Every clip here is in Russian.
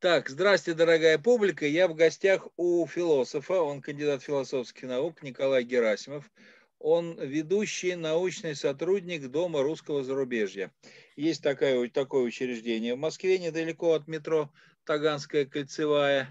Так, здравствуйте, дорогая публика. Я в гостях у философа, он кандидат философских наук Николай Герасимов. Он ведущий научный сотрудник Дома русского зарубежья. Есть такое, такое учреждение в Москве, недалеко от метро Таганская кольцевая.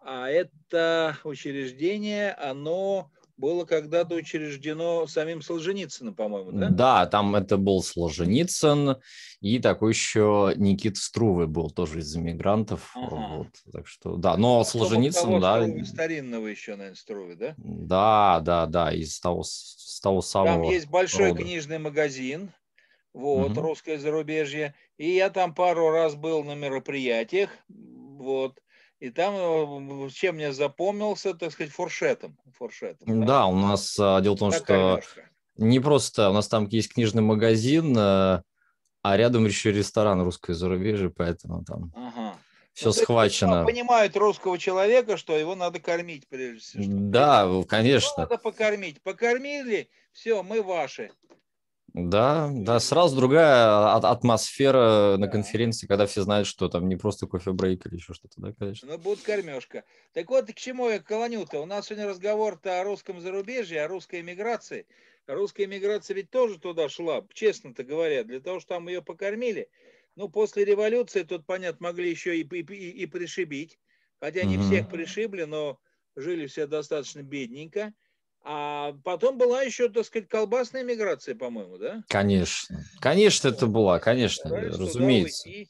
А это учреждение, оно было когда-то учреждено самим Солженицыным, по-моему, да? Да, там это был Солженицын, и такой еще Никит Струвы был тоже из эмигрантов, Ага. Вот, так что, да, но а Солженицын, того, да. Струвы, старинного еще, наверное, Струвы, да? Да, да, да, из того, с того самого. Там есть большой рода. книжный магазин, вот, угу. русское зарубежье, и я там пару раз был на мероприятиях, вот, и там, э, чем мне запомнился, так сказать, фуршетом. фуршетом да? да, у нас а, дело в том, Такая что немножко. не просто, у нас там есть книжный магазин, э, а рядом еще ресторан русской зарубежья, поэтому там ага. все ну, схвачено. Есть, понимают русского человека, что его надо кормить прежде всего. Да, конечно. Его надо покормить. Покормили, все, мы ваши. Да, да, сразу другая атмосфера да. на конференции, когда все знают, что там не просто кофе-брейк или еще что-то, да, конечно. Ну, будет кормежка. Так вот, к чему я колоню-то? У нас сегодня разговор-то о русском зарубежье, о русской эмиграции. Русская эмиграция ведь тоже туда шла, честно-то говоря, для того, чтобы там ее покормили. Ну, после революции тут, понятно, могли еще и, и, и пришибить. Хотя не угу. всех пришибли, но жили все достаточно бедненько. А потом была еще, так сказать, колбасная миграция, по-моему, да? Конечно. Конечно, это была, конечно, да, разумеется. Да,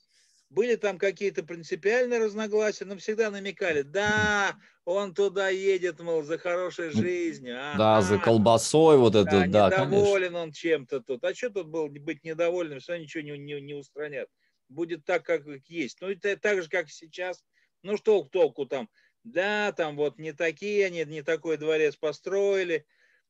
были там какие-то принципиальные разногласия, но всегда намекали, да, он туда едет, мол, за хорошей жизнью. А, да, а, за колбасой вот это, да, да Недоволен конечно. он чем-то тут. А что тут было быть недовольным, все ничего не, не, не устранят. Будет так, как есть. Ну, это так же, как сейчас. Ну, что толку там? да, там вот не такие они, не такой дворец построили,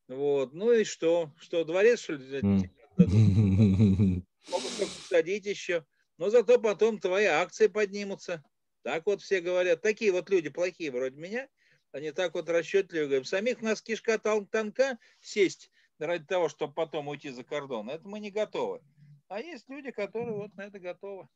вот, ну и что, что дворец, что ли, могут садить еще, но зато потом твои акции поднимутся, так вот все говорят, такие вот люди плохие вроде меня, они так вот расчетливо говорят, самих у нас кишка танка сесть ради того, чтобы потом уйти за кордон, это мы не готовы. А есть люди, которые вот на это готовы.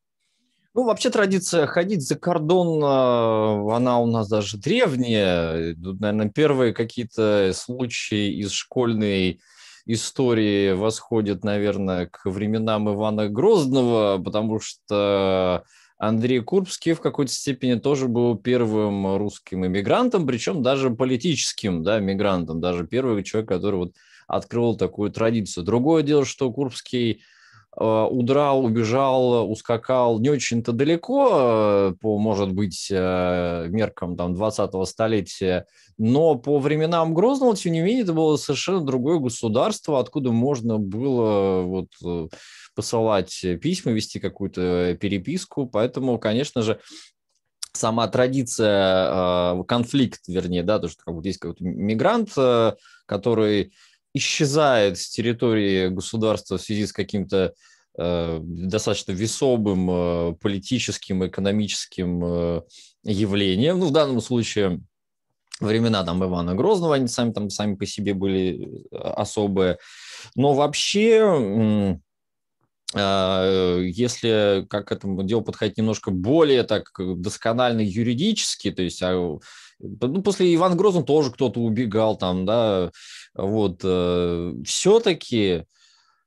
Ну, вообще традиция ходить за кордон, э, она у нас даже древняя. Тут, наверное, первые какие-то случаи из школьной истории восходят, наверное, к временам Ивана Грозного, потому что Андрей Курбский в какой-то степени тоже был первым русским иммигрантом, причем даже политическим да, мигрантом, даже первый человек, который вот открыл такую традицию. Другое дело, что Курбский – Э, удрал, убежал, ускакал не очень-то далеко, э, по, может быть, э, меркам там, 20-го столетия, но по временам Грозного, тем не менее, это было совершенно другое государство, откуда можно было вот, посылать письма, вести какую-то переписку, поэтому, конечно же, сама традиция, конфликт, вернее, да, то, что как будто есть какой-то мигрант, который исчезает с территории государства в связи с каким-то э, достаточно весомым э, политическим, экономическим э, явлением. Ну, в данном случае времена там Ивана Грозного, они сами там сами по себе были э, особые. Но вообще, э, если как к этому делу подходить немножко более так досконально юридически, то есть а, ну, после Ивана Грозного тоже кто-то убегал там, да, вот, э, все-таки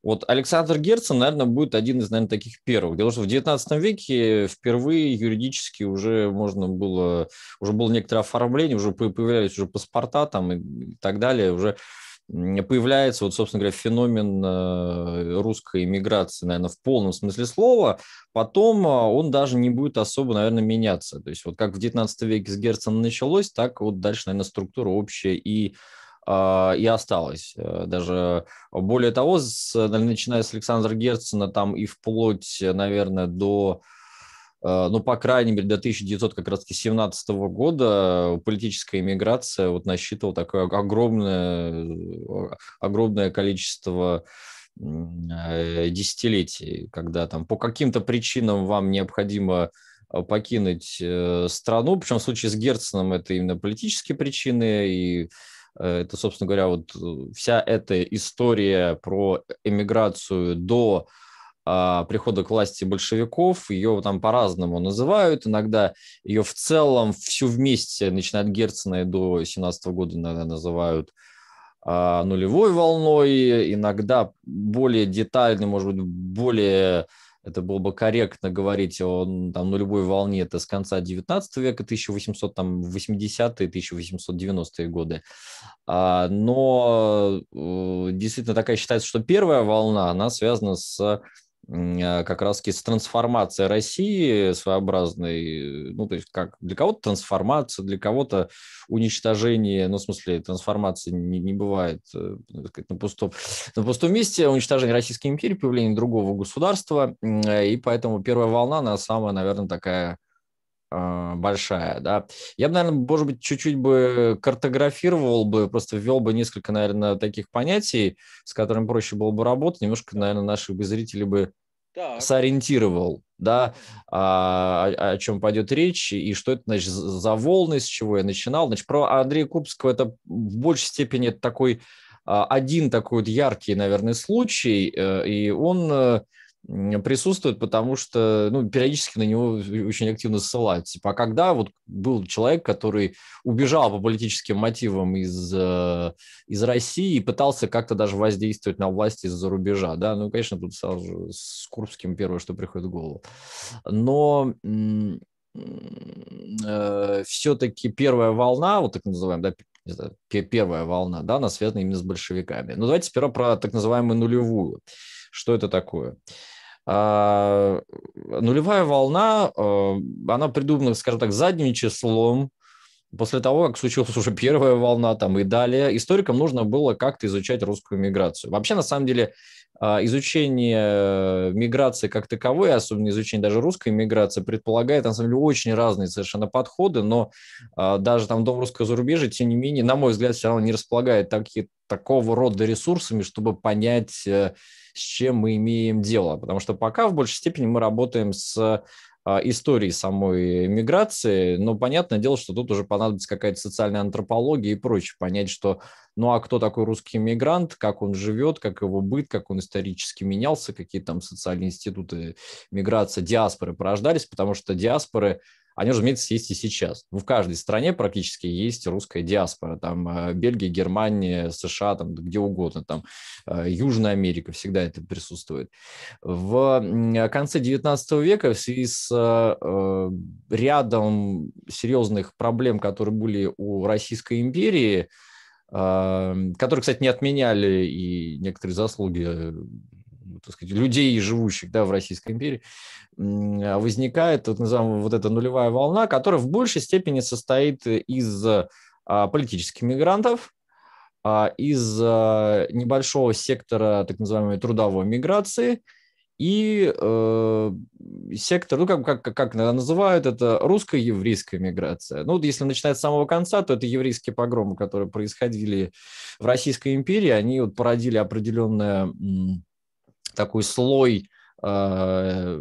вот Александр Герцен, наверное, будет один из, наверное, таких первых. Дело в том, что в 19 веке впервые юридически уже можно было, уже было некоторое оформление, уже появлялись уже паспорта там и так далее, уже появляется, вот, собственно говоря, феномен э, русской иммиграции, наверное, в полном смысле слова, потом э, он даже не будет особо, наверное, меняться. То есть вот как в XIX веке с Герцена началось, так вот дальше, наверное, структура общая и а, и осталось. Э, даже более того, с, э, начиная с Александра Герцена, там и вплоть, э, наверное, до ну, по крайней мере, до 1917 года политическая иммиграция вот насчитывала такое огромное, огромное количество десятилетий, когда там по каким-то причинам вам необходимо покинуть страну, причем в случае с Герценом это именно политические причины, и Э, это, собственно говоря, вот э, вся эта история про эмиграцию до а, прихода к власти большевиков. Ее там по-разному называют. Иногда ее в целом всю вместе, начиная от Герцена и до 17 года, иногда называют а, нулевой волной. Иногда более детально, может быть, более это было бы корректно говорить о там, нулевой волне, это с конца 19 века, 1880-е, 1890-е годы. А, но э, действительно такая считается, что первая волна, она связана с а, как раз таки с трансформацией России своеобразной, ну, то есть как для кого-то трансформация, для кого-то уничтожение, ну, в смысле, трансформации не, не бывает э, сказать, на, пустом, на пустом месте, уничтожение Российской империи, появление другого государства, э, и поэтому первая волна, она самая, наверное, такая а, большая, да. Я бы, наверное, может быть, чуть-чуть бы картографировал бы, просто ввел бы несколько, наверное, таких понятий, с которыми проще было бы работать, немножко, наверное, наших бы зрителей бы так. сориентировал, да, а, о, о чем пойдет речь и что это, значит, за волны, с чего я начинал. Значит, про Андрея Купского это в большей степени такой а, один такой вот яркий, наверное, случай, э, и он э, присутствует, потому что ну, периодически на него очень активно ссылаются. Типа, а когда вот был человек, который убежал по политическим мотивам из, э, из России и пытался как-то даже воздействовать на власти из-за рубежа, да, ну, конечно, тут сразу же с Курбским первое, что приходит в голову. Но э, все-таки первая волна, вот так называемая, да, знаю, первая волна, да, она связана именно с большевиками. Но давайте сперва про так называемую нулевую. Что это такое? А, нулевая волна, а, она придумана, скажем так, задним числом, после того, как случилась уже первая волна там и далее, историкам нужно было как-то изучать русскую миграцию. Вообще, на самом деле, а, изучение миграции как таковой, особенно изучение даже русской миграции, предполагает, на самом деле, очень разные совершенно подходы, но а, даже там Дом русского зарубежья, тем не менее, на мой взгляд, все равно не располагает такие, такого рода ресурсами, чтобы понять, э, с чем мы имеем дело. Потому что пока в большей степени мы работаем с а, истории самой миграции, но понятное дело, что тут уже понадобится какая-то социальная антропология и прочее, понять, что ну а кто такой русский мигрант, как он живет, как его быт, как он исторически менялся, какие там социальные институты миграции, диаспоры порождались, потому что диаспоры они, разумеется, есть и сейчас. Ну, в каждой стране практически есть русская диаспора. Там э, Бельгия, Германия, США, там где угодно. Там э, Южная Америка всегда это присутствует. В э, конце 19 века в связи с рядом серьезных проблем, которые были у Российской империи, которые, кстати, не отменяли и некоторые заслуги так сказать, людей, живущих да, в Российской империи, а, возникает вот, назовем, вот эта нулевая волна, которая в большей степени состоит из а, политических мигрантов, а, из небольшого сектора так называемой трудовой миграции и э, сектор, ну как, как, как называют, это русско-еврейская миграция. Ну, если начинать с самого конца, то это еврейские погромы, которые происходили в Российской империи, они вот породили определенное такой слой э,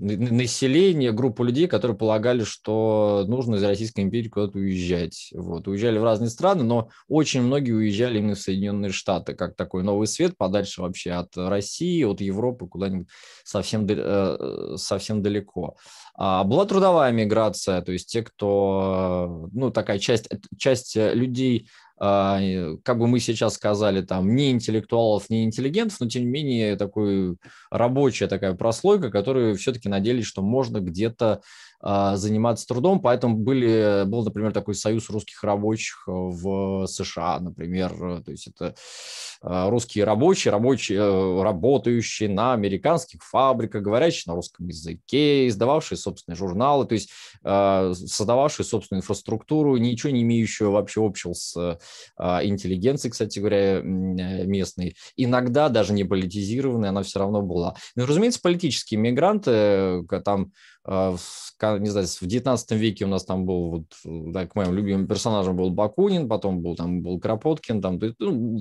население, группу людей, которые полагали, что нужно из Российской империи куда-то уезжать. Вот. Уезжали в разные страны, но очень многие уезжали именно в Соединенные Штаты, как такой новый свет, подальше вообще от России, от Европы, куда-нибудь совсем, э, совсем далеко. А, была трудовая миграция, то есть те, кто, ну, такая часть, часть людей а, как бы мы сейчас сказали, там, не интеллектуалов, не интеллигентов, но тем не менее такой рабочая такая прослойка, которая все-таки надеялись, что можно где-то а, заниматься трудом, поэтому были, был, например, такой союз русских рабочих э, в США, например, э, то есть это а, русские рабочие, рабочие, э, работающие на американских фабриках, говорящие на русском языке, издававшие собственные журналы, то есть а, создававшие собственную инфраструктуру, ничего не имеющую вообще общего с интеллигенцией, кстати говоря, местной. Иногда даже не политизированная, она все равно была. Ну, разумеется, политические мигранты, там а, не знаю, в 19 веке у нас там был, вот, так э, моим любимым персонажем был Бакунин, потом был там был Кропоткин, там, ну,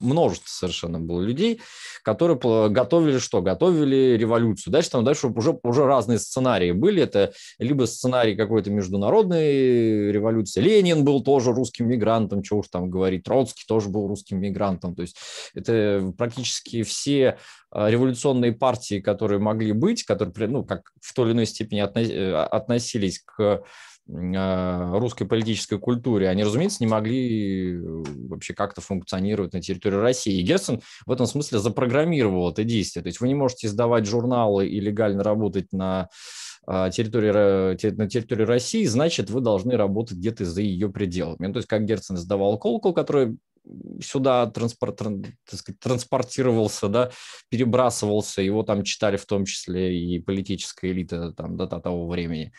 множество совершенно было людей, которые готовили что? Готовили революцию. Дальше там дальше уже, уже разные сценарии были. Это либо сценарий какой-то международной революции. Ленин был тоже русским мигрантом, чего уж там говорить. Троцкий тоже был русским мигрантом. То есть это практически все а, революционные партии, которые могли быть, которые ну, как в той или иной степени э, относились к а, русской политической культуре, они, разумеется, не могли э, вообще как-то функционировать на территории России. И Герцен в этом смысле запрограммировал это действие. То есть вы не можете издавать журналы и легально работать на а, территории, на территории России, значит, вы должны работать где-то за ее пределами. Ну, то есть как Герцен издавал «Колокол», который сюда транспорт, сказать, транспортировался, да, перебрасывался, его там читали в том числе и политическая элита там, до того времени.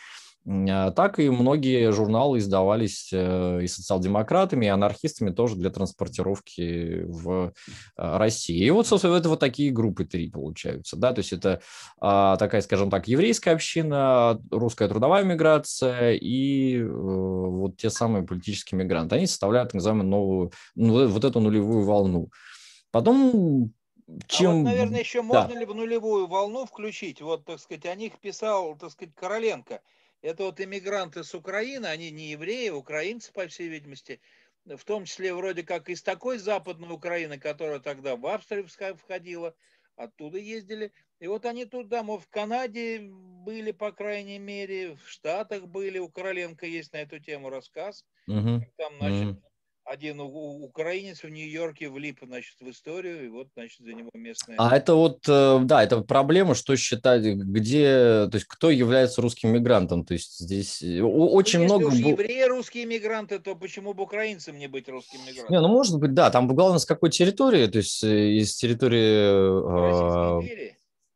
А, так и многие журналы издавались э, и социал-демократами, и анархистами тоже для транспортировки в а, России. И вот, собственно, это вот такие группы три получаются. Да? То есть это а, такая, скажем так, еврейская община, русская трудовая миграция и э, вот те самые политические мигранты. Они составляют так называемую новую, ну, вот эту нулевую волну. Потом чем... А вот, наверное, еще да. можно ли в нулевую волну включить? Вот, так сказать, о них писал, так сказать, Короленко – это вот иммигранты с Украины, они не евреи, а украинцы, по всей видимости, в том числе вроде как из такой западной Украины, которая тогда в Австрию входила, оттуда ездили. И вот они тут мы в Канаде были, по крайней мере, в Штатах были. У Короленко есть на эту тему рассказ. Угу. Там, значит, угу один украинец в Нью-Йорке влип, значит, в историю, и вот, значит, за него местное... А это вот, э, да, это проблема, что считать, где, то есть, кто является русским мигрантом, то есть, здесь э, очень ну, много... Если евреи русские мигранты, то почему бы украинцам не быть русским мигрантом? Не, ну, может быть, да, там главное, с какой территории, то есть, э, из территории... Российской империи?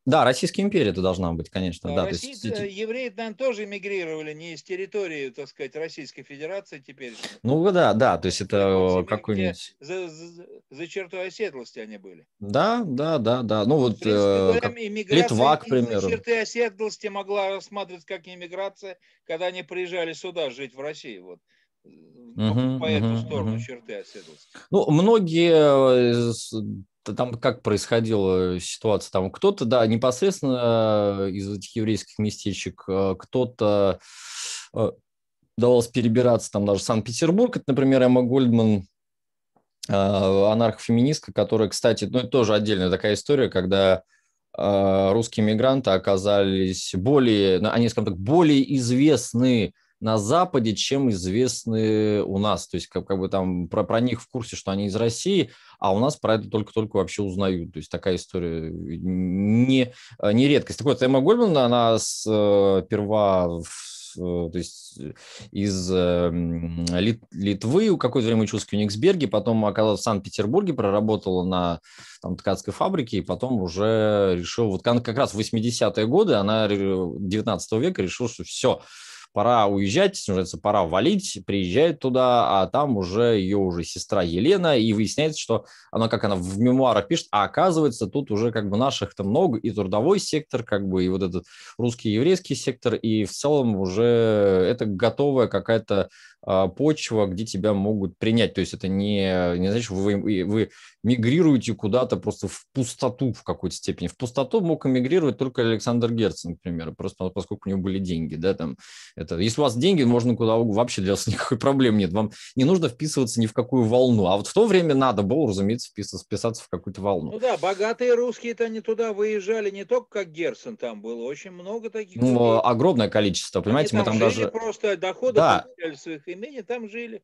Да, Российская империя это должна быть, конечно. А да, Россия, то есть... Э, евреи, наверное, тоже эмигрировали не из территории, так сказать, Российской Федерации теперь. Ну да, да, то есть ну, это какой-нибудь... За, за, за чертой оседлости они были. Да, да, да, да. Ну, ну вот э, как... Литва, к ну, примеру. За чертой оседлости могла рассматриваться как иммиграция, когда они приезжали сюда жить в России. Вот по эту сторону черты оседлости. Ну, многие э, там как происходила э, ситуация? Там кто-то, да, непосредственно э, из этих еврейских местечек, кто-то удавалось перебираться там даже в Санкт-Петербург. Это, например, Эмма Гольдман, анархофеминистка, которая, кстати, ну, это тоже отдельная такая история, когда русские мигранты оказались более, ну, они, скажем так, более известны на Западе, чем известны у нас. То есть как, как бы там про, про них в курсе, что они из России, а у нас про это только-только вообще узнают. То есть такая история не, э, не редкость. Так вот, Эмма Гольман, она сперва э, э, то есть из эм, Лит, Литвы, какой то время училась в Кёнигсберге, потом оказалась в Санкт-Петербурге, проработала на там, ткацкой фабрике, и потом уже решила, вот как раз в 80-е годы, она 19 века решила, что все, пора уезжать, становится пора валить, приезжает туда, а там уже ее уже сестра Елена, и выясняется, что она, как она в мемуарах пишет, а оказывается, тут уже как бы наших-то много, и трудовой сектор, как бы, и вот этот русский еврейский сектор, и в целом уже это готовая какая-то а, почва, где тебя могут принять. То есть это не, не значит, вы, вы мигрируете куда-то просто в пустоту в какой-то степени. В пустоту мог эмигрировать только Александр Герц, например, просто поскольку у него были деньги. Да, там, это, если у вас деньги, можно куда угодно, вообще для вас никакой проблем нет. Вам не нужно вписываться ни в какую волну. А вот в то время надо было, разумеется, вписаться, вписаться в какую-то волну. Ну да, богатые русские-то они туда выезжали не только как Герцен там было, очень много таких. Ну, огромное количество, понимаете, они там мы там даже... просто доходы да. Калужское там жили.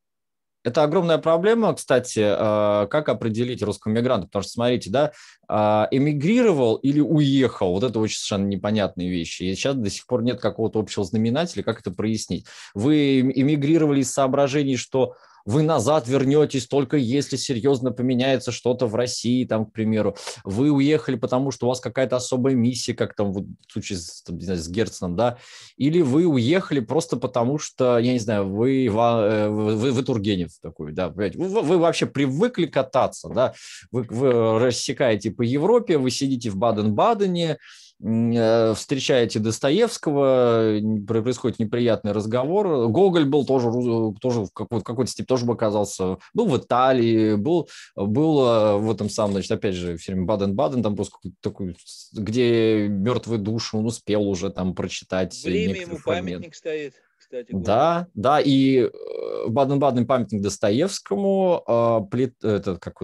Это огромная проблема, кстати, э, как определить русского мигранта, потому что, смотрите, да, э, эмигрировал или уехал, вот это очень совершенно непонятные вещи, и сейчас до сих пор нет какого-то общего знаменателя, как это прояснить. Вы эм, эмигрировали из соображений, что вы назад вернетесь только если серьезно поменяется что-то в России, там, к примеру, вы уехали, потому что у вас какая-то особая миссия, как там в случае с, там, не знаю, с Герценом, да, или вы уехали просто потому что, я не знаю, вы, э, вы, вы, вы Тургенев такой, да, вы, вы вообще привыкли кататься, да, вы, вы рассекаете по Европе, вы сидите в Баден-Бадене, Э, встречаете Достоевского, происходит неприятный разговор. Гоголь был тоже, тоже в какой-то, какой степени тоже бы оказался, был в Италии, был, был э, в этом самом, значит, опять же, в фильме «Баден-Баден», там просто такой, где мертвые души он успел уже там прочитать. Время ему памятник стоит кстати Да, да, и э, Баден-Баден памятник Достоевскому, э, плит, этот, как,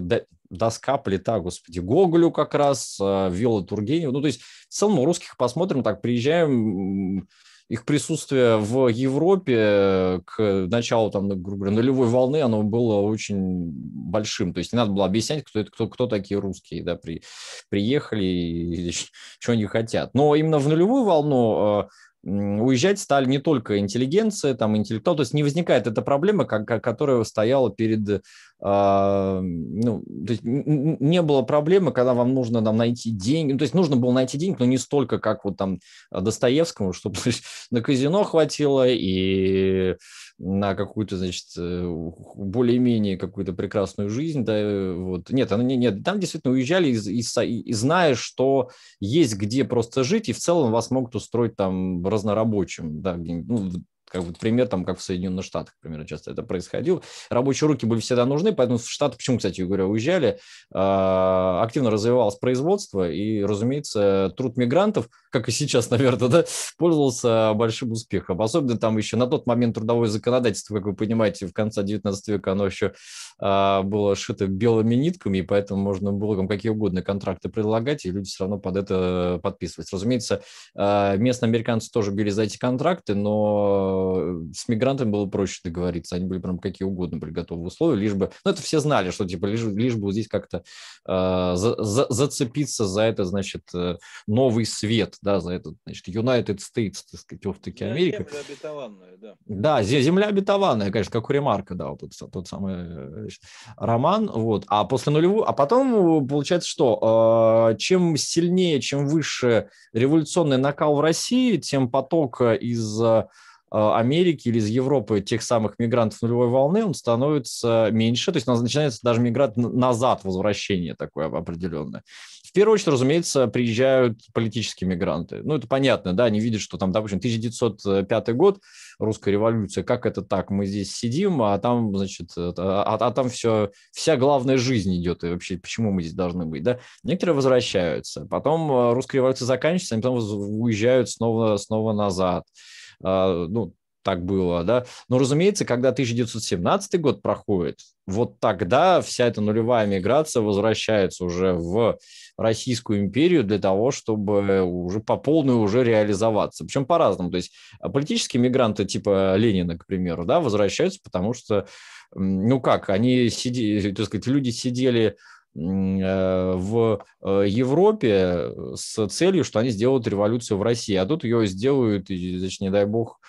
доска, плита, господи, Гоголю как раз, э, Вилла Тургенев. Ну, то есть, в целом, русских посмотрим, так, приезжаем, их присутствие в Европе э, к началу там, грубо говоря, нулевой волны, оно было очень большим. То есть не надо было объяснять, кто, кто, кто такие русские, да, при, приехали и что они хотят. Но именно в нулевую волну э, уезжать стали не только интеллигенция, там, интеллектуал, то есть не возникает эта проблема, как, которая стояла перед а, ну, то есть не было проблемы, когда вам нужно там найти деньги, ну, то есть нужно было найти деньги, но не столько, как вот там а, Достоевскому, чтобы значит, на казино хватило и на какую-то, значит, э, более-менее какую-то прекрасную жизнь, да, э, вот. Нет, она, не, нет, там действительно уезжали и, и, и зная, что есть где просто жить, и в целом вас могут устроить там разнорабочим, да, ну, как вот пример там, как в Соединенных Штатах, примерно часто это происходило. Рабочие руки были всегда нужны, поэтому в Штаты, почему, кстати, говоря, уезжали, а, активно развивалось производство, и, разумеется, труд мигрантов, как и сейчас, наверное, да, пользовался большим успехом. Особенно там еще на тот момент трудовое законодательство, как вы понимаете, в конце 19 века оно еще а, было шито белыми нитками, и поэтому можно было там какие угодно контракты предлагать, и люди все равно под это подписывались. Разумеется, а, местные американцы тоже били за эти контракты, но Э, с мигрантами было проще договориться, они были прям какие угодно были готовы условия, лишь бы, ну это все знали, что типа лишь, лишь бы здесь как-то э, за, за, зацепиться за это, значит, э, новый свет, да, за этот, значит, United States, так сказать, все-таки Америка. Земля обетованная, да. Да, земля обетованная, конечно, как у Ремарка, да, вот тот, тот самый э, значит, роман, вот, а после нулевого, а потом получается, что э, чем сильнее, чем выше революционный накал в России, тем поток из а, Америки или из Европы тех самых мигрантов нулевой волны, он становится меньше, то есть начинается даже мигрант назад, возвращение такое определенное. В первую очередь, разумеется, приезжают политические мигранты. Ну, это понятно, да, они видят, что там, допустим, 1905 год, русская революция, как это так, мы здесь сидим, а там, значит, э, а, а там все, вся главная жизнь идет, и вообще, почему мы здесь должны быть, да. Некоторые возвращаются, потом э, русская революция заканчивается, они потом уезжают снова, снова назад. А, ну, так было, да. Но, разумеется, когда 1917 год проходит, вот тогда вся эта нулевая миграция возвращается уже в Российскую империю для того, чтобы уже по полной уже реализоваться. Причем по-разному. То есть а, политические мигранты типа Ленина, к примеру, да, возвращаются, потому что, ну как, они сидели, так сказать, люди сидели Э, в э, Европе э, с целью, что они сделают революцию в России, а тут ее сделают, и, значит, не дай бог,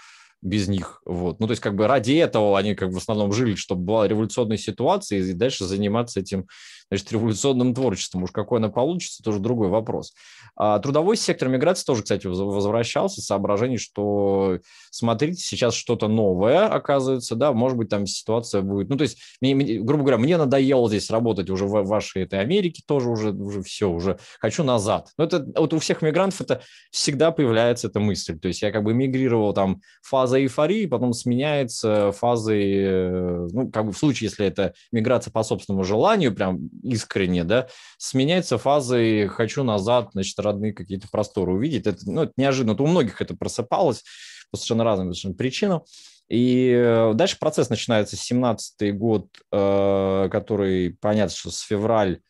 без них. Вот. Ну, то есть, как бы ради этого они как бы в основном жили, чтобы была революционная ситуация, и дальше заниматься этим значит, революционным творчеством. Уж какое она получится, тоже другой вопрос. А трудовой сектор миграции тоже, кстати, возвращался с соображений, что смотрите, сейчас что-то новое оказывается, да, может быть, там ситуация будет... Ну, то есть, мне, грубо говоря, мне надоело здесь работать уже в вашей этой Америке, тоже уже, уже все, уже хочу назад. Но это вот у всех мигрантов это всегда появляется эта мысль. То есть я как бы мигрировал там фаза эйфории, потом сменяется фазой, э, ну, как бы в случае, если это миграция по собственному желанию, прям искренне, да, сменяется фазой «хочу назад», значит, родные какие-то просторы увидеть. Это, ну, это неожиданно. у многих это просыпалось по совершенно разным совершенно причинам. И э, дальше процесс начинается, 17-й год, э, который, понятно, что с февраль,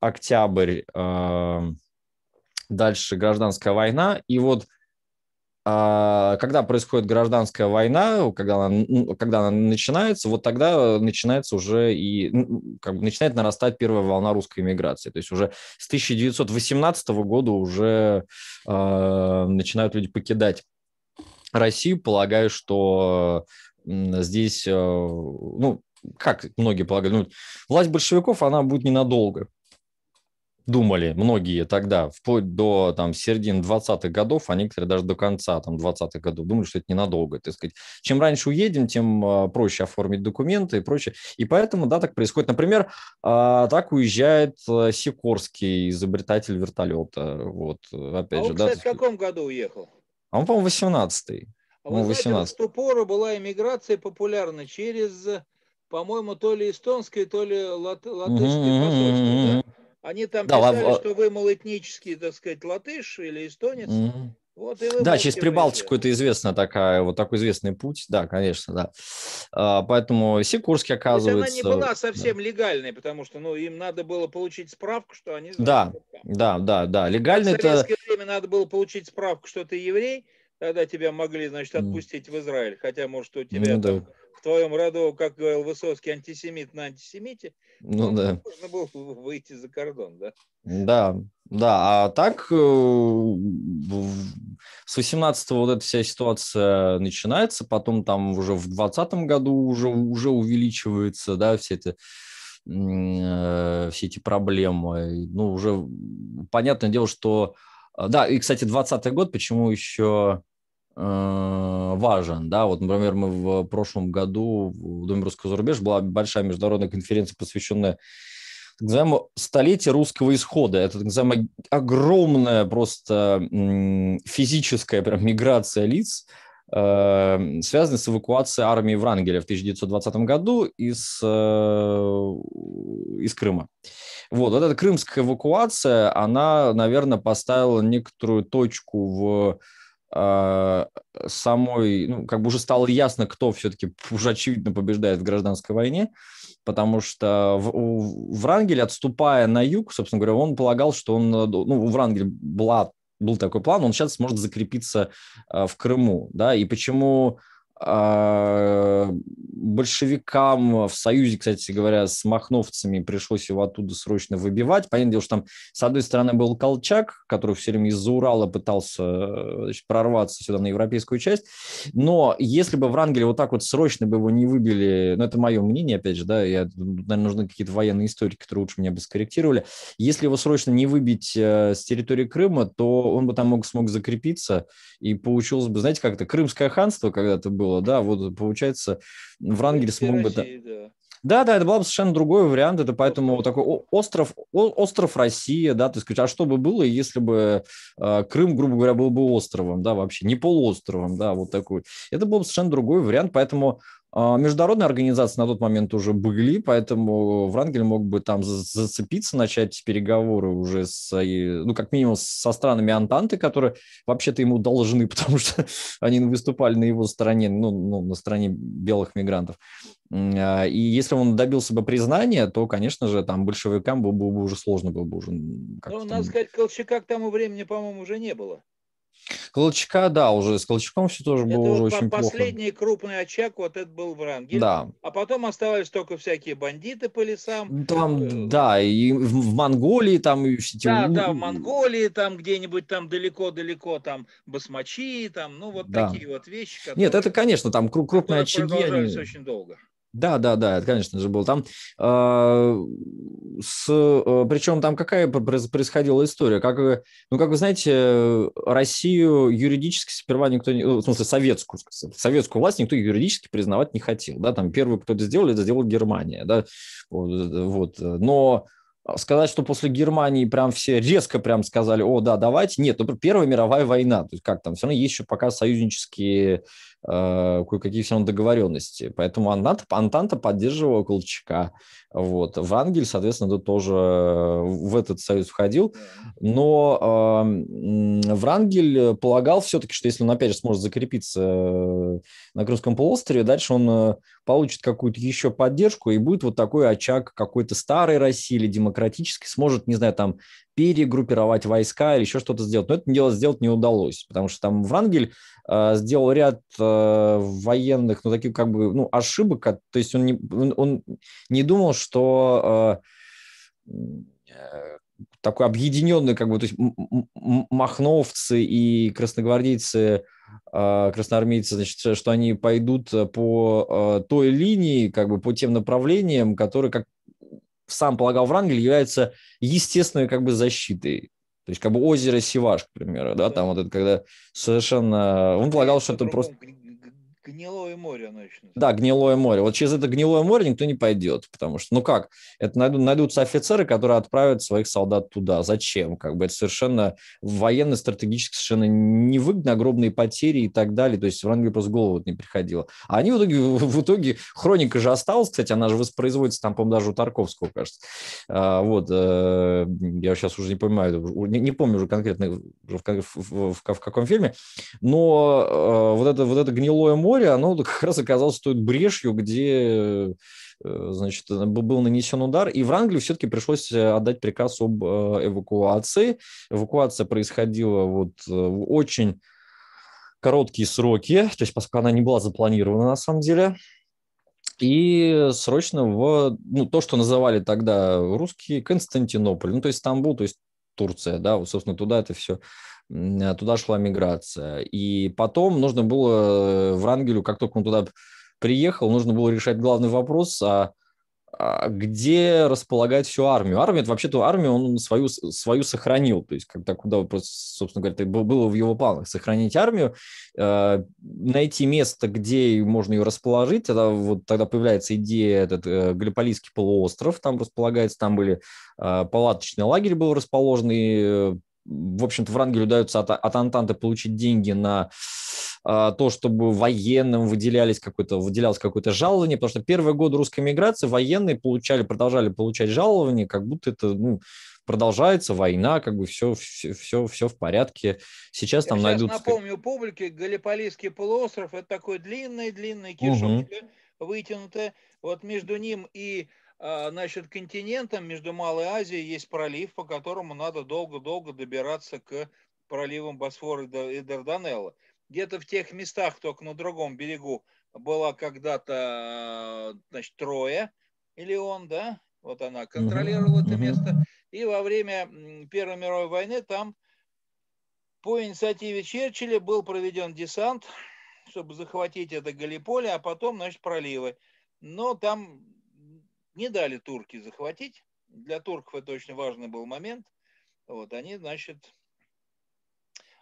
октябрь, э, дальше гражданская война. И вот а, когда происходит гражданская война, когда она, ну, когда она начинается, вот тогда начинается уже и как бы начинает нарастать первая волна русской иммиграции. То есть уже с 1918 года уже э, начинают люди покидать Россию, полагая, что здесь, э, ну, как многие полагают, ну, власть большевиков, она будет ненадолго думали многие тогда, вплоть до там, середины 20-х годов, а некоторые даже до конца там, 20-х годов думали, что это ненадолго. Так сказать. Чем раньше уедем, тем а, проще оформить документы и прочее. И поэтому да, так происходит. Например, а, так уезжает а, Сикорский, изобретатель вертолета. Вот, опять а он, же, кстати, в каком году уехал? А он, по-моему, 18-й. А ну, вы 18. знаете, в ту пору была иммиграция популярна через, по-моему, то ли эстонское, то ли лат латышское угу, посольство. Да? Они там да, писали, а... что вы, мол, этнический, так сказать, латыш или эстонец. Mm-hmm. Вот да, через Прибалтику это известно такая, вот такой известный путь, да, конечно, да. А, поэтому Сикурский оказывается... Ведь она не была совсем да. легальной, потому что, ну, им надо было получить справку, что они... Да, да, да, да, легально а это... В советское это... время надо было получить справку, что ты еврей, тогда тебя могли, значит, отпустить mm. в Израиль, хотя, может, у тебя ну, там... да в твоем роду, как говорил Высоцкий, антисемит на антисемите, ну, да. можно было выйти за кордон, да? Да, да, а так э, с 18 вот эта вся ситуация начинается, потом там уже в 20 году уже, уже увеличивается, да, все эти э, все эти проблемы. Ну, уже понятное дело, что... Э, да, и, кстати, 20 й год, почему еще Э, важен, да, вот, например, мы в прошлом году в Доме русского зарубежья была большая международная конференция, посвященная так называемому столетию русского исхода. Это так называемая огромная просто физическая прям миграция лиц, э, связанная с эвакуацией армии Врангеля в 1920 году из, э, из Крыма. Вот, вот эта крымская эвакуация, она, наверное, поставила некоторую точку в а, самой, ну, как бы уже стало ясно, кто все-таки уже очевидно побеждает в гражданской войне, потому что в, Врангель, отступая на юг, собственно говоря, он полагал, что он, э, ну, у Врангеля была был такой план, он сейчас сможет закрепиться э, в Крыму, да, и почему а, большевикам в союзе, кстати говоря, с махновцами пришлось его оттуда срочно выбивать. Понятное дело, что там, с одной стороны, был Колчак, который все время из-за Урала пытался э, значит, прорваться сюда на европейскую часть. Но если бы Врангеля вот так вот срочно бы его не выбили, ну, это мое мнение, опять же, да, я, наверное, нужны какие-то военные историки, которые лучше меня бы скорректировали. Если его срочно не выбить э, с территории Крыма, то он бы там мог, смог закрепиться и получилось бы, знаете, как-то Крымское ханство когда-то было, было, да, вот получается, Врангель ну, смог бы... да. Да, да, это был бы совершенно другой вариант. Это поэтому вот такой остров, остров Россия, да, то есть, а что бы было, если бы э, Крым, грубо говоря, был бы островом, да, вообще, не полуостровом, да, вот такой. Это был бы совершенно другой вариант, поэтому а, международные организации на тот момент уже были, поэтому Врангель мог бы там зацепиться, начать переговоры уже с, ну, как минимум, со странами Антанты, которые вообще-то ему должны, потому что они выступали на его стороне, ну, ну на стороне белых мигрантов. А, и если он добился бы признания, то, конечно же, там большевикам было бы уже сложно было бы уже... Ну, надо сказать, Колчака к тому времени, по-моему, уже не было. Колчака, да, уже с Колчаком все тоже это было вот уже очень плохо. Последний крупный очаг вот этот был в Ранге. Да. А потом оставались только всякие бандиты по лесам. Ну, там, э, да, и в Монголии там... И все эти... Да, да, в Монголии там где-нибудь там далеко-далеко там басмачи, там, ну вот да. такие вот вещи. Которые... Нет, это, конечно, там крупные очаги. Они... очень долго. Да, да, да, это, конечно же, был там. А, с, э, причем там какая происходила история? Как, э, ну, как вы знаете, Россию юридически сперва никто не... Ну, в смысле, советскую, советскую власть никто юридически признавать не хотел. Да? Там первый, кто это сделал, это сделала Германия. Да? Вот, вот. Но сказать, что после Германии прям все резко прям сказали, о, да, давайте, нет, ну, Первая мировая война, то есть как там, все равно есть еще пока союзнические Э, кое-какие все равно договоренности. Поэтому Антанта, Антанта поддерживала Колчака. Вот. Врангель, соответственно, тоже э, в этот союз входил. Но э, Врангель полагал все-таки, что если он опять же сможет закрепиться э, на Крымском полуострове, дальше он получит какую-то еще поддержку и будет вот такой очаг какой-то старой России или демократической, сможет, не знаю, там перегруппировать войска или еще что-то сделать. Но это дело сделать не удалось, потому что там Врангель э, сделал ряд э, военных, ну, таких как бы, ну, ошибок. То есть он не, он, он не думал, что э, э такой объединенный, как бы, то есть махновцы и красногвардейцы, э, красноармейцы, значит, что они пойдут э, по той линии, как бы по тем направлениям, которые, как сам полагал Врангель, является естественной как бы защитой. То есть как бы озеро Сиваш, к примеру, да, там вот это когда совершенно... Он полагал, что это просто... Гнилое море начнут. Да, гнилое море. Вот через это гнилое море никто не пойдет, потому что, ну как, это найдут, найдутся офицеры, которые отправят своих солдат туда. Зачем? Как бы это совершенно военно, стратегически совершенно невыгодно, огромные потери и так далее. То есть в Англии просто голову не приходило. А они в итоге, в итоге, хроника же осталась, кстати, она же воспроизводится там, по-моему, даже у Тарковского, кажется. А, вот, э, я сейчас уже не понимаю, не, не помню уже конкретно в, в, в, в каком фильме, но э, вот это, вот это гнилое море, море, оно как раз оказалось той брешью, где э, значит, э, был нанесен удар, и Врангелю все-таки пришлось э, отдать приказ об эвакуации. Эвакуация происходила вот в очень короткие сроки, то есть поскольку она не была запланирована на самом деле, и срочно в ну, то, что называли тогда русские Константинополь, ну то есть Стамбул, то есть Турция, да, вот, собственно, туда это все Э, туда шла миграция. И потом нужно было э, Врангелю, как только он туда приехал, нужно было решать главный вопрос, а, а где располагать всю армию. Армия, вообще-то армию он свою, свою сохранил, то есть когда, куда, собственно говоря, это было в его планах сохранить армию, э, найти место, где можно ее расположить, тогда, вот, тогда появляется идея этот э, Галиполийский полуостров, там располагается, там были палаточные лагерь был расположен, и в общем-то, Врангелю удается от, от Антанты получить деньги на а, то, чтобы военным выделялись какое-то, выделялось какое-то жалование, потому что первые годы русской миграции военные получали, продолжали получать жалование, как будто это ну, продолжается война, как бы все, все, все, все в порядке. Сейчас Я там сейчас найдут... напомню публике, Галиполийский полуостров – это такой длинный-длинный кишок, угу. вытянутый. Вот между ним и а, значит, континентом между Малой Азией есть пролив, по которому надо долго-долго добираться к проливам Босфора и Дарданелла. Где-то в тех местах, только на другом берегу, была когда-то, значит, Троя, или он, да, вот она контролировала угу, это место. И во время Первой мировой войны там по инициативе Черчилля был проведен десант, чтобы захватить это Галиполе, а потом, значит, проливы. Но там не дали турки захватить. Для турков это очень важный был момент. Вот они, значит...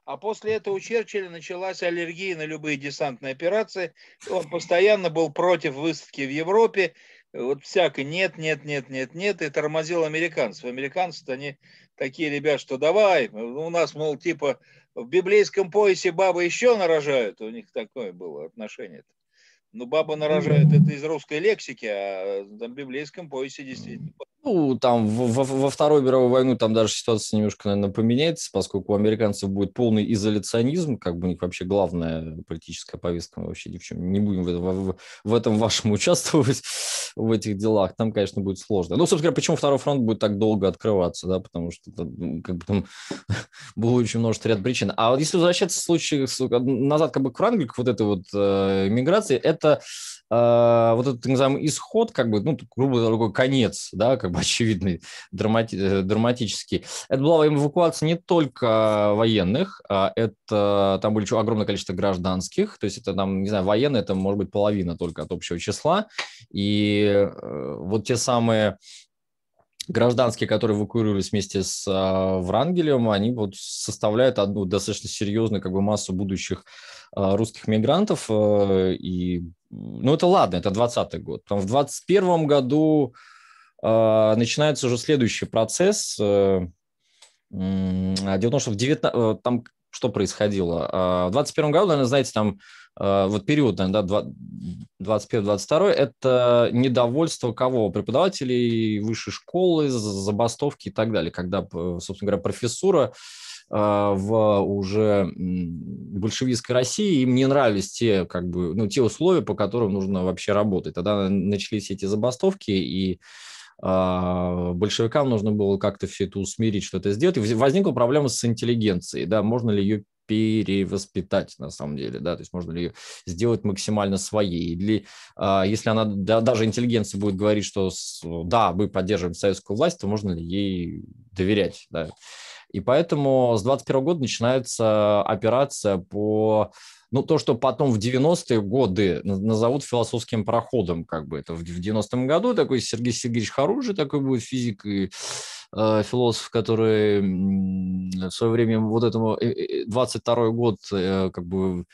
А после этого у Черчилля началась аллергия на любые десантные операции. Он постоянно был против высадки в Европе. Вот всякое нет, нет, нет, нет, нет. И тормозил американцев. американцы они такие ребят, что давай, у нас, мол, типа в библейском поясе бабы еще нарожают. У них такое было отношение. -то. Ну, баба нарожает, это из русской лексики, а э, на библейском поясе действительно ну, там во, во Вторую мировую войну там даже ситуация немножко, наверное, поменяется, поскольку у американцев будет полный изоляционизм, как бы у них вообще главная политическая повестка, мы вообще ни в чем не будем в этом, в, в этом вашем участвовать, в этих делах. Там, конечно, будет сложно. Ну, собственно говоря, почему Второй фронт будет так долго открываться, да, потому что там, ну, как бы, там было очень множество ряд причин. А вот если возвращаться в случае назад как бы к Франклику, вот этой вот э, миграции, это а, вот этот, так называемый, исход, как бы, ну, грубо говоря, такой конец, да, как бы очевидный, драмати- э, драматический. Это была эвакуация не только военных, а это там были огромное количество гражданских, то есть это там, не знаю, военные, это может быть половина только от общего числа, и э, вот те самые гражданские, которые эвакуировались вместе с э, Врангелем, они вот составляют одну достаточно серьезную как бы массу будущих русских мигрантов, э, и ну это ладно, это 2020 год. Там в 2021 году э, начинается уже следующий процесс. Э, э, дело в том, что в 19, э, там что происходило? Э, в 2021 году, наверное, знаете, там э, вот период, наверное, да, 21-22, это недовольство кого? Преподавателей высшей школы, забастовки и так далее, когда, собственно говоря, профессура а, в уже большевистской России, и мне нравились те, как бы, ну, те условия, по которым нужно вообще работать. Тогда начались эти забастовки, и а, большевикам нужно было как-то все это усмирить, что-то сделать. И возникла проблема с интеллигенцией, да, можно ли ее перевоспитать на самом деле, да, то есть можно ли ее сделать максимально своей, или а, если она, да, даже интеллигенция будет говорить, что да, мы поддерживаем советскую власть, то можно ли ей доверять, да. И поэтому с 21 года начинается операция по ну, то, что потом в 90-е годы назовут философским проходом, как бы это в 90-м году такой Сергей Сергеевич Харужи такой будет физик и э, философ, который в свое время вот этому 22-й э, э, год как бы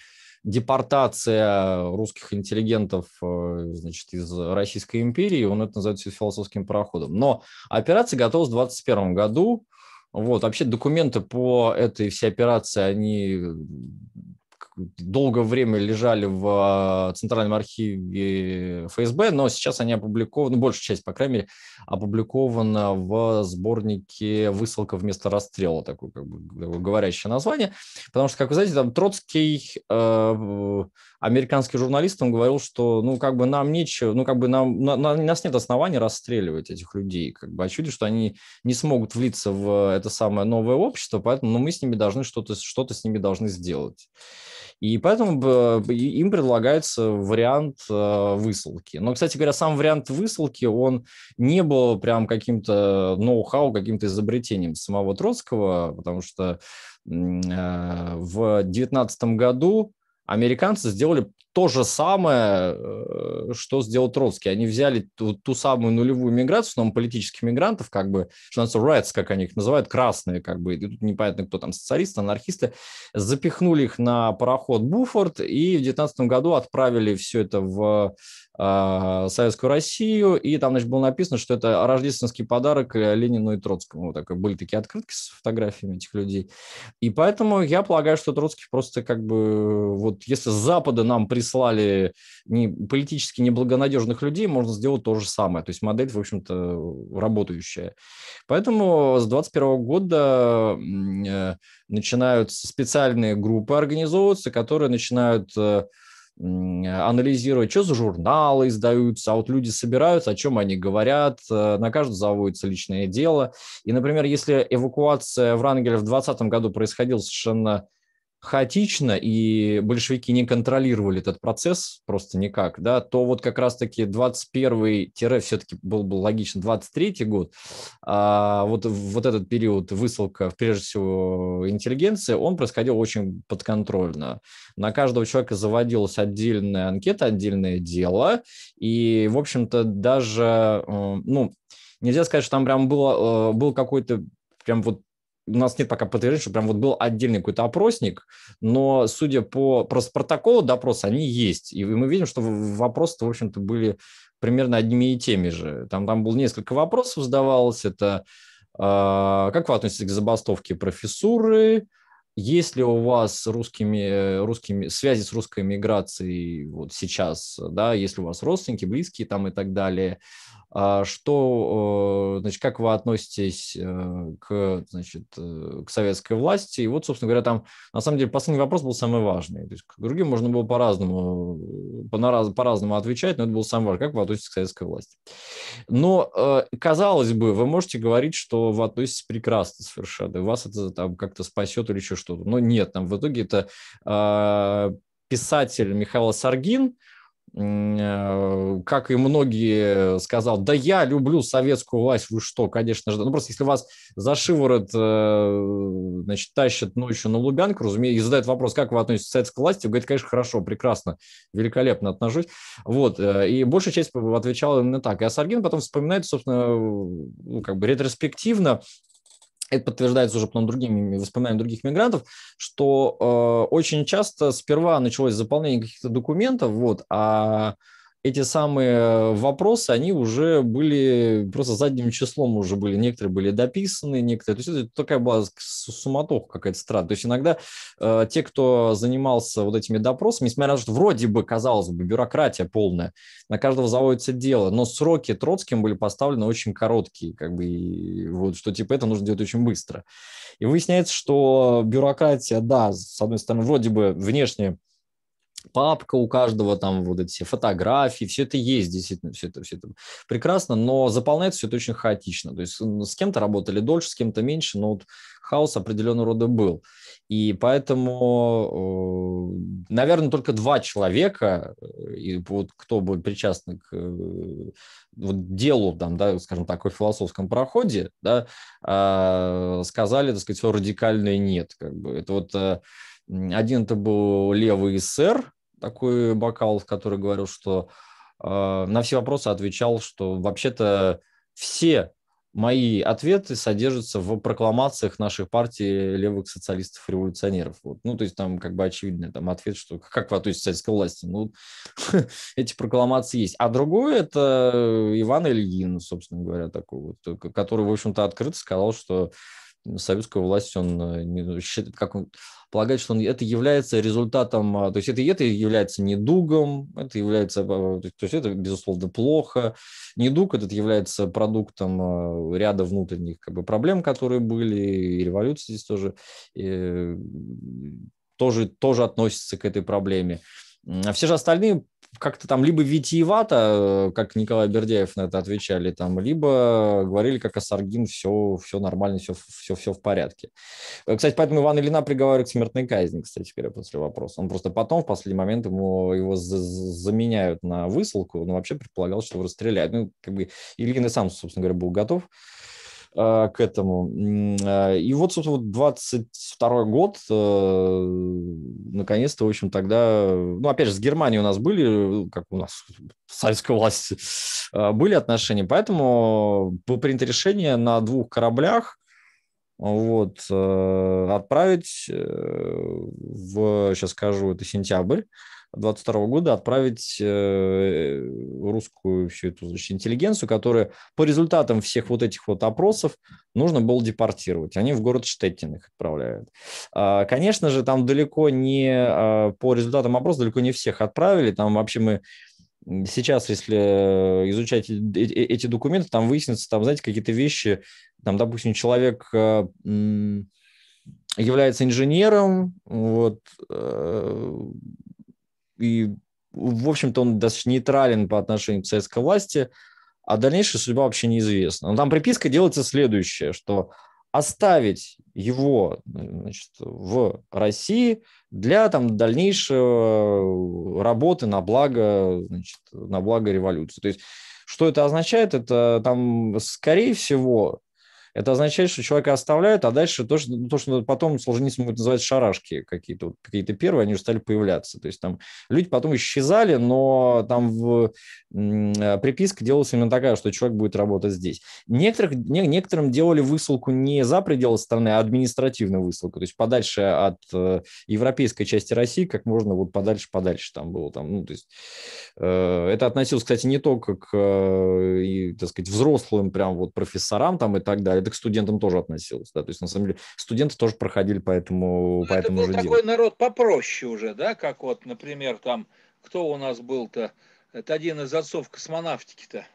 депортация русских интеллигентов значит, из Российской империи, он это называет философским проходом. Но операция готова в 21 году, вот, вообще документы по этой всей операции, они долгое время лежали в а, Центральном архиве ФСБ, но сейчас они опубликованы, ну, большая часть, по крайней мере, опубликована в сборнике «Высылка вместо расстрела», такое как бы говорящее название, потому что, как вы знаете, там Троцкий, э, американский журналист, он говорил, что, ну, как бы нам нечего, ну, как бы нам, на, на, нас нет оснований расстреливать этих людей, как бы очевидно, что они не смогут влиться в это самое новое общество, поэтому ну, мы с ними должны что-то, что-то с ними должны сделать. И поэтому э, им предлагается вариант э, высылки. Но, кстати говоря, сам вариант высылки, он не был прям каким-то э, ноу-хау, каким-то изобретением самого Троцкого, потому что в 19 году американцы сделали то же самое, э, что сделал Троцкий. Они взяли ту, ту самую нулевую миграцию, но политических мигрантов, как бы, что называется, как они их называют, красные, как бы, и тут непонятно, кто там, социалисты, анархисты, запихнули их на пароход Буфорд и в 19 году отправили все это в а, Советскую Россию, и там, значит, было написано, что это рождественский подарок э, Ленину и Троцкому. Вот такой, были такие открытки с фотографиями этих людей. И поэтому я полагаю, что Троцкий просто как бы, вот если с Запада нам прислали не, политически неблагонадежных людей, можно сделать то же самое. То есть модель, в общем-то, работающая. Поэтому с 21 года э, начинаются специальные группы организовываться, которые начинают э, анализировать, что за журналы издаются, а вот люди собираются, о чем они говорят, э, на каждого заводится личное дело. И, например, если эвакуация Врангеля в 2020 году происходила совершенно хаотично, и большевики не контролировали этот процесс просто никак, да, то вот как раз-таки 21 тире все-таки был бы логично 23 год, а вот, вот этот период высылка, прежде всего, интеллигенции, он происходил очень подконтрольно. На каждого человека заводилась отдельная анкета, отдельное дело, и, в общем-то, даже, э, ну, нельзя сказать, что там прям было, э, был какой-то прям вот у нас нет пока подтверждения, что прям вот был отдельный какой-то опросник, но судя по просто протоколу допроса, они есть. И мы видим, что вопросы, в общем-то, были примерно одними и теми же. Там, там было несколько вопросов задавалось. Это э, как вы относитесь к забастовке профессуры? Есть ли у вас русскими, э, русскими, связи с русской миграцией вот сейчас, да, Есть ли у вас родственники, близкие там и так далее, а что, э, значит, как вы относитесь э, к, значит, э, к советской власти? И вот, собственно говоря, там, на самом деле, последний вопрос был самый важный. То есть, к другим можно было по-разному, по-разному отвечать, но это был самый важный. Как вы относитесь к советской власти? Но, казалось бы, вы можете говорить, что вы относитесь прекрасно совершенно, и вас это там как-то спасет или еще что-то. Но нет, там в итоге это писатель Михаил Саргин – Э, как и многие, э, сказал, да я люблю советскую власть, вы что, конечно же. Ну, просто если вас за шиворот, э, значит, тащат ночью на Лубянку, разумеется, и задают вопрос, как вы относитесь к советской власти, вы говорите, конечно, хорошо, прекрасно, великолепно отношусь. Вот, и большая часть отвечала именно так. И Асаргин потом вспоминает, собственно, ну, как бы ретроспективно, это подтверждается уже потом другими воспоминаниями других мигрантов, что э, очень часто сперва началось заполнение каких-то документов, вот, а эти самые вопросы, они уже были просто задним числом уже были. Некоторые были дописаны, некоторые... То есть это такая была суматоха какая-то странная. То есть иногда э, те, кто занимался вот этими допросами, несмотря на то, что вроде бы, казалось бы, бюрократия полная, на каждого заводится дело, но сроки Троцким были поставлены очень короткие, как бы, и вот, что типа это нужно делать очень быстро. И выясняется, что бюрократия, да, с одной стороны, вроде бы внешне папка у каждого, там вот эти все фотографии, все это есть, действительно, все это, все это прекрасно, но заполняется все это очень хаотично. То есть с кем-то работали дольше, с кем-то меньше, но вот хаос определенного рода был. И поэтому, наверное, только два человека, э, и вот кто был причастен к э, вот делу, там, да, скажем так, о философском проходе, да, а, сказали, так сказать, все радикальное нет. Как бы. Это вот э, один это был левый эсер, такой бокал, который говорил, что э, на все вопросы отвечал, что вообще-то все мои ответы содержатся в прокламациях наших партий левых социалистов-революционеров. Вот. Ну, то есть там как бы очевидный там, ответ, что как вы относитесь к советской власти? Ну, эти прокламации есть. А другой – это Иван Ильин, собственно говоря, такой вот, который, в общем-то, открыто сказал, что советскую власть он э, считает, как он, полагать, что он, это является результатом, а, то есть это, это является недугом, это является, а, то есть это, безусловно, плохо. Недуг этот является продуктом а, ряда внутренних как бы, проблем, которые были, и революция здесь тоже, и, э, тоже, тоже относится к этой проблеме. А Все же остальные как-то там либо витиевато, э, как Николай Бердяев на это отвечали, там, либо говорили, как Асаргин, все, все нормально, все, все, все в порядке. Э, кстати, поэтому Иван Ильина приговаривает к смертной казни, кстати говоря, после вопроса. Он просто потом, в последний момент, ему его заменяют на высылку, но вообще предполагал, что его расстреляют. Ну, как бы Ильин и сам, собственно говоря, был готов Э, к этому. Э, и вот, собственно, 22 год, э, наконец-то, в общем, тогда, ну, опять же, с Германией у нас были, как у нас советская власть, были отношения, поэтому было принято решение на двух кораблях, вот, отправить в, сейчас скажу, это сентябрь, 22 года отправить э, русскую всю эту значит, интеллигенцию, которая по результатам всех вот этих вот опросов нужно было депортировать. Они в город Штеттин их отправляют. А, конечно же, там далеко не а, по результатам опроса далеко не всех отправили. Там вообще мы сейчас, если изучать э, э, эти документы, там выяснится, там, знаете, какие-то вещи, там, допустим, человек является инженером, вот, и, в общем-то, он достаточно нейтрален по отношению к советской власти, а дальнейшая судьба вообще неизвестна. Но там приписка делается следующее, что оставить его значит, в России для там, дальнейшего работы на благо, значит, на благо революции. То есть, что это означает? Это там, скорее всего, это означает, что человека оставляют, а дальше то, что, то, что потом Солженицын будет называть шарашки какие-то, вот, какие-то первые, они уже стали появляться. То есть там люди потом исчезали, но там в, э, приписка делалась именно такая, что человек будет работать здесь. Некоторых, не, некоторым делали высылку не за пределы страны, а административную высылку, то есть подальше от э, европейской части России, как можно вот подальше-подальше там было. Там, ну, то есть, э, это относилось, кстати, не только к, э, и, так сказать, взрослым прям вот профессорам там и так далее, это к студентам тоже относилось. Да? То есть, на самом деле, студенты тоже проходили по этому, ну, по это этому был же такой делу. народ попроще уже, да, как вот, например, там, кто у нас был-то, это один из отцов космонавтики-то.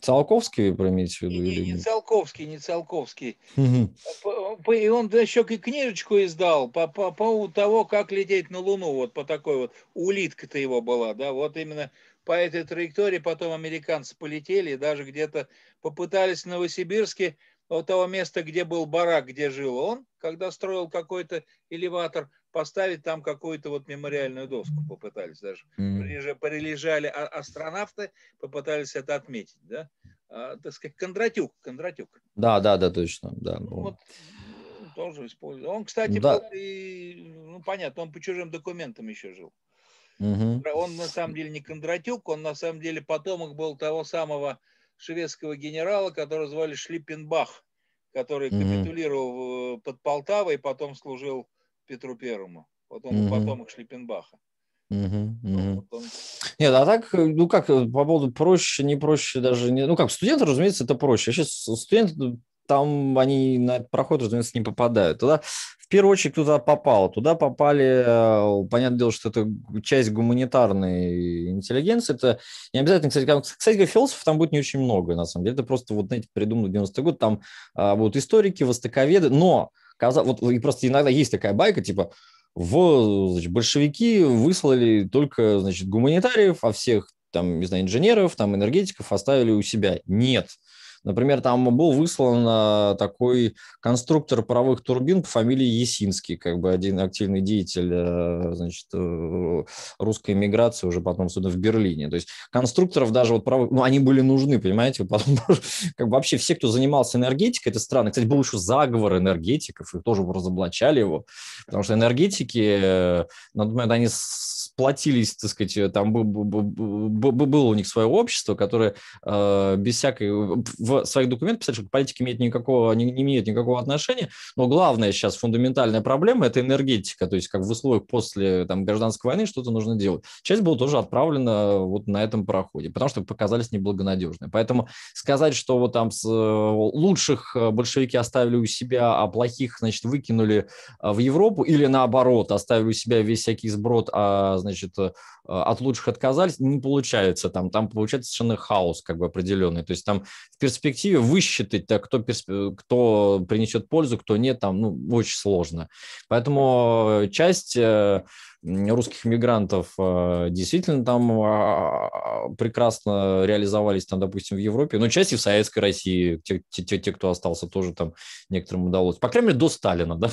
Циолковский, вы имеете в виду? Не, или... не Циолковский, не Циолковский. Угу. И он еще и книжечку издал по, по поводу того, как лететь на Луну, вот по такой вот, улитка-то его была, да, вот именно по этой траектории потом американцы полетели и даже где-то попытались в Новосибирске того места, где был барак, где жил он, когда строил какой-то элеватор, поставить там какую-то вот мемориальную доску попытались даже. Mm-hmm. Прилежали а, астронавты, попытались это отметить, да? А, так сказать, Кондратюк, Кондратюк. Да, да, да, точно, да. Ну, вот, тоже использовал. Он, кстати, да. был и, ну, понятно, он по чужим документам еще жил. Mm-hmm. Он на самом деле не Кондратюк, он на самом деле потомок был того самого шведского генерала, которого звали Шлиппенбах, который mm-hmm. капитулировал э, под Полтавой, и потом служил Петру Первому. потом он mm-hmm. потомок Шлиппенбаха. Угу, угу. Нет, а так, э, ну как, э, по поводу проще, не проще даже, не, ну как, студенту, разумеется, это проще. сейчас студент там они на проход, разумеется, не попадают. Туда в первую очередь туда попал, Туда попали, э, понятное дело, что это часть гуманитарной интеллигенции. Это не обязательно, кстати, как, кстати, философов там будет не очень много, на самом деле. Это просто, вот, знаете, придумано в 90-е годы. Там а, будут историки, востоковеды, но каза... вот и просто иногда есть такая байка, типа, в, значит, большевики выслали только, значит, гуманитариев, а всех там, не знаю, инженеров, там, энергетиков оставили у себя. Нет. Например, там был выслан а, такой конструктор паровых турбин по фамилии Есинский, как бы один активный деятель э, значит, э, русской миграции уже потом, сюда в Берлине. То есть конструкторов даже вот правых, ну, они были нужны, понимаете, потом как бы вообще все, кто занимался энергетикой, это странно. Кстати, был еще заговор энергетиков, их тоже разоблачали его, потому что энергетики, э, на тот момент они платились, так сказать, э, там было у них свое общество, которое э, без всякой... В своих документах писали, что к имеет никакого, не, не имеет никакого отношения, но главная сейчас фундаментальная проблема – это энергетика, то есть как в условиях после там, гражданской войны что-то нужно делать. Часть была тоже отправлена вот на этом пароходе, потому что показались неблагонадежные. Поэтому сказать, что вот там с э, лучших большевики оставили у себя, а плохих, значит, выкинули в Европу, или наоборот, оставили у себя весь всякий сброд, а, значит, значит, э, от лучших отказались, не получается там, там получается совершенно хаос как бы определенный, то есть там в перспективе высчитать, да, кто, персп... Э, кто принесет пользу, кто нет, там, ну, очень сложно. Поэтому э, часть русских мигрантов а, действительно там а, а, прекрасно реализовались, там, допустим, в Европе, но часть и в Советской России, те, те, те, кто остался, тоже там некоторым удалось. По крайней мере, до Сталина, да,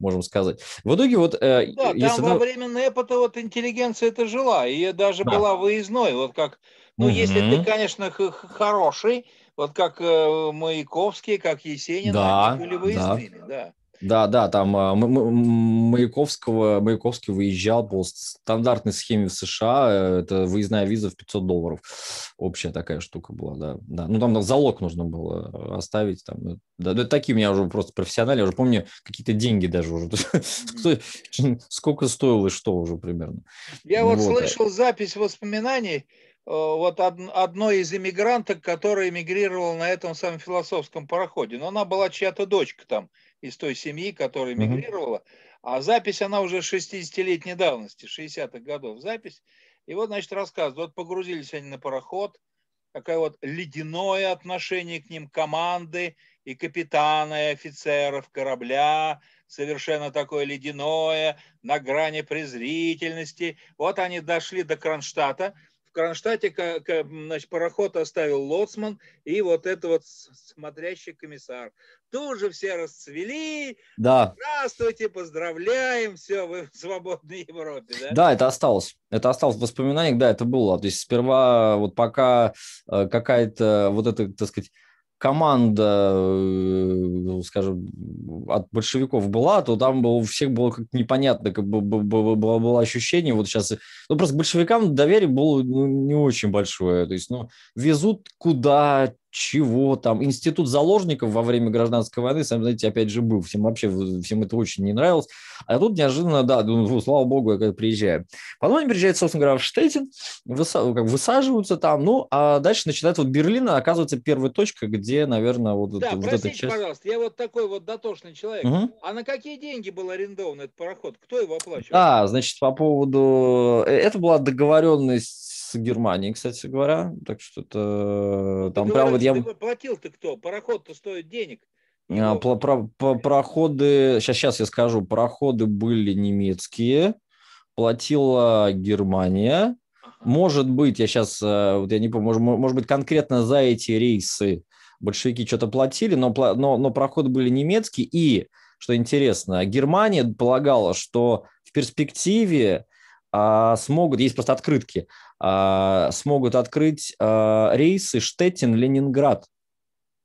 можем сказать. В итоге вот... Э, ну да, если там во время Непота вот интеллигенция это жила, и даже да. была выездной, вот как... Ну, угу. если ты, конечно, хороший, вот как э, Маяковский, как Есенин, да, были выездными, да. да. Да, да, там а, Маяковского, Маяковский выезжал по стандартной схеме в США, э, это выездная виза в 500 долларов, общая такая штука была, да, да. ну там залог нужно было оставить, там, э, да, да такие у меня уже просто профессионали, я уже помню какие-то деньги даже уже, сколько стоило и что уже примерно. Я вот слышал запись воспоминаний, э, вот одной из эмигранток, которая эмигрировала на этом самом философском пароходе. Но она была чья-то дочка там из той семьи, которая мигрировала. Mm-hmm. А запись, она уже 60-летней давности, 60-х годов запись. И вот, значит, рассказывают, вот погрузились они на пароход, такое вот ледяное отношение к ним команды и капитана, и офицеров корабля, совершенно такое ледяное, на грани презрительности. Вот они дошли до Кронштадта, Кронштадте значит, пароход оставил лоцман и вот этот вот смотрящий комиссар. Тут же все расцвели. Да. Здравствуйте, поздравляем, все, вы в свободной Европе, да? Да, это осталось. Это осталось в воспоминаниях, да, это было. То есть сперва вот пока э, какая-то вот эта, так сказать, команда, э, ну, скажем, от большевиков была, то там было, у всех было как непонятно, как бы было, было, было ощущение, вот сейчас, ну, просто большевикам доверие было ну, не очень большое, то есть, ну, везут куда, чего там. Институт заложников во время гражданской войны, сами знаете, опять же был. Всем вообще, всем это очень не нравилось. А тут неожиданно, да, ну, слава богу, я когда приезжаю. Потом они приезжают, собственно говоря, в Штеттин, высаживаются, ну, высаживаются там, ну, а дальше начинает вот Берлин, а оказывается, первая точка, где, наверное, вот, да, вот простите, эта часть. пожалуйста, я вот такой вот дотошный человек. Угу. А на какие деньги был арендован этот пароход? Кто его оплачивал? А, значит, по поводу... Э, это была договоренность с кстати говоря. Так что это э, там прям вот я... платил ты кто? Пароход-то стоит денег. А, про, про, про, э. проходы, сейчас, сейчас я скажу, проходы были немецкие, платила Германия. Может быть, я сейчас, э, вот я не помню, может, может быть, конкретно за эти рейсы большевики что-то платили, но, но, но проходы были немецкие. И, что интересно, Германия полагала, что в перспективе а, смогут, есть просто открытки, а, смогут открыть а, рейсы Штеттин-Ленинград.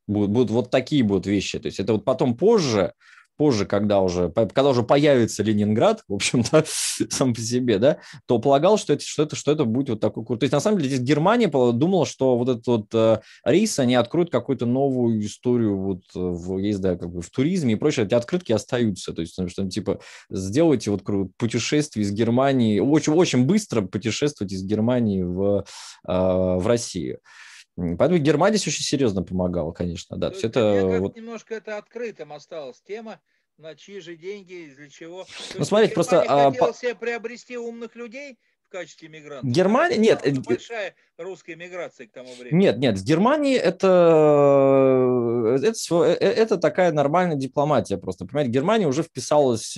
Будут, будут вот такие будут вещи. То есть это вот потом позже, позже, когда уже, когда уже появится Ленинград, в общем-то, сам по себе, да, то полагал, что это, что это, что это будет вот такой курс. То есть, на самом деле, здесь Германия думала, что вот этот вот э, рейс, они откроют какую-то новую историю вот э, в, есть, да, как бы в туризме и прочее. Эти открытки остаются. То есть, ну, что ну, типа, сделайте вот путешествие из Германии, очень, очень быстро путешествовать из Германии в, э, в Россию. Поэтому Германия здесь очень серьезно помогала, конечно, да. То, есть ну, это вот... немножко это открытым осталась тема, на чьи же деньги, для чего. Ну, смотрите, просто... А, себе приобрести умных людей, в качестве мигрантов. Германия, нет. Э, э, большая русская миграция к тому времени. Нет, нет, в Германии это, э, это, это такая нормальная дипломатия просто. Понимаете, Германия уже вписалась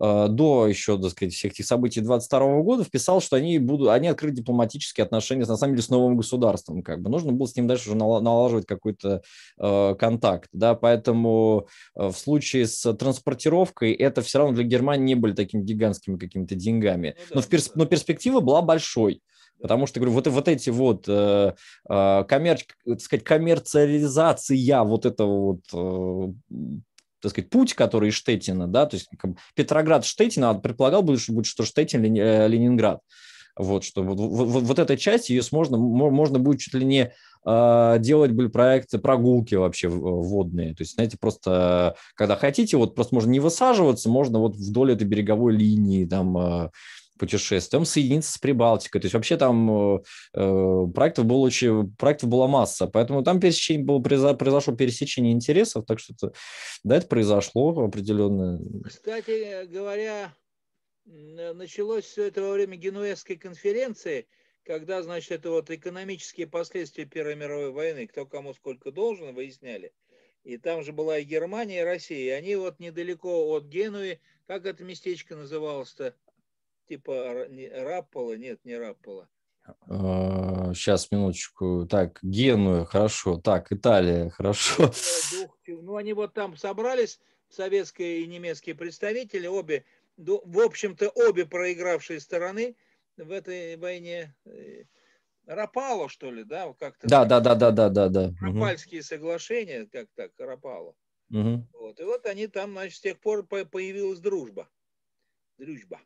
Э, до еще, так сказать, всех этих событий 22 года вписал, что они будут, они открыли дипломатические отношения, на самом деле, с новым государством, как бы. Нужно было с ним дальше уже налаживать какой-то э, контакт, да, поэтому э, в случае с транспортировкой это все равно для Германии не были такими гигантскими какими-то деньгами. Ну, да, но, в перс- ну да. но перспектива была большой. Потому что, говорю, вот, вот эти вот, э, э, коммерч, э, так сказать, коммерциализация вот этого вот э, так сказать, путь, который из Штетина, да, то есть как Петроград Штетина, а предполагал бы, что будет, что Штетин э, Ленинград. Вот, что вот, вот, вот эта часть, ее можно, можно будет чуть ли не э, делать были проекты прогулки вообще э, водные. То есть, знаете, просто когда хотите, вот просто можно не высаживаться, можно вот вдоль этой береговой линии там путешествием соединиться с Прибалтикой. То есть вообще там э, э, проектов, было очень, проектов была масса, поэтому там пересечение было, произошло пересечение интересов, так что это, да, это произошло определенно. Кстати говоря, началось все это во время Генуэзской конференции, когда, значит, это вот экономические последствия Первой мировой войны, кто кому сколько должен, выясняли. И там же была и Германия, и Россия. И они вот недалеко от Генуи, как это местечко называлось-то? типа не, Раппола, нет, не Раппола. Сейчас, а, минуточку. Так, Генуя, хорошо. Так, Италия, хорошо. Э, ну, они вот там собрались, советские и немецкие представители, обе, в общем-то, обе проигравшие стороны в этой войне. Э, Рапало, что ли, да? Как-то да, да, да, да, да, да, да. Рапальские угу. соглашения, как так, Рапало. Угу. Вот. И вот они там, значит, с тех пор появилась дружба. Дружба.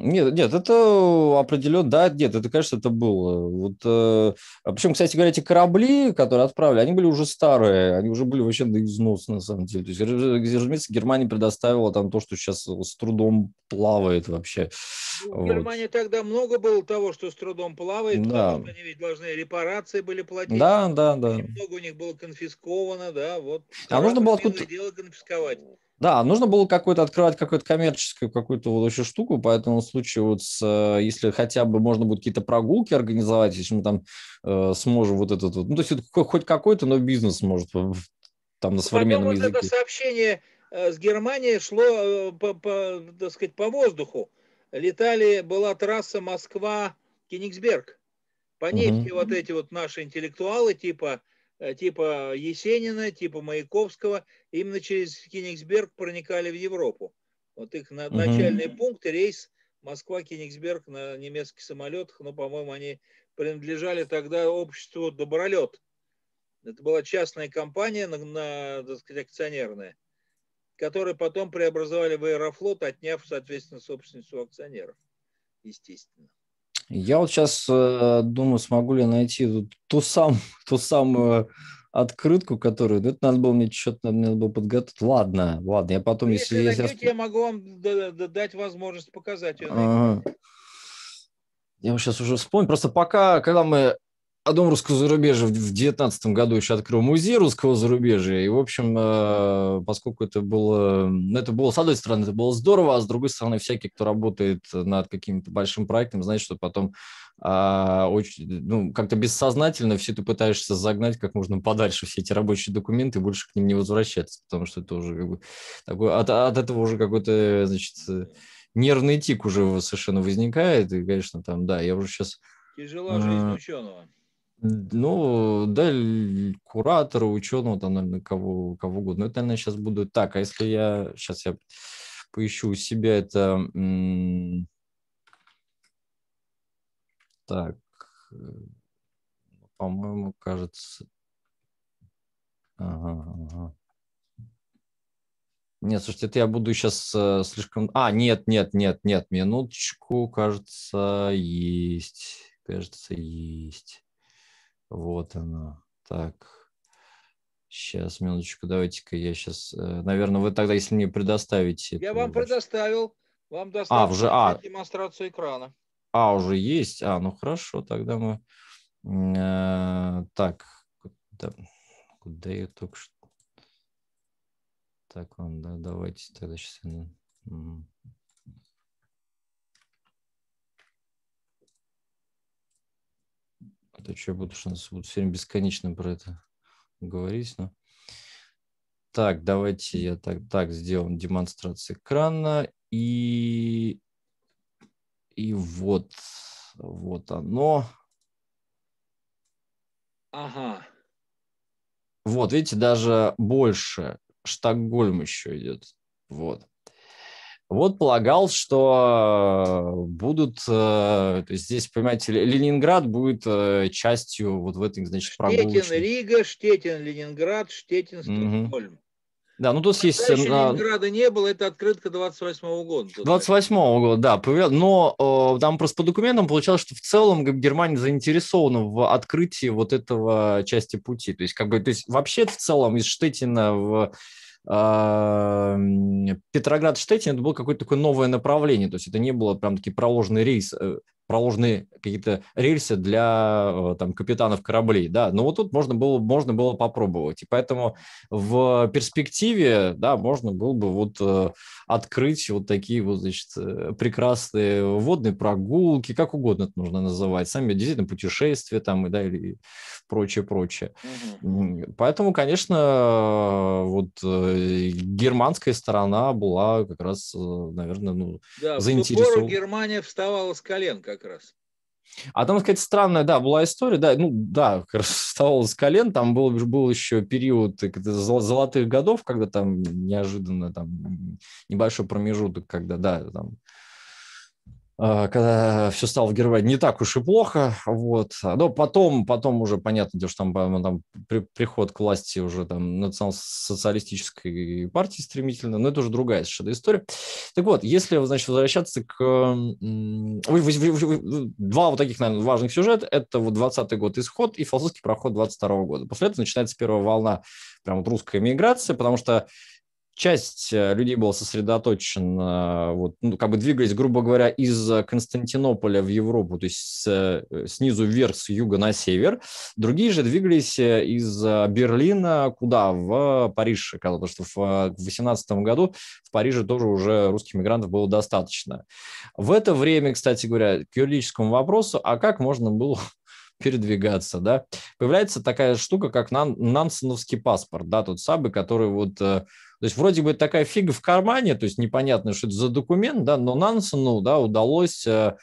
Нет, нет, это определенно, да, нет, это, конечно, это было. Вот, э, а причем, кстати говоря, эти корабли, которые отправили, они были уже старые, они уже были вообще на износ, на самом деле. То есть, разумеется, Германия предоставила там то, что сейчас с трудом плавает вообще. Ну, в Германии тогда много было того, что с трудом плавает, да. они ведь должны репарации были платить. Да, да, да. И много у них было конфисковано, да, вот. А нужно было откуда... дело конфисковать. Да, нужно было какую-то открывать какую-то коммерческую какую-то вот еще штуку, поэтому в случае вот с, э, если хотя бы можно будет какие-то прогулки организовать, если мы там э, сможем вот этот вот, ну то есть хоть какой-то, но бизнес может там на ну, современном Потом языке. вот это сообщение э, с Германии шло, э, по, по, так сказать, по воздуху. Летали, была трасса Москва-Кенигсберг. По ней угу. все вот эти вот наши интеллектуалы типа Э, типа Есенина, типа Маяковского, именно через Кенигсберг проникали в Европу. Вот их на, угу. начальный пункт, рейс Москва-Кенигсберг на немецких самолетах, но, ну, по-моему, они принадлежали тогда обществу «Добролет». Это была частная компания, на, на, так сказать, акционерная, которую потом преобразовали в аэрофлот, отняв, соответственно, собственность у акционеров, естественно. Я вот сейчас э, думаю, смогу ли найти ту, ту, сам, ту самую открытку, которую... Ну, это надо было мне что-то надо, было подготовить. Ладно, ладно, я потом, если... Если найдете, я... я могу вам дать возможность показать ее. Ага. Я сейчас уже вспомню. Просто пока, когда мы а Дом русского зарубежья в 2019 году еще открыл музей русского зарубежья. И, в общем, э, поскольку это было, ну, это было, с одной стороны, это было здорово, а с другой стороны, всякий, кто работает над каким-то большим проектом, знает, что потом а, очень, ну, как-то бессознательно все ты пытаешься загнать как можно подальше все эти рабочие документы больше к ним не возвращаться, потому что это уже как бы такой, от, от этого уже какой-то, значит, нервный тик уже совершенно возникает. И, конечно, там, да, я уже сейчас... Тяжело э, жизнь ученого. Ну, да, куратора, ученого, там, наверное, кого, кого угодно. Но ну, это, наверное, сейчас буду так. А если я... Сейчас я поищу у себя это... Так, э, по-моему, кажется... Ага, ага. Нет, слушайте, это я буду сейчас э, слишком... А, нет, нет, нет, нет, минуточку, кажется, есть, кажется, есть. Вот оно. Так. Сейчас, минуточку, давайте-ка я сейчас... Э, Наверное, вы тогда, если мне предоставите... Я вам предоставил. Вам а, достаточно а, уже, а... демонстрацию экрана. А, уже есть? А, ну хорошо, тогда мы... Э, так, куда, куда я только что... Так, он, да, давайте тогда сейчас... Угу. Это а что я буду, что нас будут все время бесконечно про это говорить, но... Ну. Так, давайте я так, так сделаем демонстрацию экрана. И, и вот, вот оно. Ага. Вот, видите, даже больше. Штокгольм еще идет. Вот. Вот полагал, что э, будут, э, то есть здесь, понимаете, Ленинград будет э, частью вот в этой, значит, прогулочной. Штетин Рига, Штетин Ленинград, Штетин Стокгольм. Угу. Да, ну тут Когда есть... Еще Ленинграда не было, это открытка 28-го года. 28-го года, да. Но там просто по документам получалось, что в целом Германия заинтересована в открытии вот этого части пути. То есть, как бы, то есть вообще в целом из Штетина в а, Петроград-Штетин это было какое-то такое новое направление, то есть это не было прям таки проложенный рейс. Э, проложены какие-то рельсы для э, там, капитанов кораблей, да, но вот тут можно было, можно было попробовать, и поэтому в перспективе, да, можно было бы вот э, открыть вот такие вот, значит, э, прекрасные водные прогулки, как угодно это можно называть, сами действительно путешествия там, и да, или прочее, прочее. Угу. Поэтому, конечно, вот германская сторона была как раз, наверное, ну, да, заинтересована. Германия вставала с колен, как как раз. А там, кстати, странная, да, была история, да, ну, да, вставал с колен, там был, был еще период золотых годов, когда там неожиданно там небольшой промежуток, когда, да, там а, когда все стало в Германии не так уж и плохо, вот. А, но потом, потом уже понятно, что там, там при, приход к власти уже там национал-социалистической партии стремительно, но это уже другая совершенно история. Так вот, если, значит, возвращаться к... Два вот таких, наверное, важных сюжета. Это вот 20 год исход и философский проход 22 года. После этого начинается первая волна прям вот русской миграции, потому что часть э, людей была сосредоточена, э, вот, ну, как бы двигались, грубо говоря, из э, Константинополя в Европу, то есть с, снизу вверх, с юга на север. Другие же двигались из Берлина куда? В Париж, потому что в 2018 году в Париже тоже уже русских мигрантов было достаточно. В это время, кстати говоря, к юридическому вопросу, а как можно было передвигаться, да, появляется такая штука, как нан- нансеновский паспорт, да, тот самый, который вот то есть вроде бы такая фига в кармане, то есть непонятно, что это за документ, да, но Нансену да, удалось э,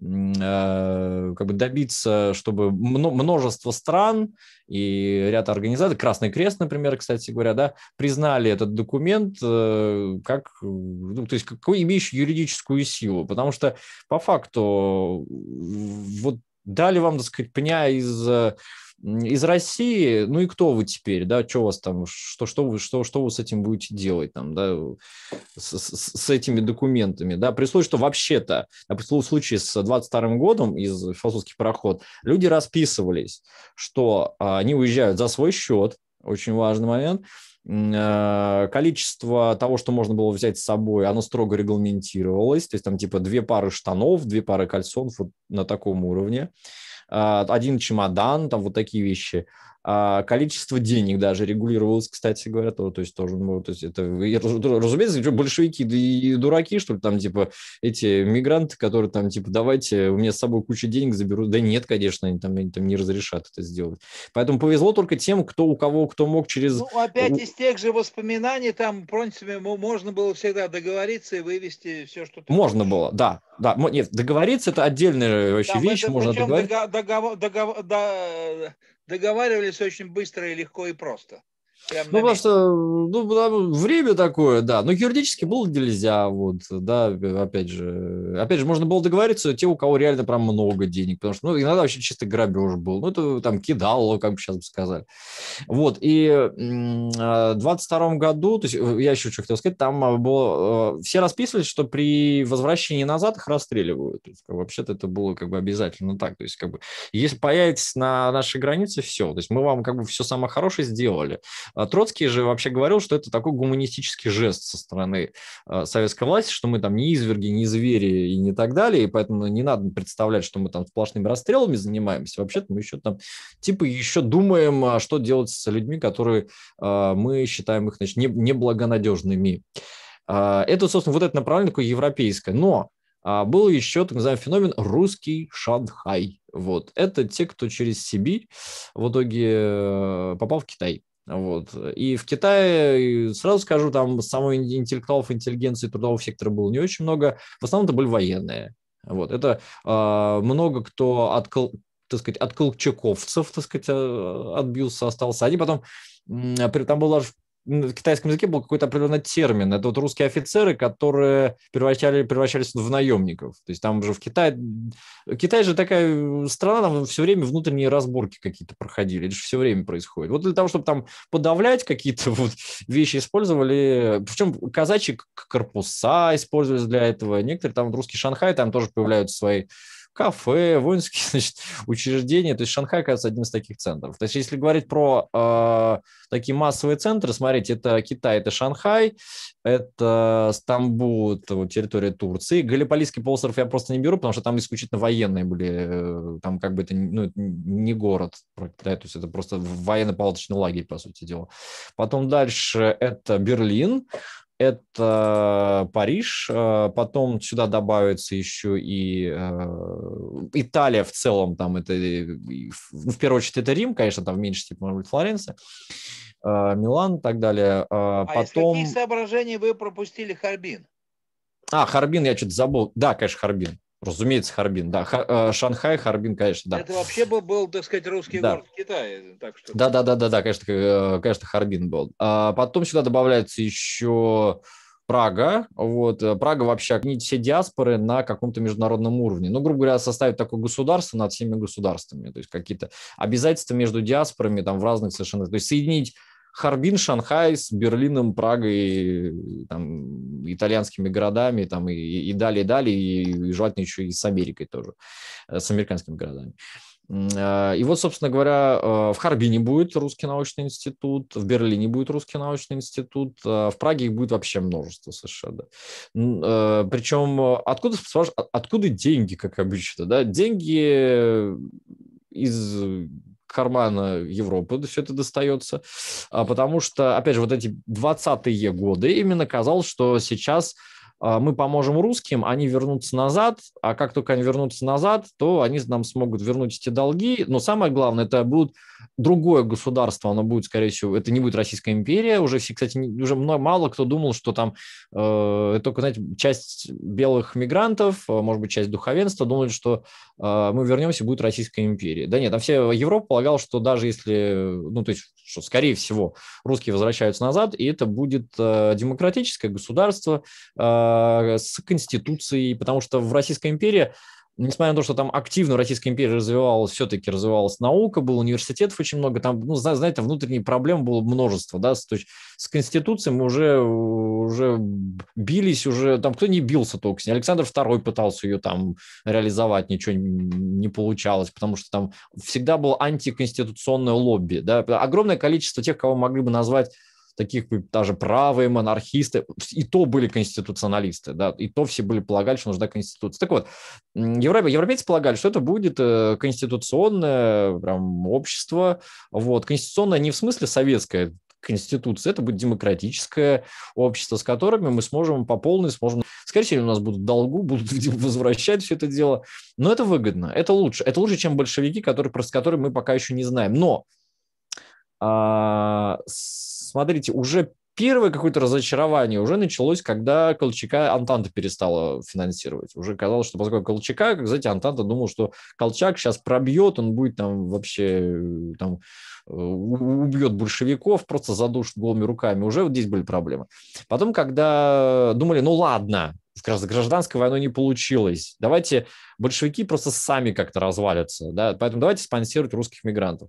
э, как бы добиться, чтобы множество стран и ряд организаций, Красный Крест, например, кстати говоря, да, признали этот документ э, как, ну, то есть какой имеющий юридическую силу, потому что по факту вот дали вам, так сказать, пня из э, из России, ну и кто вы теперь, да, что у вас там, что, что, вы, что, что вы с этим будете делать там, да, с, с, с этими документами, да, при случае, что вообще-то, а в случае с 22-м годом из французских пароход, люди расписывались, что а, они уезжают за свой счет, очень важный момент, а, количество того, что можно было взять с собой, оно строго регламентировалось, то есть там типа две пары штанов, две пары кальсонов вот на таком уровне, а, один чемодан, там вот такие вещи. А количество денег даже регулировалось, кстати говоря, то, то есть тоже, ну, то есть это, разумеется, что, большевики да и дураки, что ли, там, типа, эти мигранты, которые там, типа, давайте, у меня с собой куча денег заберу. Да нет, конечно, они там, они там не разрешат это сделать. Поэтому повезло только тем, кто у кого, кто мог через... Ну, опять из тех же воспоминаний там, в принципе, можно было всегда договориться и вывести все, что... Ты можно было, да, да. Нет, договориться – это отдельная э, вообще там вещь, это, можно договориться. договор, договор, да договаривались очень быстро и легко и просто. Прям ну, потому что ну, ну, время такое, да. Но юридически было нельзя, вот, да, опять же. Опять же, можно было договориться те, у кого реально прям много денег, потому что, ну, иногда вообще чисто грабеж был. Ну, это там кидало, как бы сейчас бы сказали. Вот, и а, в 22 году, то есть э, я еще что хотел сказать, там а, было... Э, все расписывались, что при возвращении назад их расстреливают. То есть, вообще-то это было как бы обязательно так. То есть, как бы, если появитесь на нашей границе, все. То есть, мы вам как бы все самое хорошее сделали. А Троцкий же вообще говорил, что это такой гуманистический жест со стороны э, советской власти, что мы там не изверги, не звери и не так далее, и поэтому не надо представлять, что мы там сплошными расстрелами занимаемся. Вообще-то мы еще там типа еще думаем, а что делать с людьми, которые э, мы считаем их значит, неблагонадежными. А, это, собственно, вот это направление такое европейское. Но был еще, так называемый, феномен русский Шанхай. Вот. Это те, кто через Сибирь в итоге э, попал в Китай. Вот. И в Китае, сразу скажу, там самой интеллектуалов, интеллигенции трудового сектора было не очень много. В основном это были военные. Вот. Это э, много кто от, так сказать, от колчаковцев, так сказать, э, отбился, остался. Они потом, там был даже в китайском языке был какой-то определенный термин. Это вот русские офицеры, которые превращали, превращались в наемников. То есть там уже в Китае... Китай же такая страна, там все время внутренние разборки какие-то проходили. Это же все время происходит. Вот для того, чтобы там подавлять какие-то вот вещи использовали... Причем казачьи корпуса использовались для этого. Некоторые там, русский Шанхай, там тоже появляются свои кафе, воинские значит, учреждения. То есть Шанхай, кажется, одним из таких центров. То есть если говорить про э, такие массовые центры, смотрите, это Китай, это Шанхай, это Стамбул, это вот территория Турции. Галиполийский полуостров я просто не беру, потому что там исключительно военные были. Э, там как бы это ну, не город, да, то есть это просто военно-палаточный лагерь, по сути дела. Потом дальше это Берлин, это Париж, э, потом сюда добавится еще и э, Италия в целом, там это, ну, в первую очередь, это Рим, конечно, там в меньшей степени, типа, может быть, Флоренция, э, Милан и так далее. А потом... из каких соображений вы пропустили Харбин? А, Харбин, я что-то забыл. Да, конечно, Харбин. Разумеется, Харбин, да. Ха- э, Шанхай, Харбин, конечно, да. Это вообще был, был так сказать, русский да. город Китая. Так что... Да, да, да, да, да, конечно, э, конечно, Харбин был. А потом сюда добавляется еще Прага. Вот. Э, Прага вообще объединит все диаспоры на каком-то международном уровне. Ну, грубо говоря, составить такое государство над всеми государствами. То есть какие-то обязательства между диаспорами там в разных совершенно... То есть соединить Харбин, Шанхай с Берлином, Прагой, там, итальянскими городами там, и, и далее, и далее, и, и желательно еще и с Америкой тоже, э, с американскими городами. Э, и вот, собственно говоря, э, в Харбине будет русский научный институт, в Берлине будет русский научный институт, в Праге их будет вообще множество совершенно. Причем откуда, откуда деньги, как обычно? Да? Деньги из кармана Европы все это достается, а потому что, опять же, вот эти 20-е годы именно казалось, что сейчас а, мы поможем русским, они вернутся назад, а как только они вернутся назад, то они нам смогут вернуть эти долги. Но самое главное, это будет другое государство, оно будет, скорее всего, это не будет Российская империя. Уже все, кстати, уже мало кто думал, что там э, только, знаете, часть белых мигрантов, а, может быть, часть духовенства думали, что э, мы вернемся, будет Российская империя. Да нет, там все Европа полагала, что даже если, ну, то есть что, скорее всего, русские возвращаются назад, и это будет э, демократическое государство э, с конституцией, потому что в Российской империи несмотря на то, что там активно Российская империя развивалась, все-таки развивалась наука, было университетов очень много, там, ну, знаете, внутренних проблем было множество, да, то есть с Конституцией мы уже, уже бились, уже там кто не бился только с ней, Александр II пытался ее там реализовать, ничего не получалось, потому что там всегда было антиконституционное лобби, да, огромное количество тех, кого могли бы назвать таких даже правые монархисты, и то были конституционалисты, да, и то все были полагали, что нужна конституция. Так вот, европе, европейцы полагали, что это будет э, конституционное прям, общество, вот, конституционное не в смысле советское, конституция, это будет демократическое общество, с которыми мы сможем по полной, сможем... Скорее всего, у нас будут долгу, будут возвращать все это дело. Но это выгодно, это лучше. Это лучше, чем большевики, которые, про которые мы пока еще не знаем. Но а, смотрите, уже первое какое-то разочарование уже началось, когда Колчака Антанта перестала финансировать. Уже казалось, что поскольку Колчака, как знаете, Антанта думал, что Колчак сейчас пробьет, он будет там вообще э, там э, убьет большевиков, просто задушит голыми руками. Уже вот здесь были проблемы. Потом, когда думали, ну ладно, с гражданской войной не получилось. Давайте большевики просто сами как-то развалятся, да, поэтому давайте спонсировать русских мигрантов.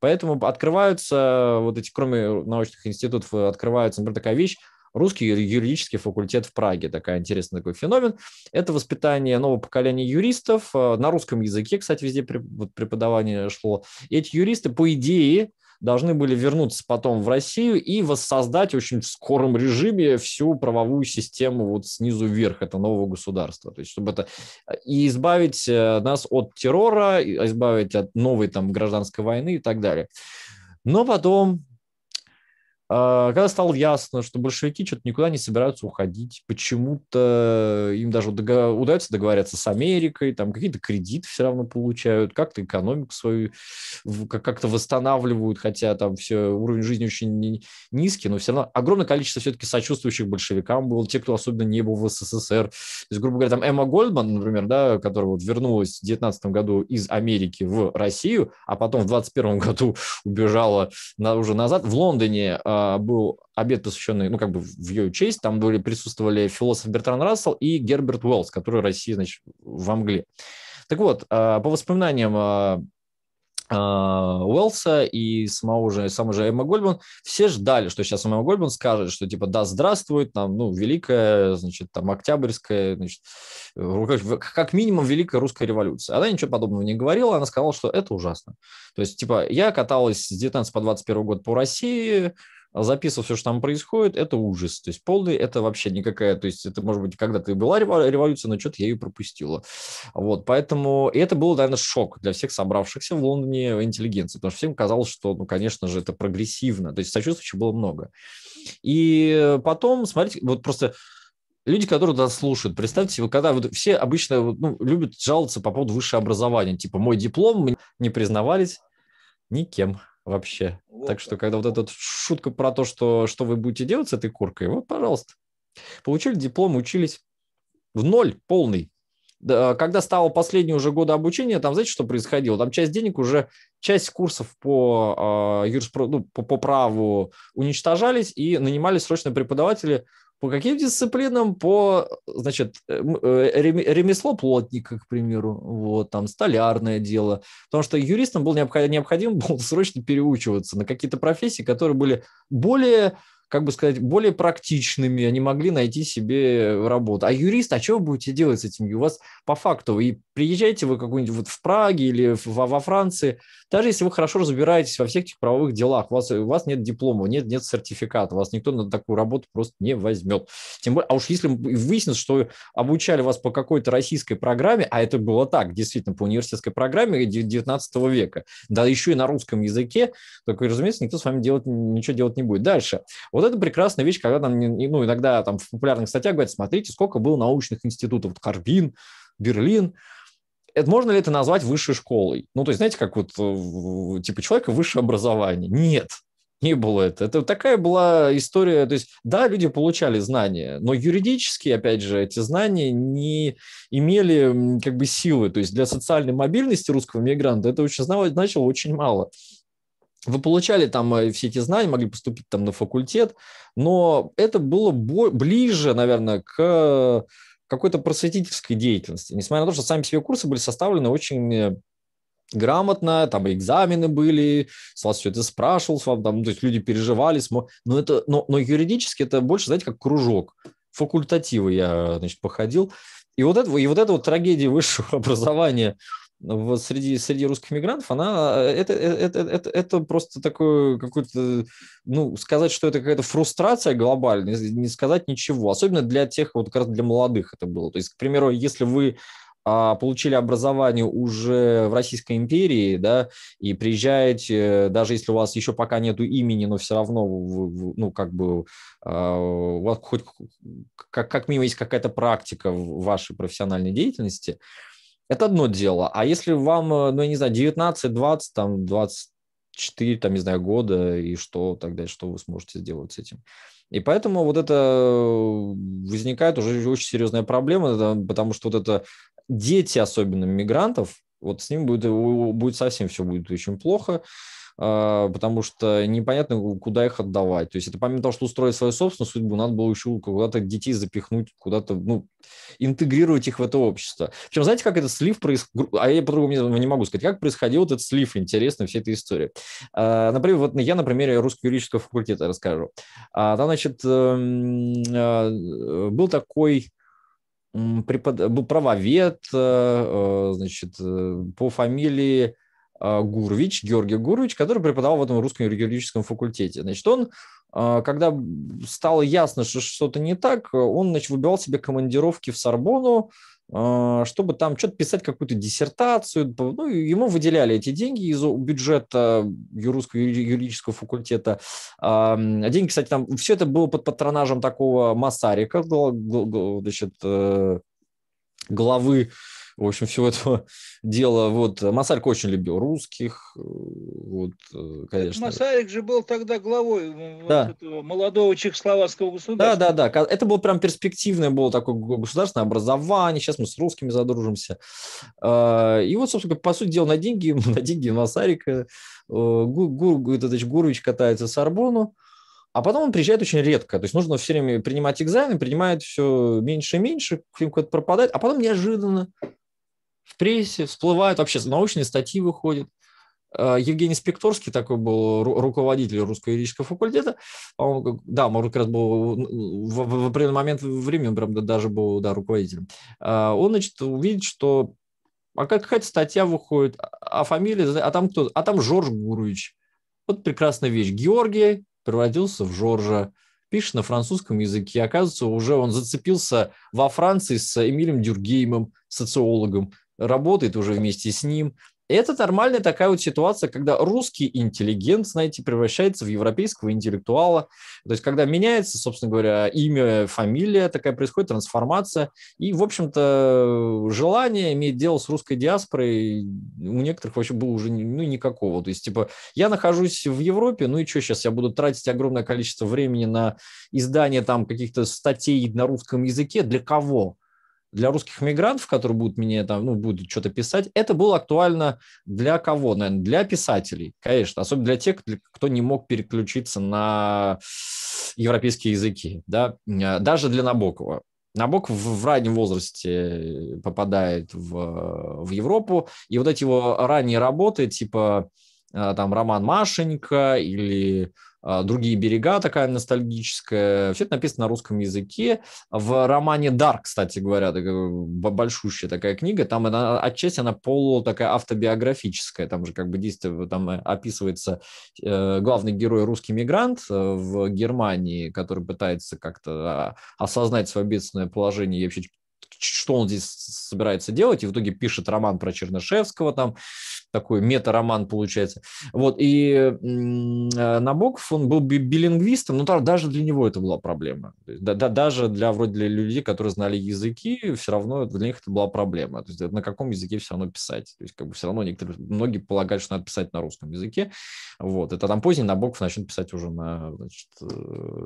Поэтому открываются э, вот эти, кроме научных институтов, э, открываются, например, такая вещь, русский юридический факультет в Праге. Такая интересный такой феномен. Это воспитание нового поколения юристов. Э, на русском языке, кстати, везде преподавание шло. эти юристы, по идее, должны были вернуться потом в Россию и воссоздать очень в скором режиме всю правовую систему вот снизу вверх, это нового государства. То есть, чтобы это и избавить э, нас от террора, избавить от новой там гражданской войны и так далее. Но потом а, когда стало ясно, что большевики что-то никуда не собираются уходить, почему-то им даже удается договориться с Америкой, там какие-то кредиты все равно получают, как-то экономику свою как-то восстанавливают, хотя там все, уровень жизни очень низкий, но все равно огромное количество все-таки сочувствующих большевикам было, те, кто особенно не был в СССР. То есть, грубо говоря, там Эмма Гольдман, например, да, которая вот вернулась в 19 году из Америки в Россию, а потом в 2021 году убежала на, уже назад, в Лондоне а, а, был обед, посвященный, ну, как бы в ее честь. Там были, присутствовали философ Бертран Рассел и Герберт Уэллс, который Россия, значит, в Англии. Так вот, а, по воспоминаниям а, Уэллса и самого же, сам же Эмма Гольбан, все ждали, что сейчас Эмма Гольбан скажет, что типа да, здравствует, там, ну, великая, значит, там, октябрьская, значит, как минимум великая русская революция. Она ничего подобного не говорила, она сказала, что это ужасно. То есть, типа, я каталась с 19 по 21 год по России, записывал все, что там происходит, это ужас. То есть полный это вообще никакая, то есть это, может быть, когда-то и была революция, но что-то я ее пропустила. Вот, поэтому и это было наверное, шок для всех собравшихся в Лондоне интеллигенции, потому что всем казалось, что, ну, конечно же, это прогрессивно, то есть сочувствующих было много. И потом, смотрите, вот просто люди, которые нас слушают, представьте, вы когда вот все обычно ну, любят жаловаться по поводу высшего образования, типа мой диплом, мы не признавались никем вообще. Вот так что, когда вот эта шутка про то, что, что вы будете делать с этой куркой, вот, пожалуйста. Получили диплом, учились в ноль полный. Да, когда стало последние уже годы обучения, там, знаете, что происходило? Там часть денег уже, часть курсов по, э, а, юриспро... ну, по, по праву уничтожались и нанимали срочно преподаватели по каким дисциплинам? По, значит, э, э, ремесло плотника, к примеру, вот, там, столярное дело. Потому что юристам был необходимо, необходимо было срочно переучиваться на какие-то профессии, которые были более как бы сказать, более практичными, они могли найти себе работу. А юрист, а что вы будете делать с этим? У вас по факту, и приезжаете вы какую-нибудь вот в Праге или во, во Франции, даже если вы хорошо разбираетесь во всех этих правовых делах, у вас, у вас нет диплома, нет, нет сертификата, вас никто на такую работу просто не возьмет. Тем более, а уж если выяснится, что обучали вас по какой-то российской программе, а это было так, действительно, по университетской программе 19 века, да еще и на русском языке, так, разумеется, никто с вами делать, ничего делать не будет. Дальше. Вот это прекрасная вещь, когда там, ну, иногда там в популярных статьях говорят, смотрите, сколько было научных институтов, вот Харбин, Берлин, это можно ли это назвать высшей школой? Ну, то есть, знаете, как вот, э, типа, человека высшее образование. Нет, не было это. Это такая была история. То есть, да, люди получали знания, но юридически, опять же, эти знания не имели как бы силы. То есть для социальной мобильности русского мигранта это очень значило очень мало вы получали там э, все эти знания, могли поступить там на факультет, но это было ближе, наверное, к какой-то просветительской деятельности. Несмотря на то, что сами себе курсы были составлены очень грамотно, там экзамены были, с вас все это спрашивалось, вам там, ну, то есть люди переживали, смо... но это, но, но юридически это больше, знаете, как кружок, факультативы я, значит, походил, и вот это, и вот эта вот трагедия высшего образования в, среди, среди русских мигрантов, она, э, это, э, э, это, это, это просто такое, какое-то, ну, сказать, что это какая-то фрустрация глобальная, не сказать ничего, особенно для тех, вот как раз для молодых это было. То есть, к примеру, если вы а, получили образование уже в Российской империи, да, и приезжаете, даже если у вас еще пока нету имени, но все равно, вы, ну, как бы, а, у вас хоть как, как минимум есть какая-то практика в вашей профессиональной деятельности, это одно дело. А если вам, э, ну, я не знаю, 19, 20, там, 24, там, не знаю, года, и что тогда, что вы сможете сделать с этим? И поэтому вот это э, возникает уже очень серьезная проблема, потому что вот это дети, особенно мигрантов, вот с ним будет, будет совсем все будет очень плохо. А, потому что непонятно, куда их отдавать. То есть это помимо того, что устроить свою собственную судьбу, надо было еще куда-то детей запихнуть, куда-то, ну, интегрировать их в это общество. Причем, знаете, как этот слив происходит? А я по-другому не могу сказать. Как происходил этот слив, интересно, вся эта история. А, например, вот я на примере русского юридического факультета расскажу. А, там, значит, эм, был такой препод... был правовед, э, э, значит, э, по фамилии а, Гурвич, Георгий Гурвич, который преподавал в этом русском юридическом факультете. Значит, он, а, когда стало ясно, что что-то не так, он значит, выбивал себе командировки в Сорбону, а, чтобы там что-то писать, какую-то диссертацию. Ну, ему выделяли эти деньги из бюджета Юрусского юридического факультета. А Деньги, кстати, там все это было под патронажем такого Масарика, значит, э, главы в общем, всего этого дела. Вот Масарик очень любил русских, э, вот, э, конечно. Масарик же был тогда главой э, да. вот молодого чехословацкого государства. Да, да, да. Это было прям перспективное было такое государственное образование. Сейчас мы с русскими задружимся. А, и вот, собственно, по сути дела, на деньги, на деньги Масарика Гур, Гур, Гурович катается в Сорбону. А потом он приезжает очень редко. То есть нужно все время принимать экзамены, принимает все меньше и меньше, куда-то пропадает. А потом неожиданно в прессе, всплывают, вообще научные статьи выходят. А, Евгений Спекторский такой был руководитель русского юридического факультета. Он, да, он как раз был в, в, в определенный момент времени, прям даже был да, руководителем. А, он, значит, увидит, что а какая-то статья выходит, а, а фамилия, а там кто? А там Жорж Гурович. Вот прекрасная вещь. Георгий превратился в Жоржа. Пишет на французском языке. Оказывается, уже он зацепился во Франции с Эмилем Дюргеймом, социологом работает уже вместе с ним. это нормальная такая вот ситуация, когда русский интеллигент, знаете, превращается в европейского интеллектуала. То есть, когда меняется, собственно говоря, имя, фамилия, такая происходит трансформация. И, в общем-то, желание иметь дело с русской диаспорой у некоторых вообще было уже ну, никакого. То есть, типа, я нахожусь в Европе, ну и что сейчас, я буду тратить огромное количество времени на издание там каких-то статей на русском языке. Для кого? для русских мигрантов, которые будут мне там, ну, будут что-то писать, это было актуально для кого? Наверное, для писателей, конечно, особенно для тех, кто не мог переключиться на европейские языки, да, а, даже для Набокова. Набоков в раннем возрасте э, попадает в, в Европу, и вот эти его ранние работы, типа а, там роман Машенька или а, «Другие берега», такая ностальгическая. Все это написано на русском языке. В романе «Дар», кстати говоря, такая э, большущая такая книга, там она, а, отчасти она полу такая автобиографическая. Там же как бы действие, там э, описывается э, главный герой русский мигрант в Германии, который пытается как-то осознать свое бедственное положение и вообще типа, что он здесь собирается делать, и в итоге пишет роман про Чернышевского, там, такой мета-роман получается. Вот, и э, Набоков, он был билингвистом, но даже для него это была проблема. Да, да, даже для вроде для людей, которые знали языки, все равно для них это была проблема. То есть на каком языке все равно писать. То есть как бы все равно некоторые, многие полагают, что надо писать на русском языке. Вот, это там позднее Набоков начнет писать уже на, значит, э,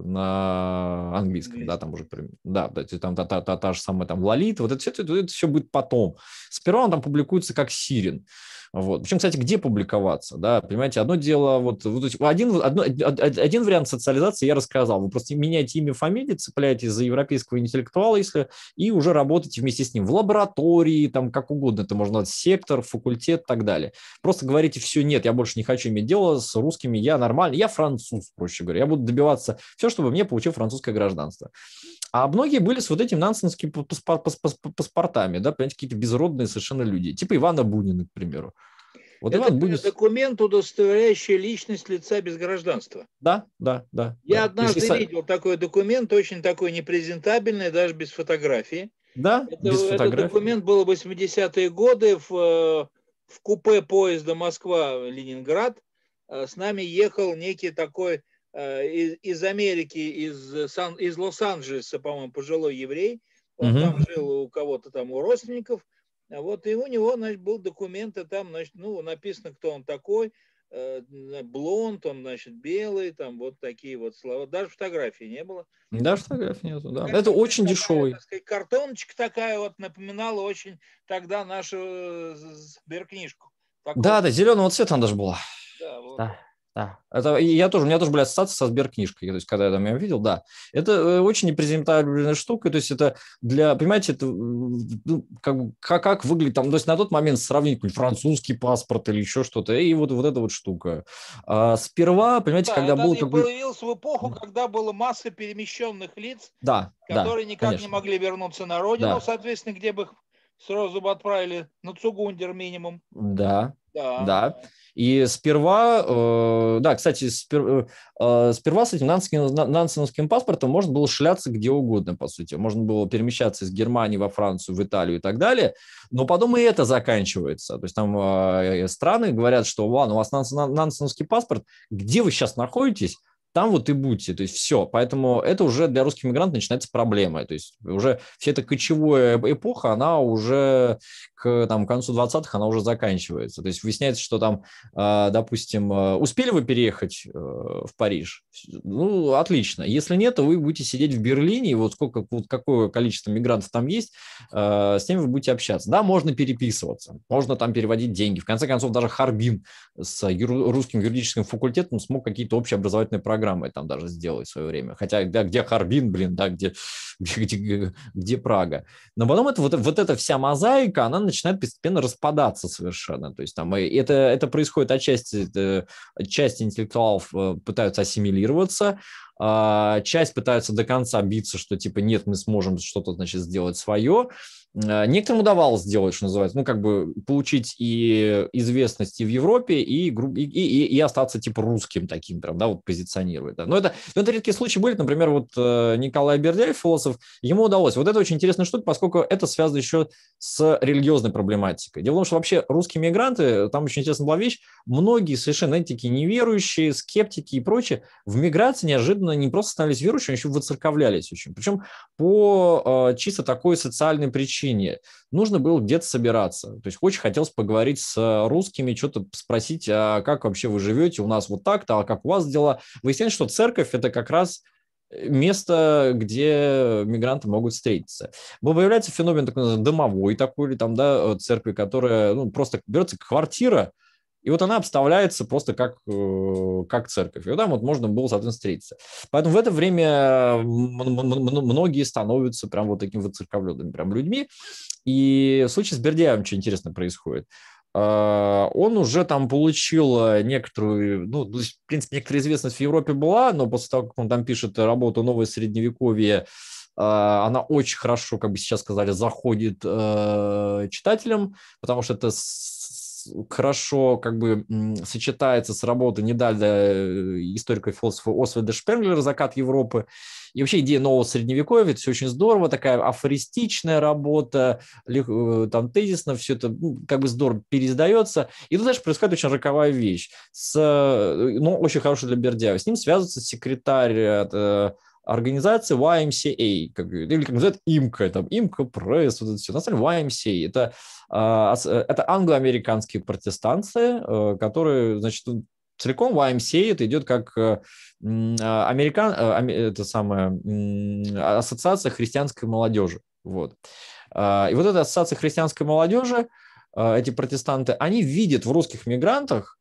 на английском, да, там уже, да, да там та, та, та, та же самая там Лолита, вот это все, это, это все будет потом. Сперва он там публикуется как Сирин. Вот. Причем, кстати, где публиковаться, да, понимаете, одно дело, вот, вот один, одно, один вариант социализации я рассказал, вы просто меняете имя, фамилии, цепляетесь за европейского интеллектуала, если, и уже работаете вместе с ним в лаборатории, там, как угодно, это можно сектор, факультет и так далее. Просто говорите, все, нет, я больше не хочу иметь дело с русскими, я нормальный, я француз, проще говоря, я буду добиваться все, чтобы мне получил французское гражданство. А многие были с вот этим нансенскими паспортами, да, понимаете, какие-то безродные совершенно люди, типа Ивана Бунина, к примеру. Вот это Иван Бунин... документ, удостоверяющий личность лица без гражданства. Да, да, да. Я да. однажды есть, видел такой документ, очень такой непрезентабельный, даже без фотографии. Да, это, без фотографии. Этот документ был в 80-е годы в, э, в купе поезда Москва-Ленинград. Э, с нами ехал некий такой Э, из, из Америки, из, э, из Лос-Анджелеса, по-моему, пожилой еврей. Он угу. там жил у кого-то там, у родственников. А вот, и у него, значит, был документ, и там, значит, ну, написано, кто он такой, э, блонд, он, значит, белый, там вот такие вот слова. Даже фотографии не было. Даже фотографии нету, да. Это очень такая, дешевый. Так сказать, картоночка такая вот напоминала очень тогда нашу сберкнижку. Да, да, зеленого цвета она даже была. Да, вот. да. Да. Это, я тоже, у меня тоже были ассоциации со Сберкнижкой, то есть, когда я там ее видел, да. Это э, очень непрезентабельная штука, то есть, это для, понимаете, это, ну, как, как, как выглядит там, то есть, на тот момент сравнить ну, французский паспорт или еще что-то, и вот, вот эта вот штука. А, сперва, понимаете, да, когда был это появился в эпоху, когда была масса перемещенных лиц, да, которые да, никак конечно. не могли вернуться на родину, да. соответственно, где бы их сразу бы отправили на Цугундер минимум. Да, да. да. И сперва, э, да, кстати, спер, э, сперва с этим нансеновским паспортом можно было шляться где угодно, по сути. Можно было перемещаться из Германии во Францию, в Италию и так далее. Но потом и это заканчивается. То есть там э, э страны говорят, что, ладно, у вас нансеновский паспорт, где вы сейчас находитесь? там вот и будьте, то есть все. Поэтому это уже для русских мигрантов начинается проблема. То есть уже вся эта кочевая эпоха, она уже к там, концу 20-х, она уже заканчивается. То есть выясняется, что там, а, допустим, а, успели вы переехать э, в Париж? Ну, отлично. Если нет, то вы будете сидеть в Берлине, и вот сколько, вот какое количество мигрантов там есть, а, с ними вы будете общаться. Да, можно переписываться, можно там переводить деньги. В конце концов, даже Харбин с русским юридическим факультетом смог какие-то общие образовательные программы программой там даже сделали в свое время. Хотя, да, где Харбин, блин, да, где, где, где Прага. Но потом это, вот, вот эта вся мозаика, она начинает постепенно распадаться совершенно. То есть там это, это происходит отчасти, это, часть интеллектуалов э, пытаются ассимилироваться, а часть пытаются до конца биться, что типа нет, мы сможем что-то, значит, сделать свое, Э, некоторым удавалось сделать, что называется, ну, как бы получить и известность и в Европе, и, и, и, и остаться типа русским таким, прям, да, вот позиционировать. Да. Но это, но это редкие случаи были, например, вот э, Николай Бердяев, философ, ему удалось. Вот это очень интересная штука, поскольку это связано еще с религиозной проблематикой. Дело в том, что вообще русские мигранты, там очень интересная была вещь, многие совершенно этики неверующие, скептики и прочее, в миграции неожиданно не просто становились верующими, а еще выцерковлялись очень. Причем по э, чисто такой социальной причине причине нужно было где-то собираться. То есть очень хотелось поговорить с э, русскими, что-то спросить, а как вообще вы живете, у нас вот так-то, а как у вас дела. Выясняется, что церковь – это как раз э, место, где мигранты могут встретиться. Появляется феномен такой называемый домовой такой, или там, да, э, церкви, которая, ну, просто берется квартира, и вот она обставляется просто как, э, как церковь. И там вот можно было, соответственно, встретиться. Поэтому в это время э, многие становятся прям вот такими вот церковленными прям людьми. И в случае с Бердяевым что интересно происходит а, он уже там получил э, некоторую, ну, в принципе, некоторая известность в Европе была, но после того, как он там пишет работу «Новое средневековье», а, она очень хорошо, как бы сейчас сказали, заходит читателям, потому что это хорошо как бы сочетается с работой Недальда, э, историка и философа Освальда Шпенглера «Закат Европы». И вообще идея нового средневековья, это все очень здорово, такая афористичная работа, э, там тезисно все это ну, как бы здорово переиздается. И тут, знаешь, происходит очень роковая вещь, с, э, ну, очень хорошая для Бердяева. С ним связывается секретарь организация YMCA, как, или как называют ИМКА, там ИМКА Пресс, вот это все. На самом деле YMCA – это, а, э, это англо-американские протестанты, э, которые, значит, ну, целиком YMCA это идет как э, а, американ, это самое, а, ассоциация христианской молодежи. Вот. И вот эта ассоциация христианской молодежи, эти протестанты, они видят в русских мигрантах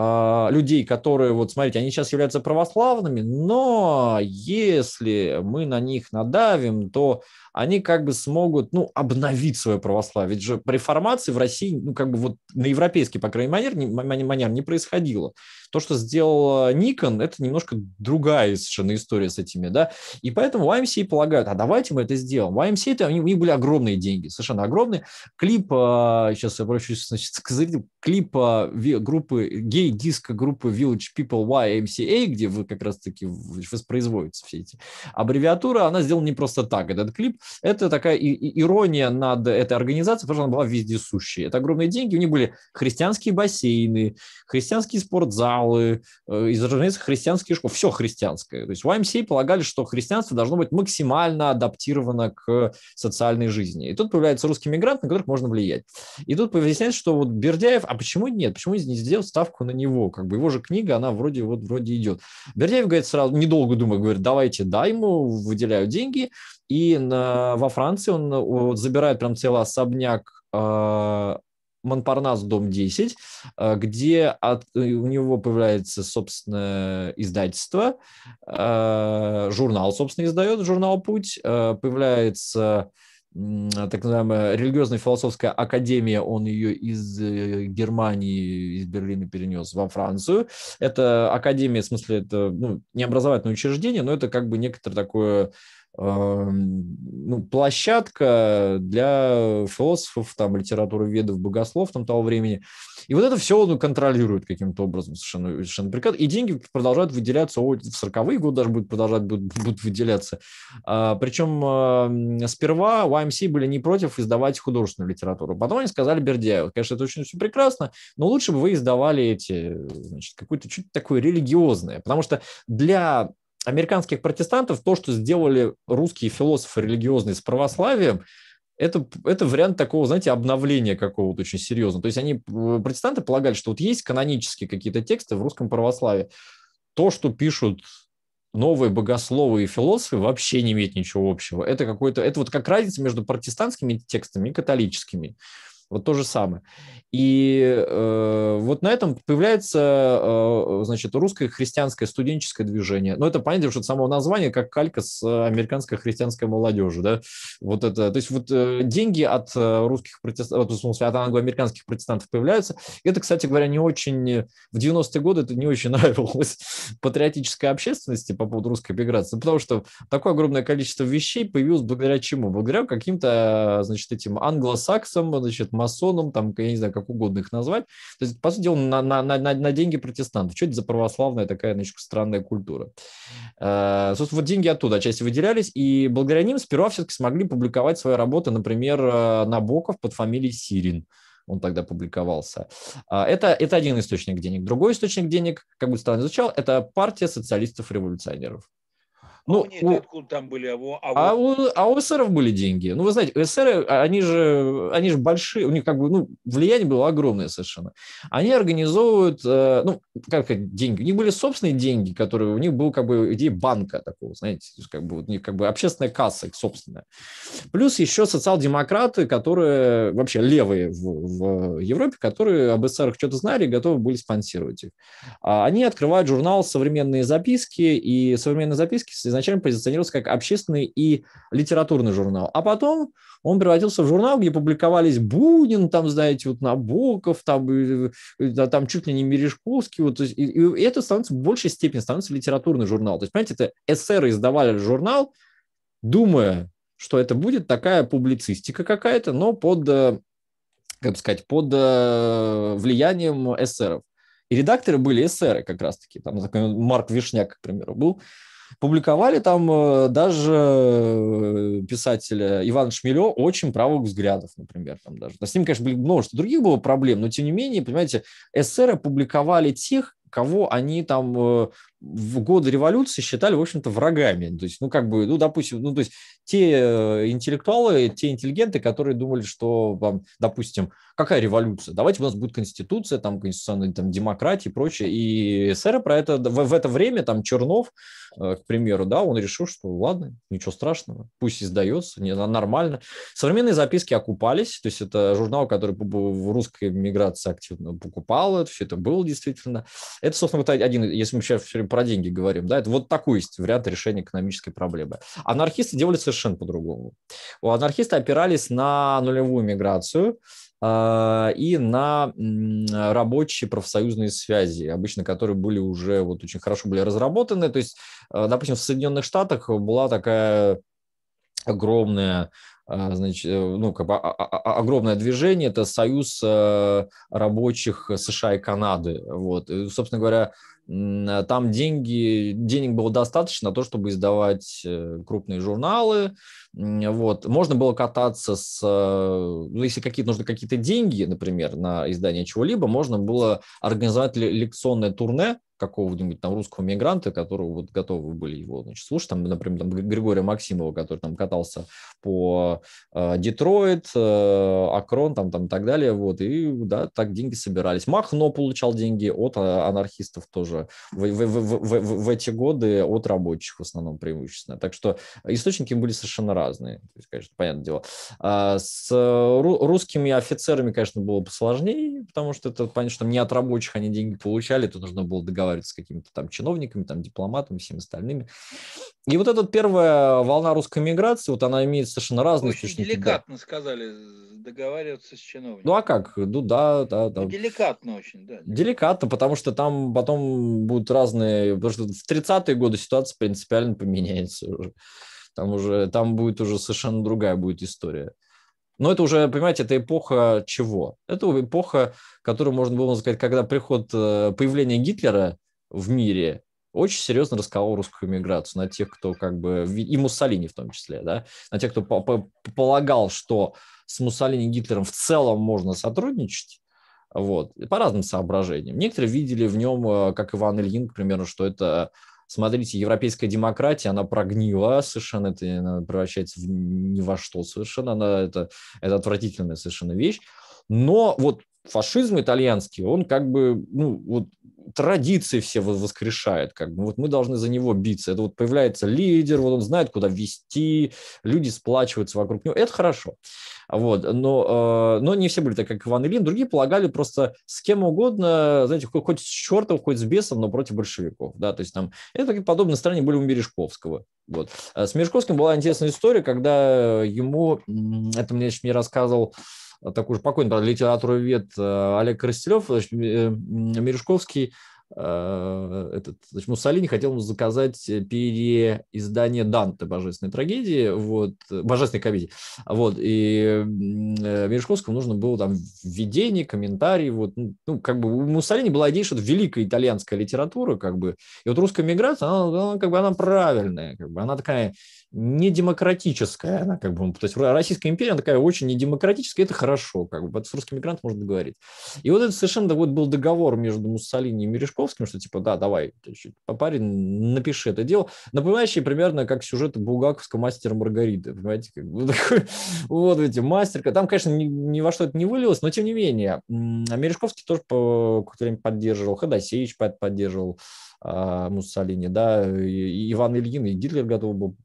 а, людей, которые, вот смотрите, они сейчас являются православными, но если мы на них надавим, то они как бы смогут, ну, обновить свое православие. Ведь же реформации в России, ну, как бы вот на европейский, по крайней мере, манер, манер не происходило. То, что сделал Никон, это немножко другая совершенно история с этими, да. И поэтому YMCA полагают, а давайте мы это сделаем. YMCA, это, у них были огромные деньги, совершенно огромные. Клип, э, сейчас я прошу значит, к клип э, группы, гей диска группы Village People YMCA, где вы как раз-таки воспроизводятся все эти аббревиатуры, она сделана не просто так. Этот клип это такая ирония над этой организацией, потому что она была вездесущей. Это огромные деньги, у них были христианские бассейны, христианские спортзалы, э, из христианские школы, все христианское. То есть в YMCA полагали, что христианство должно быть максимально адаптировано к социальной жизни. И тут появляется русский мигрант, на которых можно влиять. И тут выясняется, что вот Бердяев, а почему нет? Почему не сделать ставку на него? Как бы его же книга, она вроде вот вроде идет. Бердяев говорит сразу, недолго думая, говорит, давайте, дай ему выделяю деньги, и на, во Франции он вот, забирает прям целый особняк э, Монпарнас, дом 10, э, а, где от, у него появляется собственно издательство, э, журнал, собственно, издает, журнал «Путь», э, появляется так называемая религиозная философская академия, он ее из э, Германии, из Берлина перенес во Францию. Это академия, в смысле, это ну, не образовательное учреждение, но это как бы некоторое такое Эм, ну, площадка для философов, там, литературы ведов, богослов там того времени. И вот это все он контролирует каким-то образом совершенно, совершенно прекрасно. И деньги продолжают выделяться, в 40-е годы даже будут продолжать будут, будут выделяться. А, причем а, эм, сперва YMC были не против издавать художественную литературу. Потом они сказали Бердяеву, конечно, это очень все прекрасно, но лучше бы вы издавали эти, значит, какое-то чуть такое религиозное. Потому что для американских протестантов, то, что сделали русские философы религиозные с православием, это, это вариант такого, знаете, обновления какого-то очень серьезного. То есть они, э, протестанты полагали, что вот есть канонические какие-то тексты в русском православии. То, что пишут новые богословы и философы, вообще не имеет ничего общего. Это какой-то, это вот как разница между протестантскими текстами и католическими. Вот то же самое. И э, вот на этом появляется, э, значит, русское христианское студенческое движение. Но ну, это понятно, что это самого названия как калька с э, американской христианской молодежи, да? Вот это, то есть вот э, деньги от э, русских протестантов, в смысле, от англоамериканских протестантов появляются. Это, кстати говоря, не очень, в 90-е годы это не очень нравилось патриотической общественности по поводу русской миграции, ну, потому что такое огромное количество вещей появилось благодаря чему? Благодаря каким-то, э, значит, этим англосаксам, значит, масоном, там, я не знаю, как угодно их назвать. То есть, по сути он на, на, на, на деньги протестантов. Что это за православная такая, значит, странная культура? Э, собственно, вот деньги оттуда отчасти выделялись, и благодаря ним сперва все-таки смогли публиковать свои работы, например, э, Набоков под фамилией Сирин он тогда публиковался. А, это, это один источник денег. Другой источник денег, как бы странно звучал, это партия социалистов-революционеров. Ну, а у... откуда там были АВО? А, а, а у, а у эсеров были деньги. Ну, вы знаете, эсеры, а, они же, они же большие, у них как бы, ну, влияние было огромное совершенно. Они организовывают, э, ну, как деньги, у них были собственные деньги, которые, у них был как бы идея банка такого, знаете, то есть, как бы у них как бы общественная касса их собственная. Плюс еще социал-демократы, которые вообще левые в, в Европе, которые об эсерах что-то знали и готовы были спонсировать их. Они открывают журнал «Современные записки», и «Современные записки» изначально позиционировался как общественный и литературный журнал. А потом он превратился в журнал, где публиковались Бунин, там, знаете, вот Набоков, там, да, там чуть ли не Мережковский. Вот, есть, и, и это становится в большей степени становится литературный журнал. То есть, понимаете, это эсеры издавали журнал, думая, что это будет такая публицистика какая-то, но под, э, как бы сказать, под э, влиянием эсеров. И редакторы были эсеры как раз-таки. Там такой Марк Вишняк, к примеру, был. Публиковали там э, даже э, писателя Ивана Шмелё очень правых взглядов, например. Там даже. С ним, конечно, были множество других было проблем, но тем не менее, понимаете, СССР опубликовали тех, кого они там э, в годы революции считали, в общем-то, врагами. То есть, ну, как бы, ну, допустим, ну, то есть, те э, интеллектуалы, те интеллигенты, которые думали, что, там, допустим, какая революция? Давайте у нас будет конституция, там, конституционная там, демократия и прочее. И эсеры про это, в, в это время, там, Чернов, э, к примеру, да, он решил, что ладно, ничего страшного, пусть издается, не, нормально. Современные записки окупались, то есть это журнал, который в русской миграции активно покупал, это все это было действительно. Это, собственно, вот один, если мы сейчас все про деньги говорим, да, это вот такой есть вариант решения экономической проблемы. Анархисты делали совершенно по-другому. У анархисты опирались на нулевую миграцию, э, и на рабочие профсоюзные связи, обычно которые были уже вот очень хорошо были разработаны. То есть, э, допустим, в Соединенных Штатах была такая огромная э, значит, ну, как бы а, а, а, огромное движение, это союз рабочих США и Канады. Вот. И, собственно говоря, а там деньги, денег было достаточно на то, чтобы издавать э, крупные журналы. Вот. Можно было кататься с... Э, ну, если какие-то нужны какие-то деньги, например, на издание чего-либо, можно было организовать лекционное турне какого-нибудь там русского мигранта, которого вот готовы были его значит, слушать, там, например, там Григория Максимова, который там катался по э, Детройт, э, Акрон, там, там и так далее, вот, и да, так деньги собирались. Махно получал деньги от э, анархистов тоже в, в, в, в, в, в эти годы от рабочих в основном преимущественно. Так что источники были совершенно разные, то есть, конечно, понятное дело. А с русскими офицерами, конечно, было посложнее, потому что это, понятно, что не от рабочих они деньги получали, то нужно было договариваться с какими-то там чиновниками, там, дипломатами, всеми остальными. И вот эта первая волна русской миграции, вот она имеет совершенно разные Очень источники. деликатно да. сказали договариваться с чиновниками. Ну а как? Ну да, да, да. Ну, деликатно очень, да. Деликатно, потому что там потом будут разные, потому что в 30-е годы ситуация принципиально поменяется уже. Там уже, там будет уже совершенно другая будет история. Но это уже, понимаете, это эпоха чего? Это эпоха, которую можно было сказать, когда приход, э, появление Гитлера в мире очень серьезно расколол русскую миграцию на тех, кто как бы, и Муссолини в том числе, да, на тех, кто полагал, что с Муссолини и Гитлером в целом можно сотрудничать, вот. По разным соображениям. Некоторые видели в нем, э, как Иван Ильин, к примеру, что это смотрите, европейская демократия, она прогнила совершенно, это она превращается в ни во что совершенно, она, это, это отвратительная совершенно вещь. Но вот фашизм итальянский, он как бы, ну, вот традиции все воскрешает, как бы, вот мы должны за него биться. Это вот появляется лидер, вот он знает, куда вести, люди сплачиваются вокруг него, это хорошо. Вот, но, э, но не все были так, как Иван Ильин, другие полагали просто с кем угодно, знаете, хоть с чертом, хоть с бесом, но против большевиков, да, то есть там, это подобные страны были у Мережковского, вот. А с Мережковским была интересная история, когда ему, это мне, мне рассказывал такой же покойный литературовед э, Олег Крастелев, э, Мережковский Э, этот, значит, Муссолини хотел заказать переиздание Данте «Божественной трагедии», вот, э, «Божественной комедии». Вот, и э, Мережковскому нужно было там введение, комментарий, вот, ну, ну, как бы у Муссолини была идея, что это великая итальянская литература, как бы, и вот русская миграция, она, она как бы, она правильная, как бы, она такая не демократическая, она как бы, то есть Российская империя, она такая очень недемократическая, это хорошо, как бы, с русским мигрантом можно говорить. И вот это совершенно вот был договор между Муссолини и Мережковским, Мешковским, что типа, да, давай, парень, напиши это дело. Напоминающий примерно как сюжет Булгаковского мастера Маргариты, понимаете? Как бы такой, вот эти мастерка. Там, конечно, ни, ни во что это не вылилось, но тем не менее. А Мережковский тоже по какое-то время поддерживал, Ходосевич поддерживал э, а, Муссолини, да, и, Иван Ильин, и Гитлер готов был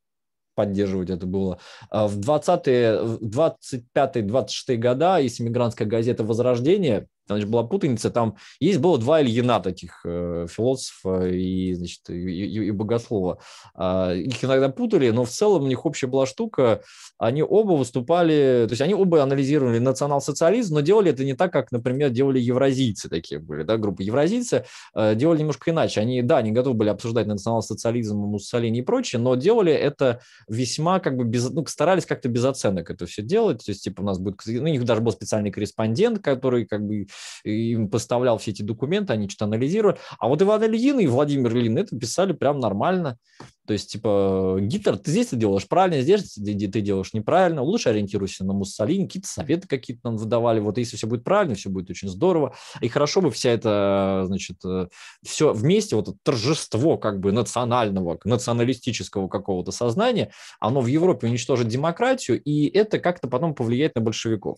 поддерживать это было. А в 20-е, 25-26-е года есть иммигрантская газета «Возрождение», там значит, была путаница, там есть было два Ильина таких э, философа и, значит, и, и, и богослова. Э, их иногда путали, но в целом у них общая была штука. Они оба выступали, то есть они оба анализировали национал-социализм, но делали это не так, как, например, делали евразийцы такие были, да, группа евразийцы, э, делали немножко иначе. Они, да, они готовы были обсуждать национал-социализм, Муссолини и прочее, но делали это весьма как бы без, ну, старались как-то без оценок это все делать, то есть типа у нас будет, ну, у них даже был специальный корреспондент, который как бы им поставлял все эти документы, они что-то анализировали. А вот Иван Ильин и Владимир Ильин это писали прям нормально. То есть, типа, Гитлер, ты здесь ты делаешь правильно, здесь ты, делаешь неправильно, лучше ориентируйся на Муссолини, какие-то советы какие-то нам выдавали. Вот если все будет правильно, все будет очень здорово. И хорошо бы вся эта, значит, э, все вместе, вот это торжество как бы национального, националистического какого-то сознания, оно в Европе уничтожит демократию, и это как-то потом повлияет на большевиков.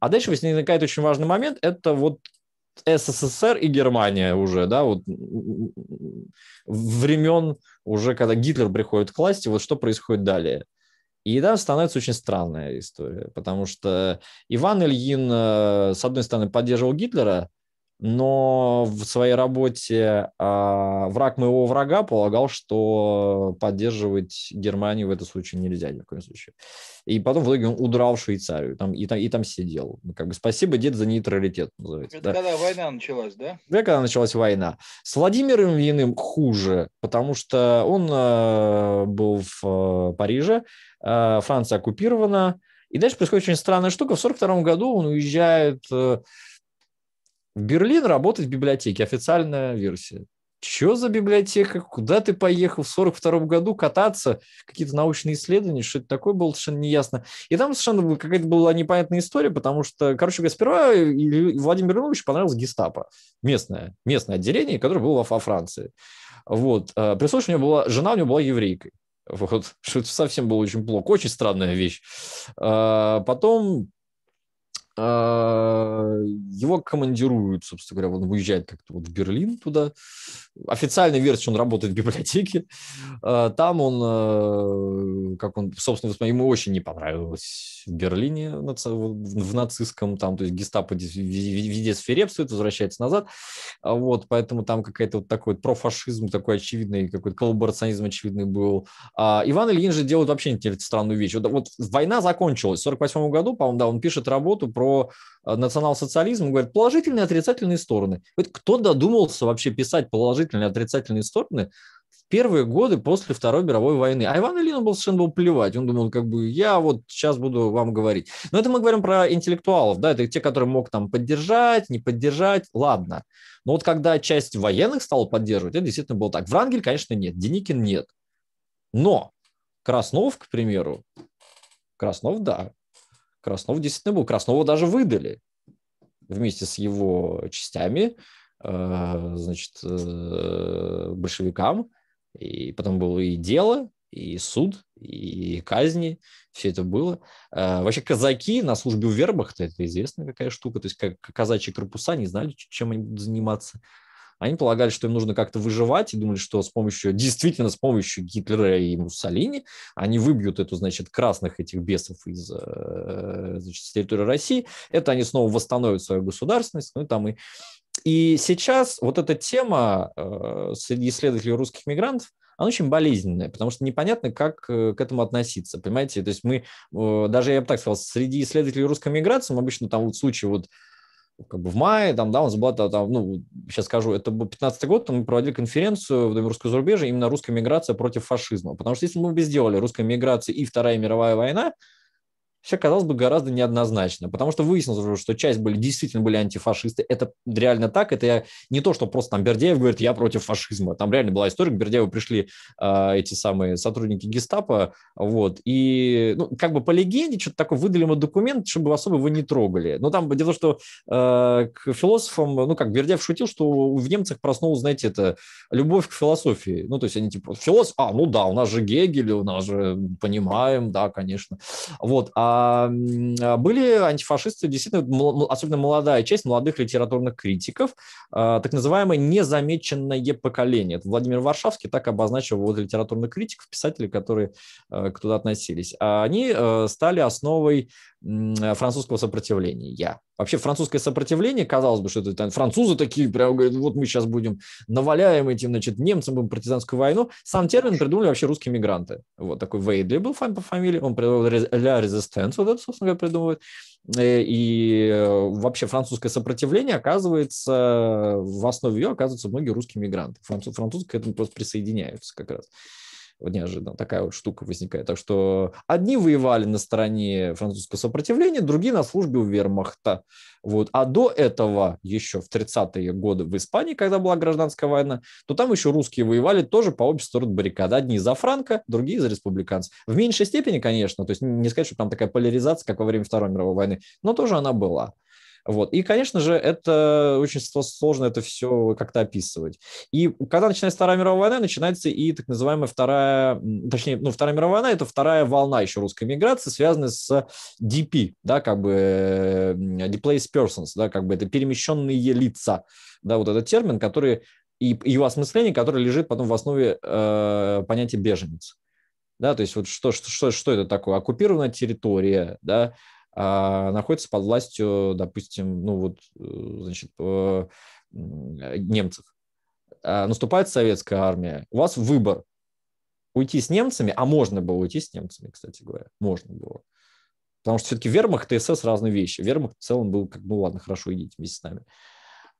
А дальше возникает очень важный момент, это вот СССР и Германия уже, да, вот времен уже, когда Гитлер приходит к власти, вот что происходит далее. И да, становится очень странная история, потому что Иван Ильин, э, с одной стороны, поддерживал Гитлера, но в своей работе а, враг моего врага полагал, что поддерживать Германию в этом случае нельзя ни в коем случае. И потом в итоге он удрал в Швейцарию там, и, там, и там сидел. Ну, как бы спасибо, дед, за нейтралитет. Называется, Это да. когда война началась, да? Да, когда началась война. С Владимиром Ильиным хуже, потому что он э, был в э, Париже, э, Франция оккупирована. И дальше происходит очень странная штука. В 1942 году он уезжает... Э, Берлин работать в библиотеке, официальная версия. Что за библиотека? Куда ты поехал в 42 году кататься? Какие-то научные исследования, что это такое было совершенно неясно. И там совершенно какая-то была непонятная история, потому что, короче говоря, сперва э, Владимир Иванович понравился гестапо, местное, местное отделение, которое было во Франции. Вот. Э, при у него была, жена у него была еврейкой. Вот, что то совсем было очень плохо, очень странная вещь. Э, потом а, его командируют, собственно говоря, он выезжает как-то вот в Берлин туда. Официальная версия, он работает в библиотеке. А, там он, а, как он, собственно, ему очень не понравилось в Берлине, в нацистском, там, то есть гестапо везде свирепствует, возвращается назад. Вот, поэтому там какая-то вот такой вот профашизм, такой очевидный, какой-то коллаборационизм очевидный был. Иван Ильин же делает вообще странную вещь. Вот, вот война закончилась в 1948 году, по-моему, да, он пишет работу про про э, национал-социализм, говорит, положительные и отрицательные стороны. Вот кто додумался вообще писать положительные и отрицательные стороны в первые годы после Второй мировой войны? А Иван Ильин был совершенно был плевать. Он думал, как бы, я вот сейчас буду вам говорить. Но это мы говорим про интеллектуалов, да, это те, которые мог там поддержать, не поддержать, ладно. Но вот когда часть военных стала поддерживать, это действительно было так. Врангель, конечно, нет, Деникин нет. Но Краснов, к примеру, Краснов, да, Краснов действительно был. Краснова даже выдали вместе с его частями, э, значит, э, большевикам. И потом было и дело, и суд, и казни, все это было. Э, вообще казаки на службе у вербах это известная какая штука, то есть как казачьи корпуса не знали, чем они будут заниматься. Они полагали, что им нужно как-то выживать, и думали, что с помощью, действительно, с помощью Гитлера и Муссолини они выбьют эту, значит, красных этих бесов из э, значит, территории России. Это они снова восстановят свою государственность, ну и там и... И сейчас вот эта тема э, среди исследователей русских мигрантов, она очень болезненная, потому что непонятно, как э, к этому относиться, понимаете? То есть мы, даже я бы так сказал, среди исследователей русской миграции, мы обычно там вот случаи вот как бы в мае, там, да, у нас была, там, ну, сейчас скажу, это был 15 год, там мы проводили конференцию в Доме русского зарубежья именно русская миграция против фашизма. Потому что если мы бы сделали русская миграция и Вторая мировая война, все, казалось бы, гораздо неоднозначно, потому что выяснилось уже, что часть были, действительно были антифашисты. Это реально так, это я не то, что просто там Бердеев говорит, я против фашизма. Там реально была история, к Бердееву пришли э, эти самые сотрудники гестапо, вот, и, ну, как бы по легенде, что-то такое, выдали ему документ, чтобы особо его не трогали. Но там дело, что э, к философам, ну, как Бердеев шутил, что в немцах проснулась, знаете, это любовь к философии. Ну, то есть они типа, философ, а, ну да, у нас же Гегель, у нас же, понимаем, да, конечно. Вот, а а, а, были антифашисты, действительно, особенно молодая часть молодых литературных критиков, а, так называемое незамеченное поколение. Это Владимир Варшавский так обозначил вот литературных критиков, писателей, которые э, к туда относились. Они э, стали основой Э, французского сопротивления. Я. Вообще французское сопротивление, казалось бы, что это там, французы такие, прям говорят, вот мы сейчас будем наваляем этим, значит, немцам будем партизанскую войну. Сам термин придумали вообще русские мигранты. Вот такой Вейдли был по фамилии, он придумал «ля резистенс», вот это, собственно говоря, придумывает. Э, и э, вообще французское сопротивление оказывается, в основе ее оказываются многие русские мигранты. Французы к этому просто присоединяются как раз. Вот неожиданно такая вот штука возникает. Так что одни воевали на стороне французского сопротивления, другие на службе у вермахта. Вот. А до этого еще в 30-е годы в Испании, когда была гражданская война, то там еще русские воевали тоже по обе стороны баррикад. Одни за франка, другие за республиканцев. В меньшей степени, конечно, то есть не сказать, что там такая поляризация, как во время Второй мировой войны, но тоже она была. Вот. И, конечно же, это очень сложно это все как-то описывать. И когда начинается Вторая мировая война, начинается и так называемая Вторая, точнее, ну, Вторая мировая война – это вторая волна еще русской миграции, связанная с DP, да, как бы э, displaced persons, да, как бы это перемещенные лица, да, вот этот термин, который и его осмысление, которое лежит потом в основе э, понятия беженец. Да, то есть вот что, что, что, что это такое? Оккупированная территория, да, а, находится под властью, допустим, ну вот, э, значит, э, э, немцев. А, наступает советская армия. У вас выбор уйти с немцами, а можно было уйти с немцами, кстати говоря, можно было. Потому что все-таки вермахт и СС разные вещи. Вермахт в целом был как, ну ладно, хорошо, идите вместе с нами.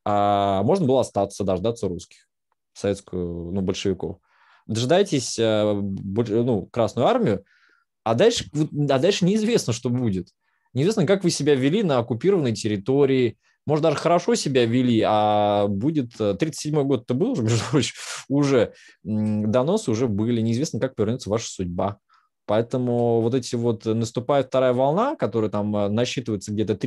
А можно было остаться, дождаться русских, советскую, ну, большевиков. Дожидайтесь, ну, Красную армию, а дальше, а дальше неизвестно, что будет неизвестно, как вы себя вели на оккупированной территории, может, даже хорошо себя вели, а будет 37-й э, год-то был уже, между прочим, уже доносы уже были, неизвестно, как повернется ваша судьба. Поэтому вот эти вот э, наступает вторая волна, которая там э, насчитывается где-то 300-400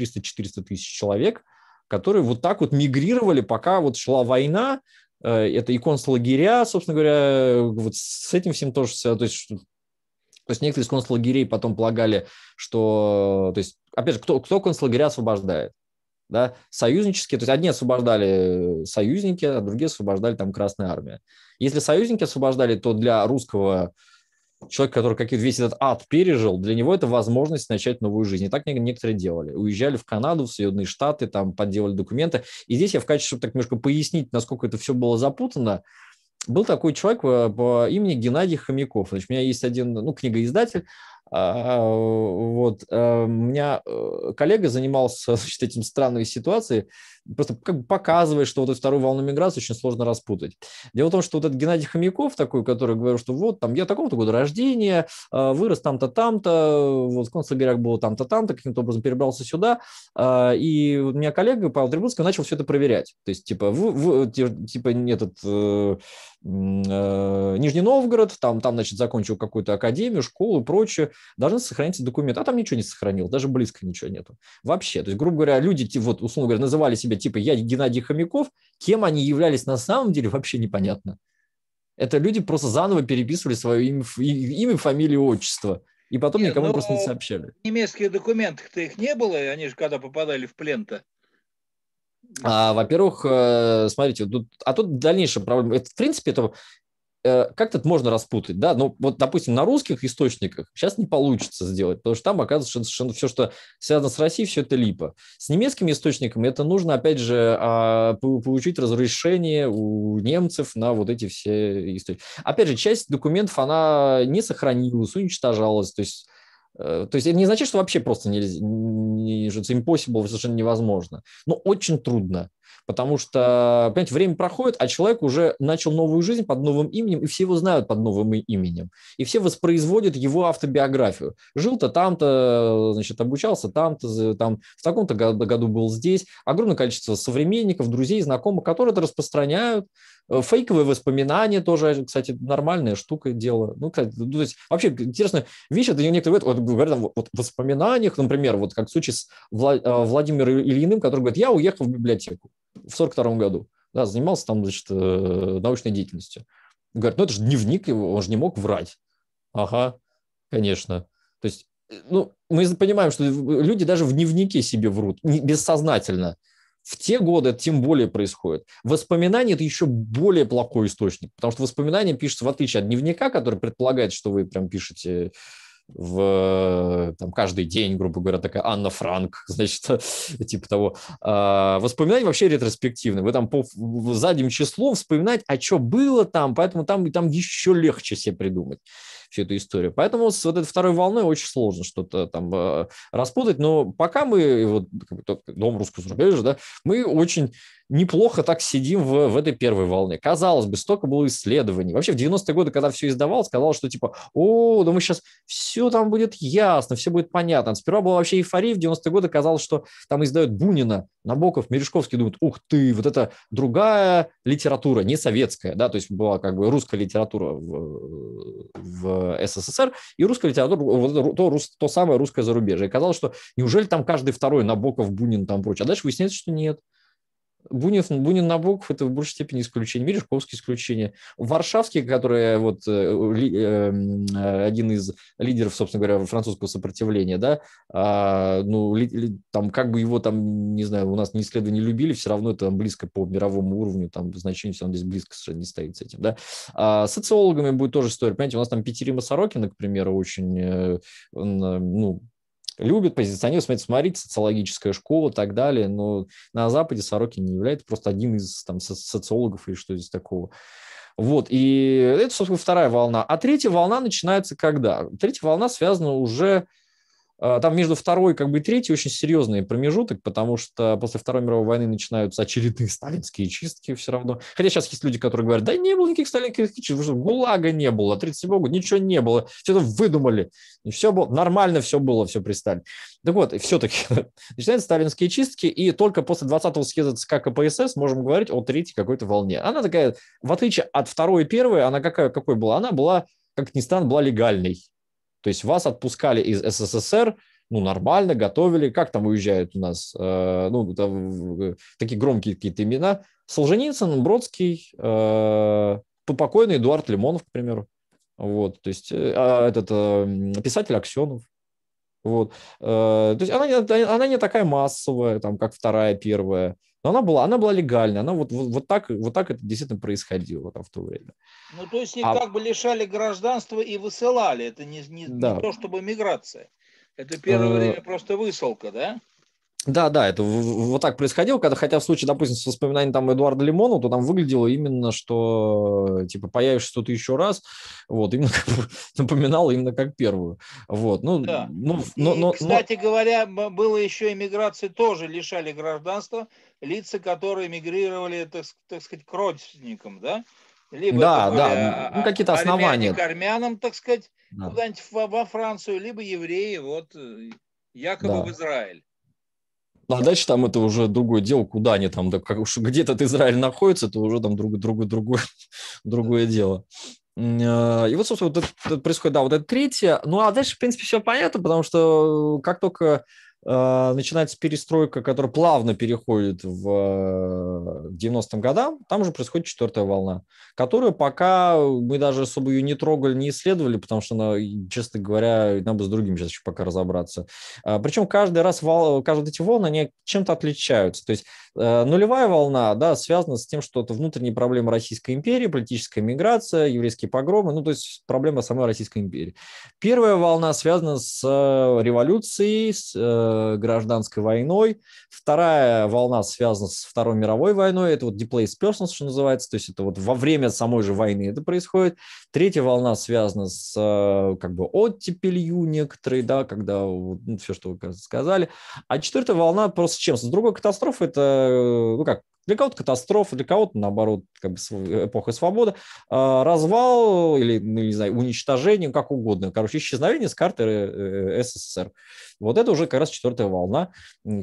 тысяч человек, которые вот так вот мигрировали, пока вот шла война, это и концлагеря, собственно говоря, вот с этим всем тоже, то есть то есть некоторые из концлагерей потом полагали, что то есть Опять же, кто, кто концлагеря освобождает? Да? Союзнические, то есть одни освобождали э, союзники, а другие освобождали там Красная Армия. Если союзники освобождали, то для русского человека, который как весь этот ад пережил, для него это возможность начать новую жизнь. И так некоторые делали. Уезжали в Канаду, в Соединенные Штаты, там подделали документы. И здесь я в качестве, чтобы так немножко пояснить, насколько это все было запутано, был такой человек э, по имени Геннадий Хомяков. Значит, у меня есть один, ну, книгоиздатель, а, вот. Э, у меня э, коллега занимался значит, этим странной ситуацией просто как бы показывает, что вот эту вторую волну миграции очень сложно распутать. Дело в том, что вот этот Геннадий Хомяков такой, который говорил, что вот там я такого-то года рождения, а, вырос там-то, там-то, вот в концлагерях было там-то, там-то, каким-то образом перебрался сюда, а, и у меня коллега Павел Трибунский начал все это проверять. То есть, типа, в, в, типа этот э, э, Нижний Новгород, там, там, значит, закончил какую-то академию, школу и прочее, должны сохраниться документы. А там ничего не сохранил, даже близко ничего нету. Вообще, то есть, грубо говоря, люди, вот, условно говоря, называли себя типа я Геннадий Хомяков, кем они являлись на самом деле, вообще непонятно. Это люди просто заново переписывали свое имя, имя фамилию, отчество. И потом Нет, никому ну, просто не сообщали. В немецких документах-то их не было, они же когда попадали в плен-то. А, во-первых, э, смотрите, тут, а тут дальнейшая проблема. Это, в принципе, это Э, как это можно распутать, да, ну, вот, допустим, на русских источниках сейчас не получится сделать, потому что там, оказывается, совершенно все, что связано с Россией, все это липа. С немецкими источниками это нужно, опять же, а, получить разрешение у немцев на вот эти все источники. Опять же, часть документов, она не сохранилась, уничтожалась, то есть э, то есть это не значит, что вообще просто нельзя, не, что impossible, совершенно невозможно. Но очень трудно. Потому что, понимаете, время проходит, а человек уже начал новую жизнь под новым именем, и все его знают под новым именем. И все воспроизводят его автобиографию. Жил-то там-то, значит, обучался там-то, там, в таком-то году был здесь. Огромное количество современников, друзей, знакомых, которые это распространяют, Э, фейковые воспоминания тоже, э, кстати, нормальная штука дело. Ну, кстати, ну, то есть, вообще интересная вещь, это некоторые говорят, вот, говорят вот, в воспоминаниях, например, вот как в случае с Влад, э, Владимиром Ильиным, который говорит, я уехал в библиотеку в 42 году, да, занимался там, значит, научной деятельностью. Говорит, ну это же дневник его, он же не мог врать. Ага, конечно. То есть, ну, мы понимаем, что люди даже в дневнике себе врут, бессознательно. В те годы это тем более происходит. Воспоминания – это еще более плохой источник, потому что воспоминания пишутся, в отличие от дневника, который предполагает, что вы прям пишете в там, каждый день, грубо говоря, такая Анна Франк, значит, типа того. А, воспоминания вообще ретроспективны. Вы там по задним числом вспоминать, а что было там, поэтому там, там еще легче себе придумать всю эту историю. Поэтому с вот этой второй волной очень сложно что-то там э, распутать, но пока мы, вот как бы дом русского зарубежья, да, мы очень неплохо так сидим в, в этой первой волне. Казалось бы, столько было исследований. Вообще в 90-е годы, когда все издавалось, казалось, что типа, о, да мы сейчас все там будет ясно, все будет понятно. Сперва была вообще эйфория, в 90-е годы казалось, что там издают Бунина, Набоков, Мережковский, думают, ух ты, вот это другая литература, не советская, да, то есть была как бы русская литература в, в СССР и русская литература, вот то, то самое русское зарубежье. И казалось, что неужели там каждый второй Набоков, Бунин там прочее. А дальше выясняется, что нет. Бунин, Бунин Набоков – это в большей степени исключение, Мережковский – исключение. Варшавский, который э, вот, э, ли, э, один из лидеров, собственно говоря, французского сопротивления, да, а, ну, ли, ли, там как бы его там, не знаю, у нас не исследования любили, все равно это там близко по мировому уровню, там значение все равно здесь близко совершенно не стоит с этим, да. А социологами будет тоже история, понимаете, у нас там Петерима Сорокина, к примеру, очень, э, ну, любит позиционировать, смотрите, смотрите, социологическая школа и так далее, но на Западе Сорокин не является просто одним из там, социологов или что здесь такого. Вот, и это, собственно, вторая волна. А третья волна начинается когда? Третья волна связана уже а, там между второй как бы, и третьей очень серьезный промежуток, потому что после Второй мировой войны начинаются очередные сталинские чистки все равно. Хотя сейчас есть люди, которые говорят, да не было никаких сталинских чисток, что ГУЛАГа не было, 37 а год, ничего не было, все это выдумали. и Все было, нормально все было, все при Сталине. Так вот, и все-таки начинаются сталинские чистки, и только после 20-го съезда ЦК КПСС можем говорить о третьей какой-то волне. Она такая, в отличие от второй и первой, она какая, какой была? Она была, как ни странно, была легальной то есть вас отпускали из СССР, ну, нормально, готовили. Как там уезжают у нас, э, ну, там, такие громкие какие-то имена. Солженицын, Бродский, э, покойный Эдуард Лимонов, к примеру. Вот, то есть э, а этот э, писатель Аксенов. Вот. Э, то есть она, она не такая массовая, там, как вторая, первая. Но она была, она была легальная, она вот, вот, вот, так, вот так это действительно происходило там в то время. Ну, то есть их а... как бы лишали гражданства и высылали, это не, не, да. не то чтобы миграция. Это первое э, время просто высылка, да? Да, да, это вот так происходило, когда, хотя в случае, допустим, с воспоминанием там Эдуарда Лимону то там выглядело именно, что, типа, появишься тут еще раз, вот, именно как, напоминало именно как первую, вот, ну, да. ну, и, но, кстати но... говоря, было еще иммиграции тоже лишали гражданства, лица, которые мигрировали, так, так сказать, к родственникам, да? Либо да, да, а, ну, ну а, какие-то основания. К армянам, так сказать, да. куда-нибудь во, Францию, либо евреи, вот, э, якобы да. в Израиль. А дальше там это уже другое дело, куда они там, да, где этот Израиль находится, это уже там друг, друг, другое, другое дело. А, и вот, собственно, вот это, это происходит, да, вот это третье. Ну, а дальше, в принципе, все понятно, потому что э, как только Э, начинается перестройка, которая плавно переходит в 90-м э, годам, там уже происходит четвертая волна, которую пока мы даже особо ее не трогали, не исследовали, потому что, она, честно говоря, нам бы с другим сейчас еще пока разобраться. Э, Причем каждый раз, вол, каждые эти волны, они чем-то отличаются. То есть нулевая волна, да, связана с тем, что это внутренние проблемы Российской империи, политическая миграция, еврейские погромы, ну, то есть проблема самой Российской империи. Первая волна связана с революцией, с Э, гражданской войной. Вторая волна связана с Второй мировой войной. Это вот displaced persons, что называется. То есть это вот во время самой же войны это происходит. Третья волна связана с э, как бы оттепелью некоторые, да, когда ну, все, что вы сказали. А четвертая волна просто с чем? С другой катастрофы это, э, ну как, для кого-то катастрофа, для кого-то, наоборот, как бы эпоха свободы, а, развал или, ну, не знаю, уничтожение, как угодно. Короче, исчезновение с карты э, э, СССР. Вот это уже как раз четвертая волна,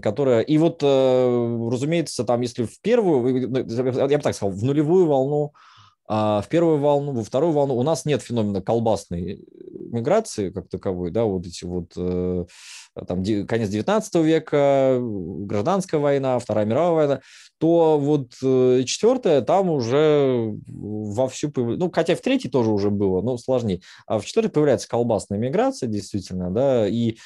которая... И вот, э, разумеется, там, если в первую, ну, я бы так сказал, в нулевую волну а в первую волну, во вторую волну у нас нет феномена колбасной э, миграции как таковой, да, вот эти вот э, а там конец 19 века, э, гражданская война, Вторая мировая война, то вот четвертая там уже вовсю появляется, ну, хотя в третьей тоже уже было, но сложнее, а в четвертой появляется колбасная миграция, действительно, да, и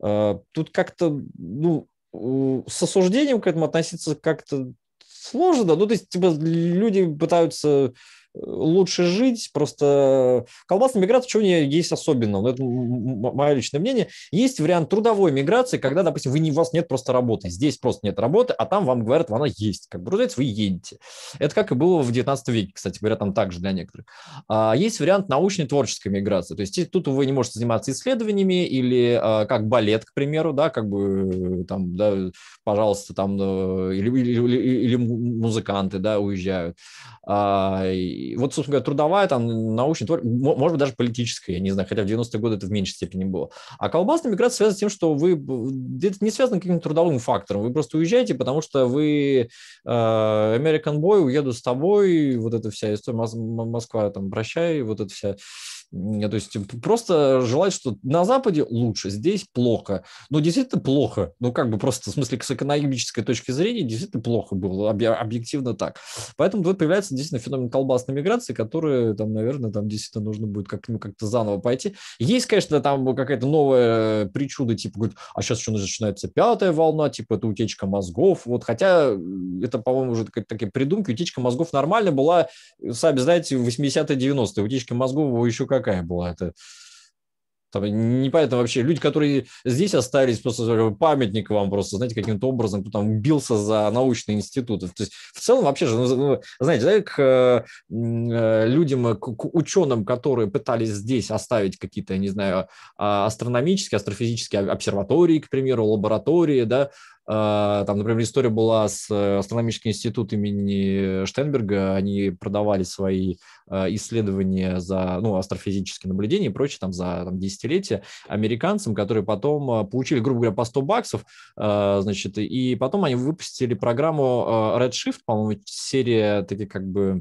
э, тут как-то, ну, с осуждением к этому относиться как-то сложно, да ну, то есть, типа, люди пытаются лучше жить, просто э, колбасная миграция, чего у нее есть особенного, это мое личное мнение. Есть вариант трудовой миграции, когда, допустим, вы, у вас нет просто работы, здесь просто нет работы, а там вам говорят, она есть, как бы, вы едете. Это как и было в 19 веке, кстати говоря, там также для некоторых. А есть вариант научной творческой миграции, то есть тут вы не можете заниматься исследованиями или а, как балет, к примеру, да, как бы э, там, да, пожалуйста, там, э, или, или, или, или музыканты, да, уезжают. А, и вот, собственно говоря, трудовая, там, научная может быть, даже политическая, я не знаю, хотя в 90-е годы это в меньшей степени было. А колбасная миграция связана с тем, что вы... Это не связано каким-то трудовым фактором. Вы просто уезжаете, потому что вы э, American Boy, уеду с тобой, вот эта вся история, Москва, там, прощай, вот эта вся то есть просто желать, что на Западе лучше, здесь плохо. Ну, действительно плохо. Ну, как бы просто, в смысле, с экономической точки зрения, действительно плохо было, объективно так. Поэтому вот появляется действительно феномен колбасной миграции, который там, наверное, там действительно нужно будет ну, как-то как заново пойти. Есть, конечно, там какая-то новая причуда, типа, говорит, а сейчас что начинается пятая волна, типа, это утечка мозгов. Вот, хотя э, это, по-моему, уже такие придумки. Утечка мозгов нормально была, э, сами знаете, в 80-е, 90-е. Утечка мозгов еще как какая была. Это там, непонятно вообще. Люди, которые здесь остались, просто памятник вам просто, знаете, каким-то образом, кто там бился за научные институты. То есть в целом вообще же, ну, ну знаете, да, к э, людям, к, к ученым, которые пытались здесь оставить какие-то, я не знаю, а, астрономические, астрофизические обсерватории, к примеру, лаборатории, да, а, там, например, история была с э, Астрономическим институтом имени Штенберга. Они продавали свои э, исследования за ну, астрофизические наблюдения и прочее там, за там, десятилетия американцам, которые потом э, получили, грубо говоря, по 100 баксов. Значит, и потом они выпустили программу Redshift, по-моему, серия таких как бы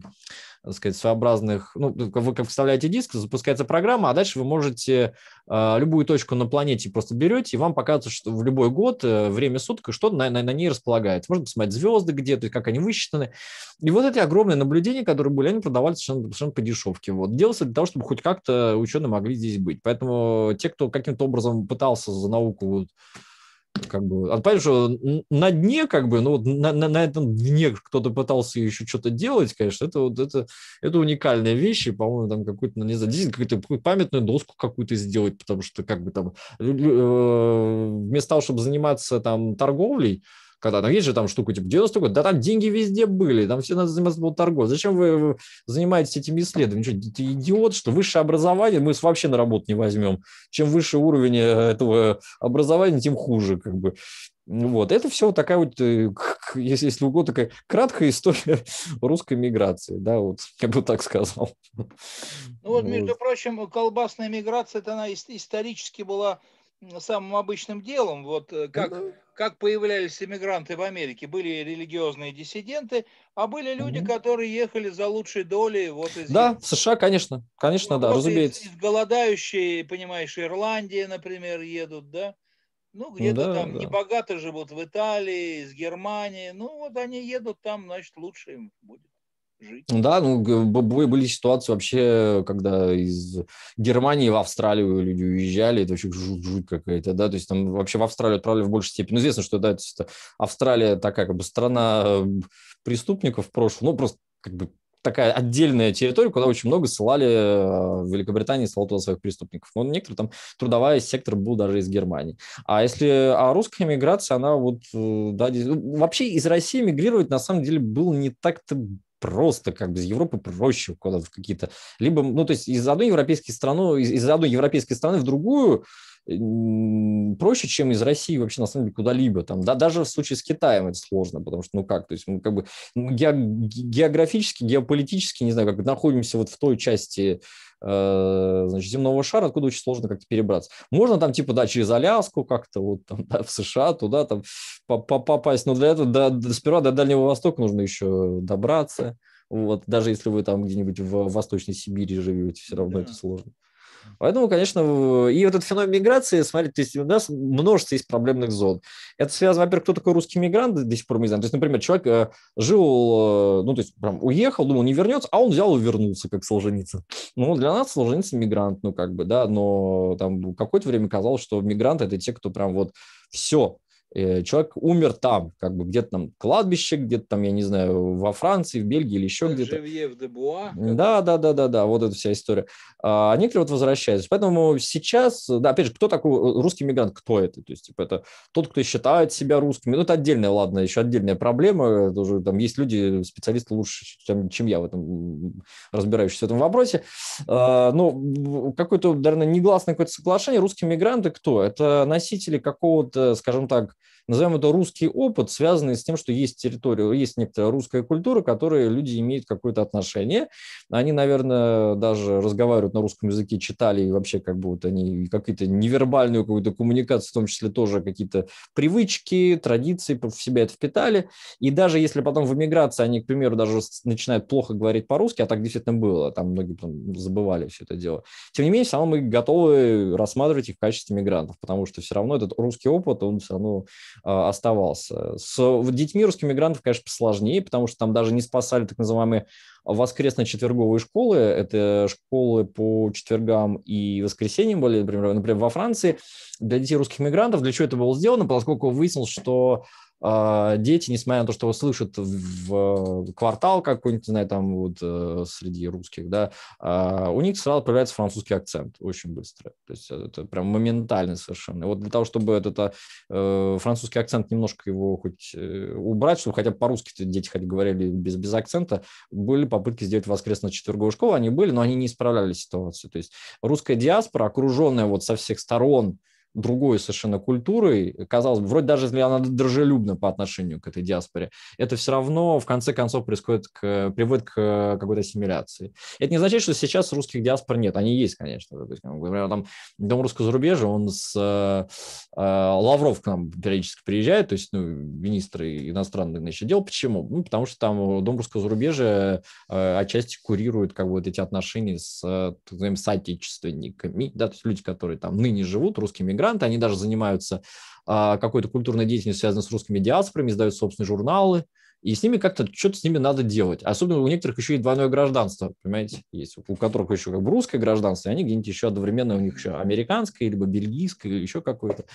так сказать, своеобразных, ну, вы как вставляете диск, запускается программа, а дальше вы можете э, любую точку на планете просто берете, и вам показывается, что в любой год, э, время суток, что на, на, на ней располагается. Можно посмотреть звезды где, то есть как они высчитаны. И вот эти огромные наблюдения, которые были, они продавались совершенно, совершенно по дешевке. Вот. Делался для того, чтобы хоть как-то ученые могли здесь быть. Поэтому те, кто каким-то образом пытался за науку как бы, а понимаешь, что на дне, как бы, ну, вот на, на, на этом дне кто-то пытался еще что-то делать, конечно, это вот, это, это уникальная вещь, и, по-моему, там какую-то, не знаю, какую-то памятную доску какую-то сделать, потому что, как бы, там, э, вместо того, чтобы заниматься, там, торговлей, когда там есть же там штуку типа 90 год, да там деньги везде были, там все надо заниматься было торговлей. Зачем вы занимаетесь этими исследованиями? Что, ты идиот, что высшее образование мы вообще на работу не возьмем. Чем выше уровень э, этого образования, тем хуже, как бы. Вот, это все такая вот, э, если, если угодно, такая краткая история русской миграции, да, вот, я бы так сказал. Ну вот, между вот. прочим, колбасная миграция, это она исторически была самым обычным делом. Вот э, как, mm как появлялись иммигранты в Америке, были религиозные диссиденты, а были люди, mm которые ехали за лучшей долей. Вот из да, в США, конечно, конечно, ну, да, разумеется. Из, из голодающей, понимаешь, Ирландии, например, едут, да. Ну, ну, где-то да, там да. небогато живут в Италии, из Германии. Ну, вот они едут там, значит, лучше им будет жить. Ну да, ну, были ситуации вообще, когда из Германии в Австралию люди уезжали, это вообще жуть, жуть какая-то, да, то есть там вообще в Австралию отправили в большей степени. Ну, известно, что, да, это Австралия такая как бы страна преступников в прошлом, ну, просто как бы такая отдельная территория, куда очень много ссылали а, в Великобритании, ссылал туда своих преступников. Но ну, некоторые там трудовая сектор был даже из Германии. А если а русская миграция, она вот, э, да, ну, вообще из России мигрировать на самом деле было не так-то просто как бы из Европы проще куда-то в какие-то... Либо, ну, то есть из одной европейской страны, из, из одной европейской страны в другую э, проще, чем из России вообще на самом деле куда-либо. Там, да, даже в случае с Китаем это сложно, потому что, ну как, то есть мы как бы ну, ге- географически, геополитически, не знаю, как бы находимся вот в той части Э, значит, земного шара, откуда очень сложно как-то перебраться. Можно там типа, да, через Аляску как-то вот там да, в США туда там попасть, но для этого до, до, сперва до Дальнего Востока нужно еще добраться. Вот, даже если вы там где-нибудь в Восточной Сибири живете, все равно да. это сложно. Поэтому, конечно, и этот феномен миграции, смотрите, то есть у нас множество есть проблемных зон. Это связано, во-первых, кто такой русский мигрант, до сих пор мы не знаем. То есть, например, человек э, жил, э, ну, то есть прям уехал, думал, не вернется, а он взял и вернулся, как Солженицын. Ну, для нас Солженицын мигрант, ну, как бы, да, но там какое-то время казалось, что мигранты – это те, кто прям вот все, Э, человек умер там, как бы где-то там кладбище, где-то там, я не знаю, во Франции, в Бельгии или еще где-то. Да, да, да, да, да, вот эта вся история. А, а некоторые вот возвращаются. Поэтому сейчас, да, опять же, кто такой э, русский мигрант, кто это? То есть, типа, это тот, кто считает себя русским. Ну, это отдельная, ладно, еще отдельная проблема. Тоже там есть люди, специалисты лучше, чем, чем я в этом, разбирающийся в этом вопросе. А, ну, какое-то, наверное, негласное какое-то соглашение. Русские мигранты кто? Это носители какого-то, скажем так, назовем это русский опыт, связанный с тем, что есть территория, есть некоторая русская культура, к которой люди имеют какое-то отношение. Они, наверное, даже разговаривают на русском языке, читали и вообще как бы вот они какие-то невербальную какую-то коммуникацию, в том числе тоже какие-то привычки, традиции в себя это впитали. И даже если потом в эмиграции они, к примеру, даже начинают плохо говорить по-русски, а так действительно было, там многие там, забывали все это дело. Тем не менее, все равно мы готовы рассматривать их в качестве мигрантов, потому что все равно этот русский опыт, он все равно а, оставался. С детьми русских мигрантов, конечно, посложнее, потому что там даже не спасали так называемые воскресно-четверговые школы. Это школы по четвергам и воскресеньям были, например, например, во Франции для детей русских мигрантов. Для чего это было сделано? Поскольку выяснилось, что а, дети, несмотря на то, что слышат в квартал какой-нибудь, знаете, там вот э, среди русских, да, а, у них сразу появляется французский акцент очень быстро. То есть э, это прям моментально совершенно. И вот для того, чтобы этот э, французский акцент немножко его хоть убрать, чтобы хотя бы по-русски дети хоть говорили без, без акцента, были попытки сделать воскресно-четверговую школу, они были, но они не исправляли ситуацию. То есть русская диаспора, окруженная вот со всех сторон, другой совершенно культурой, казалось бы, вроде даже если она дружелюбна по отношению к этой диаспоре, это все равно в конце концов происходит к, приводит к какой-то ассимиляции. Это не означает, что сейчас русских диаспор нет, они есть, конечно. То есть, например, там Дом русского зарубежья, он с э, э, Лавров к нам периодически приезжает, то есть ну, министры иностранных значит, дел. Почему? Ну, потому что там Дом русского зарубежья э, отчасти курирует как бы вот эти отношения с, э, так называем, соотечественниками, да, то есть люди, которые там ныне живут, русскими мигранты, они даже занимаются а, какой-то культурной деятельностью, связанной с русскими диаспорами, издают собственные журналы, и с ними как-то что-то с ними надо делать. Особенно у некоторых еще и двойное гражданство, понимаете, есть, у которых еще как бы русское гражданство, и они где-нибудь еще одновременно, у них еще американское, либо бельгийское, еще какое-то.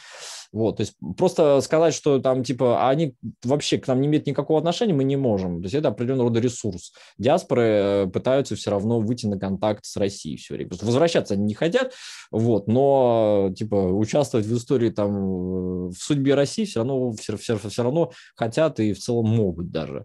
Вот, то есть просто сказать, что там типа они вообще к нам не имеют никакого отношения, мы не можем. То есть это определенного рода ресурс. Диаспоры э, пытаются все равно выйти на контакт с Россией все время. Возвращаться они не хотят, вот, но типа участвовать в истории там э, в судьбе России все равно все, все, все равно хотят и в целом могут даже.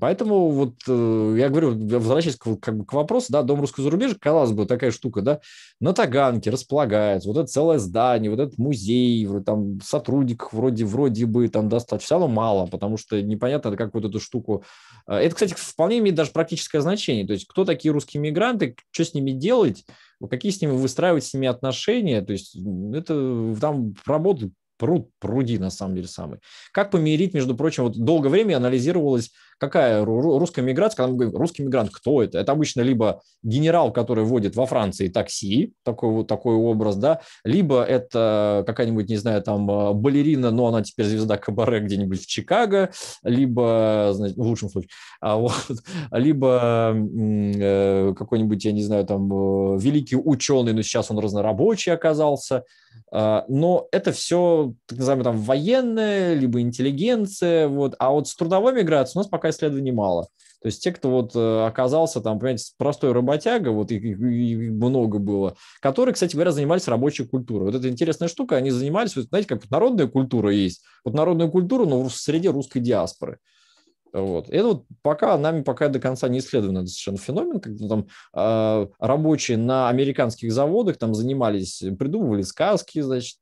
Поэтому вот э, я говорю, возвращаясь к, как бы, к вопросу, да, дом русского зарубежья, казалось бы, такая штука, да, на Таганке располагается, вот это целое здание, вот этот музей, там сотрудников вроде, вроде бы там достаточно, все равно мало, потому что непонятно, как вот эту штуку... Э, это, кстати, вполне имеет даже практическое значение, то есть кто такие русские мигранты, что с ними делать, какие с ними выстраивать с ними отношения, то есть это там работа пруд, пруди на самом деле самый. Как помирить, между прочим, вот долгое время анализировалось Какая русская миграция, когда мы говорим, русский мигрант, кто это? Это обычно либо генерал, который водит во Франции такси, такой вот такой образ, да, либо это какая-нибудь, не знаю, там э, балерина, но она теперь звезда кабаре где-нибудь в Чикаго, либо, значит, в лучшем случае, а вот, либо э, какой-нибудь, я не знаю, там э, великий ученый, но сейчас он разнорабочий оказался, а, но это все, так называемые, там, военные, либо интеллигенция, вот, а вот с трудовой миграцией у нас пока исследований мало. То есть те, кто вот э, оказался там, понимаете, простой работяга, вот их, их, много было, которые, кстати говоря, занимались рабочей культурой. Вот это интересная штука, они занимались, вот, знаете, как народная культура есть, вот народную культуру, но в среде русской диаспоры. Вот. Это вот пока нами пока до конца не исследован этот совершенно феномен, когда там э, рабочие на американских заводах там занимались, придумывали сказки, значит,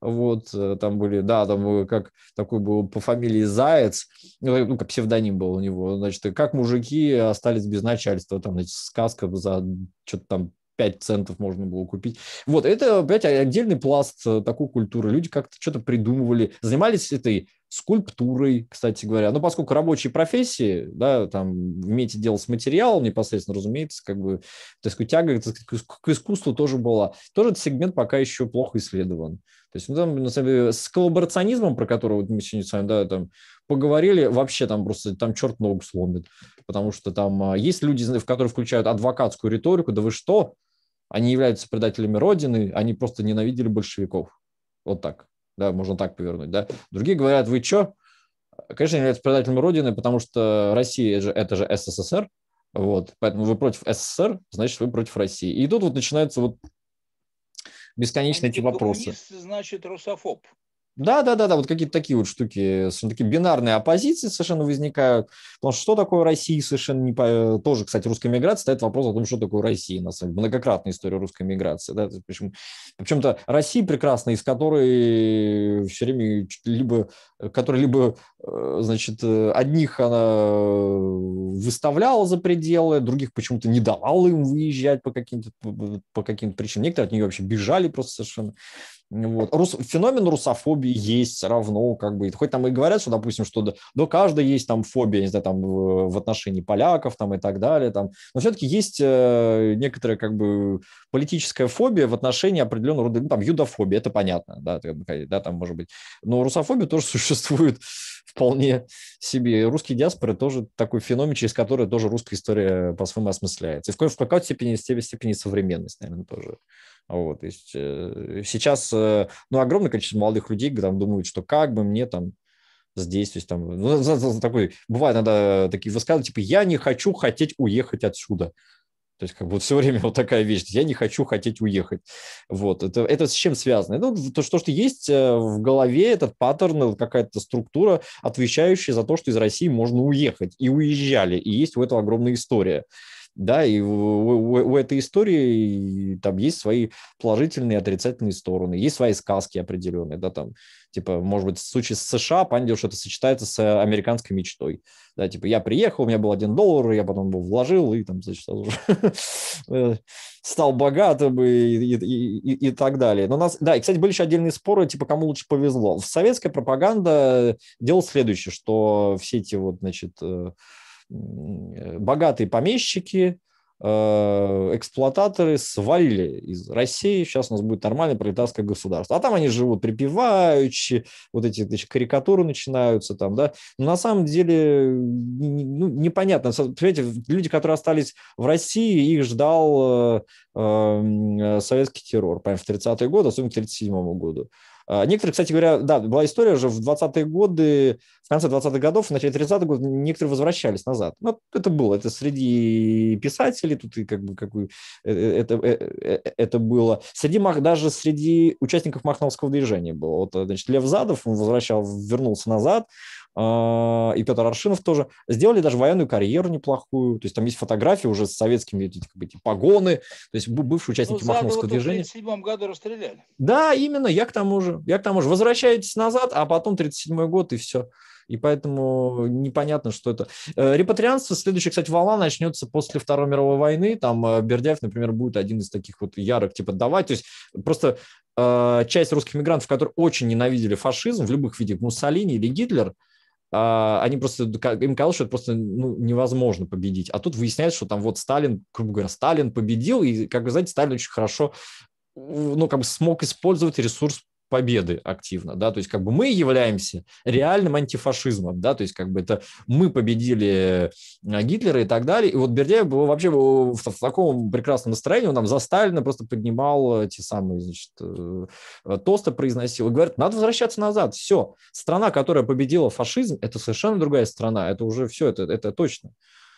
вот, э, там были, да, там э, как такой был по фамилии Заяц, ну, э, ну, как псевдоним был у него, значит, как мужики остались без начальства, там, значит, сказка за что-то там 5 центов можно было купить. Вот, это, опять, отдельный пласт э, такой культуры. Люди как-то что-то придумывали, занимались этой скульптурой, кстати говоря. Но поскольку рабочие профессии, да, там, иметь дело с материалом непосредственно, разумеется, как бы, так сказать, тяга к искусству тоже была. Тоже этот сегмент пока еще плохо исследован. То есть, ну, там, на самом деле, с коллаборационизмом, про который вот мы сегодня с вами, да, там, поговорили, вообще там просто, там черт ногу сломит, потому что там а, есть люди, в которые включают адвокатскую риторику, да вы что, они являются предателями Родины, они просто ненавидели большевиков. Вот так, да, можно так повернуть, да. Другие говорят, вы чё? Конечно, они являются предателями Родины, потому что Россия это же, это же СССР, вот, поэтому вы против СССР, значит, вы против России. И тут вот начинаются вот бесконечные эти вопросы. Значит, русофоб. Да, да, да, да, вот какие-то такие вот штуки, совершенно такие бинарные оппозиции совершенно возникают. Потому что что такое Россия совершенно не по... Тоже, кстати, русская миграция стоит вопрос о том, что такое Россия. На самом деле, многократная история русской миграции. Да? Причем, причем-то Россия прекрасная, из которой все время либо, которая либо, э, значит, э, одних она выставляла за пределы, других почему-то не давала им выезжать по каким-то по каким то причинам. Некоторые от нее вообще бежали просто совершенно. Вот. Рус... Феномен русофобии есть равно, как бы, хоть там и говорят, что, допустим, что до, до каждой есть там фобия, не знаю, там в отношении поляков там и так далее, там, но все-таки есть э, некоторая как бы политическая фобия в отношении определенного рода, ну, там, юдофобия, это понятно, да, да, там может быть, но русофобия тоже существует вполне себе. Русские диаспоры тоже такой феномен, через который тоже русская история по-своему осмысляется. И в, в какой-то степени, степени современность, наверное, тоже вот, то есть э, сейчас, э, ну, огромное количество молодых людей там думают, что как бы мне там здесь, то есть там, ну, такой, бывает иногда такие высказывания, типа, я не хочу хотеть уехать отсюда. То есть, как бы вот все время вот такая вещь. Я не хочу хотеть уехать. Вот. Это, это с чем связано? Ну, то, что, что есть э, в голове, этот паттерн, какая-то структура, отвечающая за то, что из России можно уехать. И уезжали. И есть у этого огромная история да, и у, у, у этой истории там есть свои положительные и отрицательные стороны, есть свои сказки определенные, да, там, типа, может быть, в случае с США, понятно, что это сочетается с э, американской мечтой, да, типа, я приехал, у меня был один доллар, я потом его вложил и там, значит, э, стал богатым и, и, и, и так далее. Но у нас, да, и, кстати, были еще отдельные споры, типа, кому лучше повезло. советская пропаганда э, делала следующее, что все эти вот, значит, богатые помещики, э, эксплуататоры свалили из России, сейчас у нас будет нормальное пролетарское государство. А там они живут припеваючи, вот эти значит, карикатуры начинаются там, да. Но на самом деле ну, непонятно. Понимаете, люди, которые остались в России, их ждал э, э, советский террор, прям в 30-е годы, особенно к 37 году. А, некоторые, кстати говоря, да, была история уже в 20-е годы, в конце 20-х годов, в начале 30-х годов некоторые возвращались назад. Ну, это было, это среди писателей, тут и как бы как бы, э, э, это, э, это было. Среди даже среди участников Махновского движения было. Вот, значит, Лев Задов, он возвращал, вернулся назад, а, и Петр Аршинов тоже, сделали даже военную карьеру неплохую. То есть там есть фотографии уже с советскими как бы, эти погоны, то есть бывшие участники ну, Махновского движения. В 1937 году расстреляли. Да, именно, я к тому же. Я к тому же. Возвращаетесь назад, а потом 37 год и все. И поэтому непонятно, что это. Э, репатрианство, следующая, кстати, волна начнется после Второй мировой войны. Там э, Бердяев, например, будет один из таких вот ярок, типа, давай. То есть просто э, часть русских мигрантов, которые очень ненавидели фашизм в любых видах, Муссолини или Гитлер – а, они просто, им казалось, что это просто ну, невозможно победить. А тут выясняется, что там вот Сталин, грубо говоря, Сталин победил, и, как вы знаете, Сталин очень хорошо ну, как бы смог использовать ресурс победы активно, да, то есть как бы мы являемся реальным антифашизмом, да, то есть как бы это мы победили э, Гитлера и так далее, и вот Бердяев был вообще в, в, таком прекрасном настроении, он нам за Сталина просто поднимал э, те самые, значит, э, тосты произносил, и говорит, надо возвращаться назад, все, страна, которая победила фашизм, это совершенно другая страна, это уже все, это, это точно.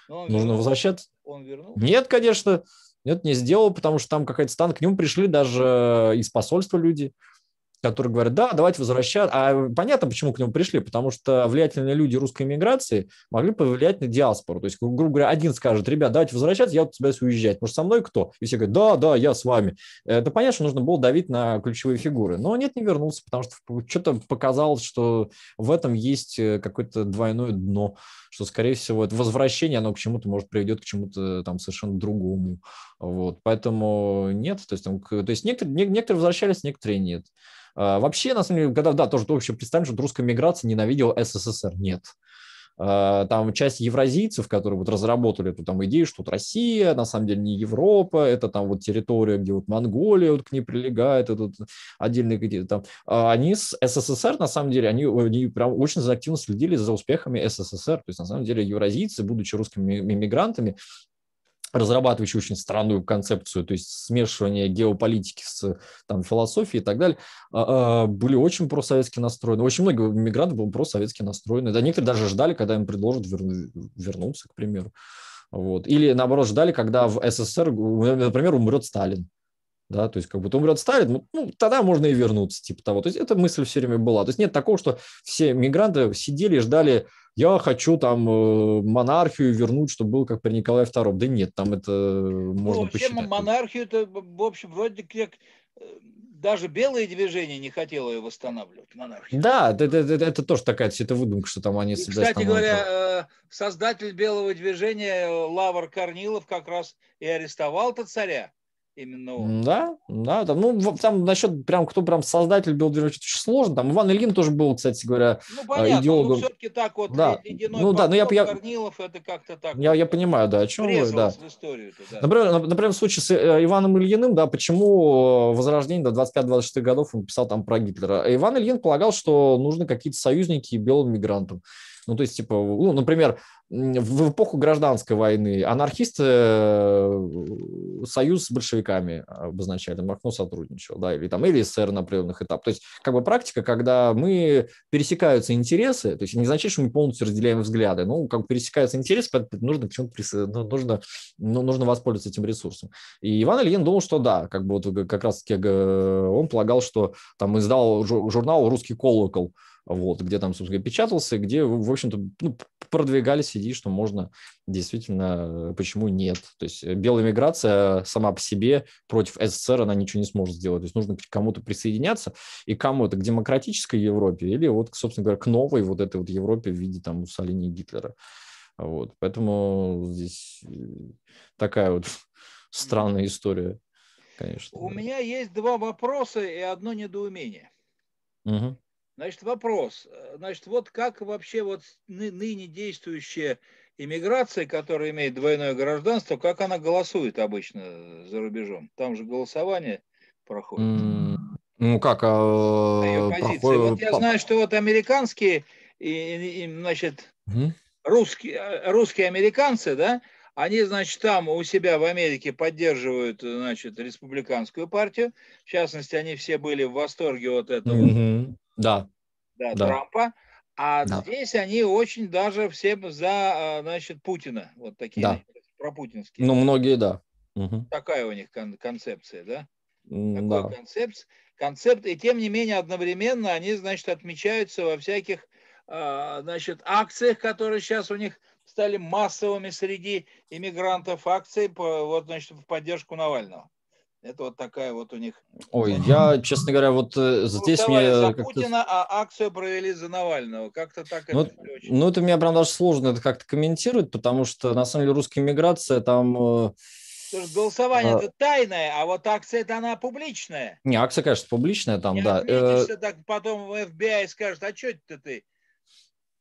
Нужно вернул. возвращаться. Он вернул? Нет, конечно, нет, не сделал, потому что там какая-то стан, к нему пришли даже из посольства люди, которые говорят, да, давайте возвращать А э, понятно, почему к нему пришли, потому что влиятельные люди русской иммиграции могли повлиять на диаспору. То есть, грубо говоря, один скажет, ребят, давайте возвращаться, я вот собираюсь уезжать, может со мной кто? И все говорят, да, да, я с вами. Э, это понятно, что нужно было давить на ключевые фигуры. Но нет, не вернулся, потому что что-то показалось, что в этом есть э, какое-то двойное дно что, скорее всего, это возвращение, оно к чему-то, может, приведет к чему-то там совершенно другому. Вот, поэтому нет, то есть, там, то есть некоторые, некоторые возвращались, некоторые нет. А, вообще, на самом деле, когда, да, тоже то вообще представим, что русская миграция ненавидела СССР. Нет. А, там часть евразийцев, которые вот разработали эту там идею, что вот Россия, на самом деле не Европа, это там вот территория, где вот Монголия вот к ней прилегает, это вот отдельные какие-то там. А они с СССР, на самом деле, они, они прям очень активно следили за успехами СССР, то есть на самом деле евразийцы, будучи русскими иммигрантами, разрабатывающий очень странную концепцию, то есть смешивание геополитики с там, философией и так далее, а, а, были очень просоветски настроены. Очень много мигрантов были просоветски настроены. Да, некоторые даже ждали, когда им предложат вер... вернуться, к примеру. Вот. Или, наоборот, ждали, когда в СССР, например, умрет Сталин да, то есть как будто умрет Сталин, ну, ну, тогда можно и вернуться, типа того. То есть эта мысль все время была. То есть нет такого, что все мигранты сидели и ждали, я хочу там э, монархию вернуть, чтобы был как при Николае II. Да нет, там это э, ну, можно ну, посчитать. монархию это в общем, вроде как э, даже белое движение не хотело ее восстанавливать, монархию. Да, это, это, это, это тоже такая это выдумка, что там они и, себя Кстати говоря, создатель белого движения Лавр Корнилов как раз и арестовал-то царя именно он. Да, да, да. Ну, там насчет прям, кто прям создатель был, очень сложно. Там Иван Ильин тоже был, кстати говоря, ну, э, понятно, ну, идеологом. Ну, все-таки так вот да. ледяной ну, да, ну, я, я, Корнилов, это как-то так. Я, я понимаю, да, о чем вы, да. В историю да. Например, например, в случае с э, Иваном Ильиным, да, почему э, Возрождение до да, 25-26 годов он писал там про Гитлера. Иван Ильин полагал, что нужны какие-то союзники белым мигрантам. Ну, то есть, типа, ну, например, в эпоху гражданской войны анархисты э, союз с большевиками обозначали, Махно сотрудничал, да, или там, или СССР на определенных этапах. То есть, как бы практика, когда мы пересекаются интересы, то есть не значит, что мы полностью разделяем взгляды, ну, как бы пересекаются интересы, нужно почему-то э, ну, нужно, ну, нужно воспользоваться этим ресурсом. И Иван Ильин думал, что да, как бы вот как раз-таки э, он полагал, что там издал журнал «Русский колокол», вот, где там, собственно, печатался, где, в общем-то, ну, продвигали CD, что можно действительно, э, почему нет. То есть э, белая миграция сама по себе против СССР, она ничего не сможет сделать. То есть нужно к кому-то присоединяться, и кому это, к демократической Европе или вот, собственно говоря, к новой вот этой вот Европе в виде там Муссолини и Гитлера. Вот, поэтому здесь э, такая вот странная история, конечно. У меня есть два вопроса и одно недоумение. Угу. Значит, вопрос. Э, значит, вот как вообще вот ныне действующая иммиграция, которая имеет двойное гражданство, как она голосует обычно э, за рубежом? Там же голосование проходит. Mm, ну как? А, Проход... Вот я знаю, что вот американские, и, и, и, значит, mm? русские, э, русские американцы, да, они, значит, там у себя в Америке поддерживают, значит, республиканскую партию. В частности, они все были в восторге от этого. Mm-hmm да. Да, да. Трампа. А да. здесь они очень даже всем за, а, значит, Путина. Вот такие да. пропутинские. Ну, многие, да. Угу. Такая у них кон- концепция, да? Такой да. концепт. Концепт, и тем не менее одновременно они, значит, отмечаются во всяких, а, значит, акциях, которые сейчас у них стали массовыми среди иммигрантов акций, по, вот, значит, в поддержку Навального. Это вот такая вот у них... Ой, я, честно говоря, вот э, ну, здесь мне... За Путина, а акцию провели за Навального. Как-то так ну, это очень... Ну, это мне прям даже сложно это как-то комментировать, потому что, на самом деле, русская миграция там... Э, потому что голосование а это а... тайное, а вот акция это она публичная. Не, акция, конечно, публичная там, Не да. Э, Отметишься, так потом в FBI скажут, а что это ты?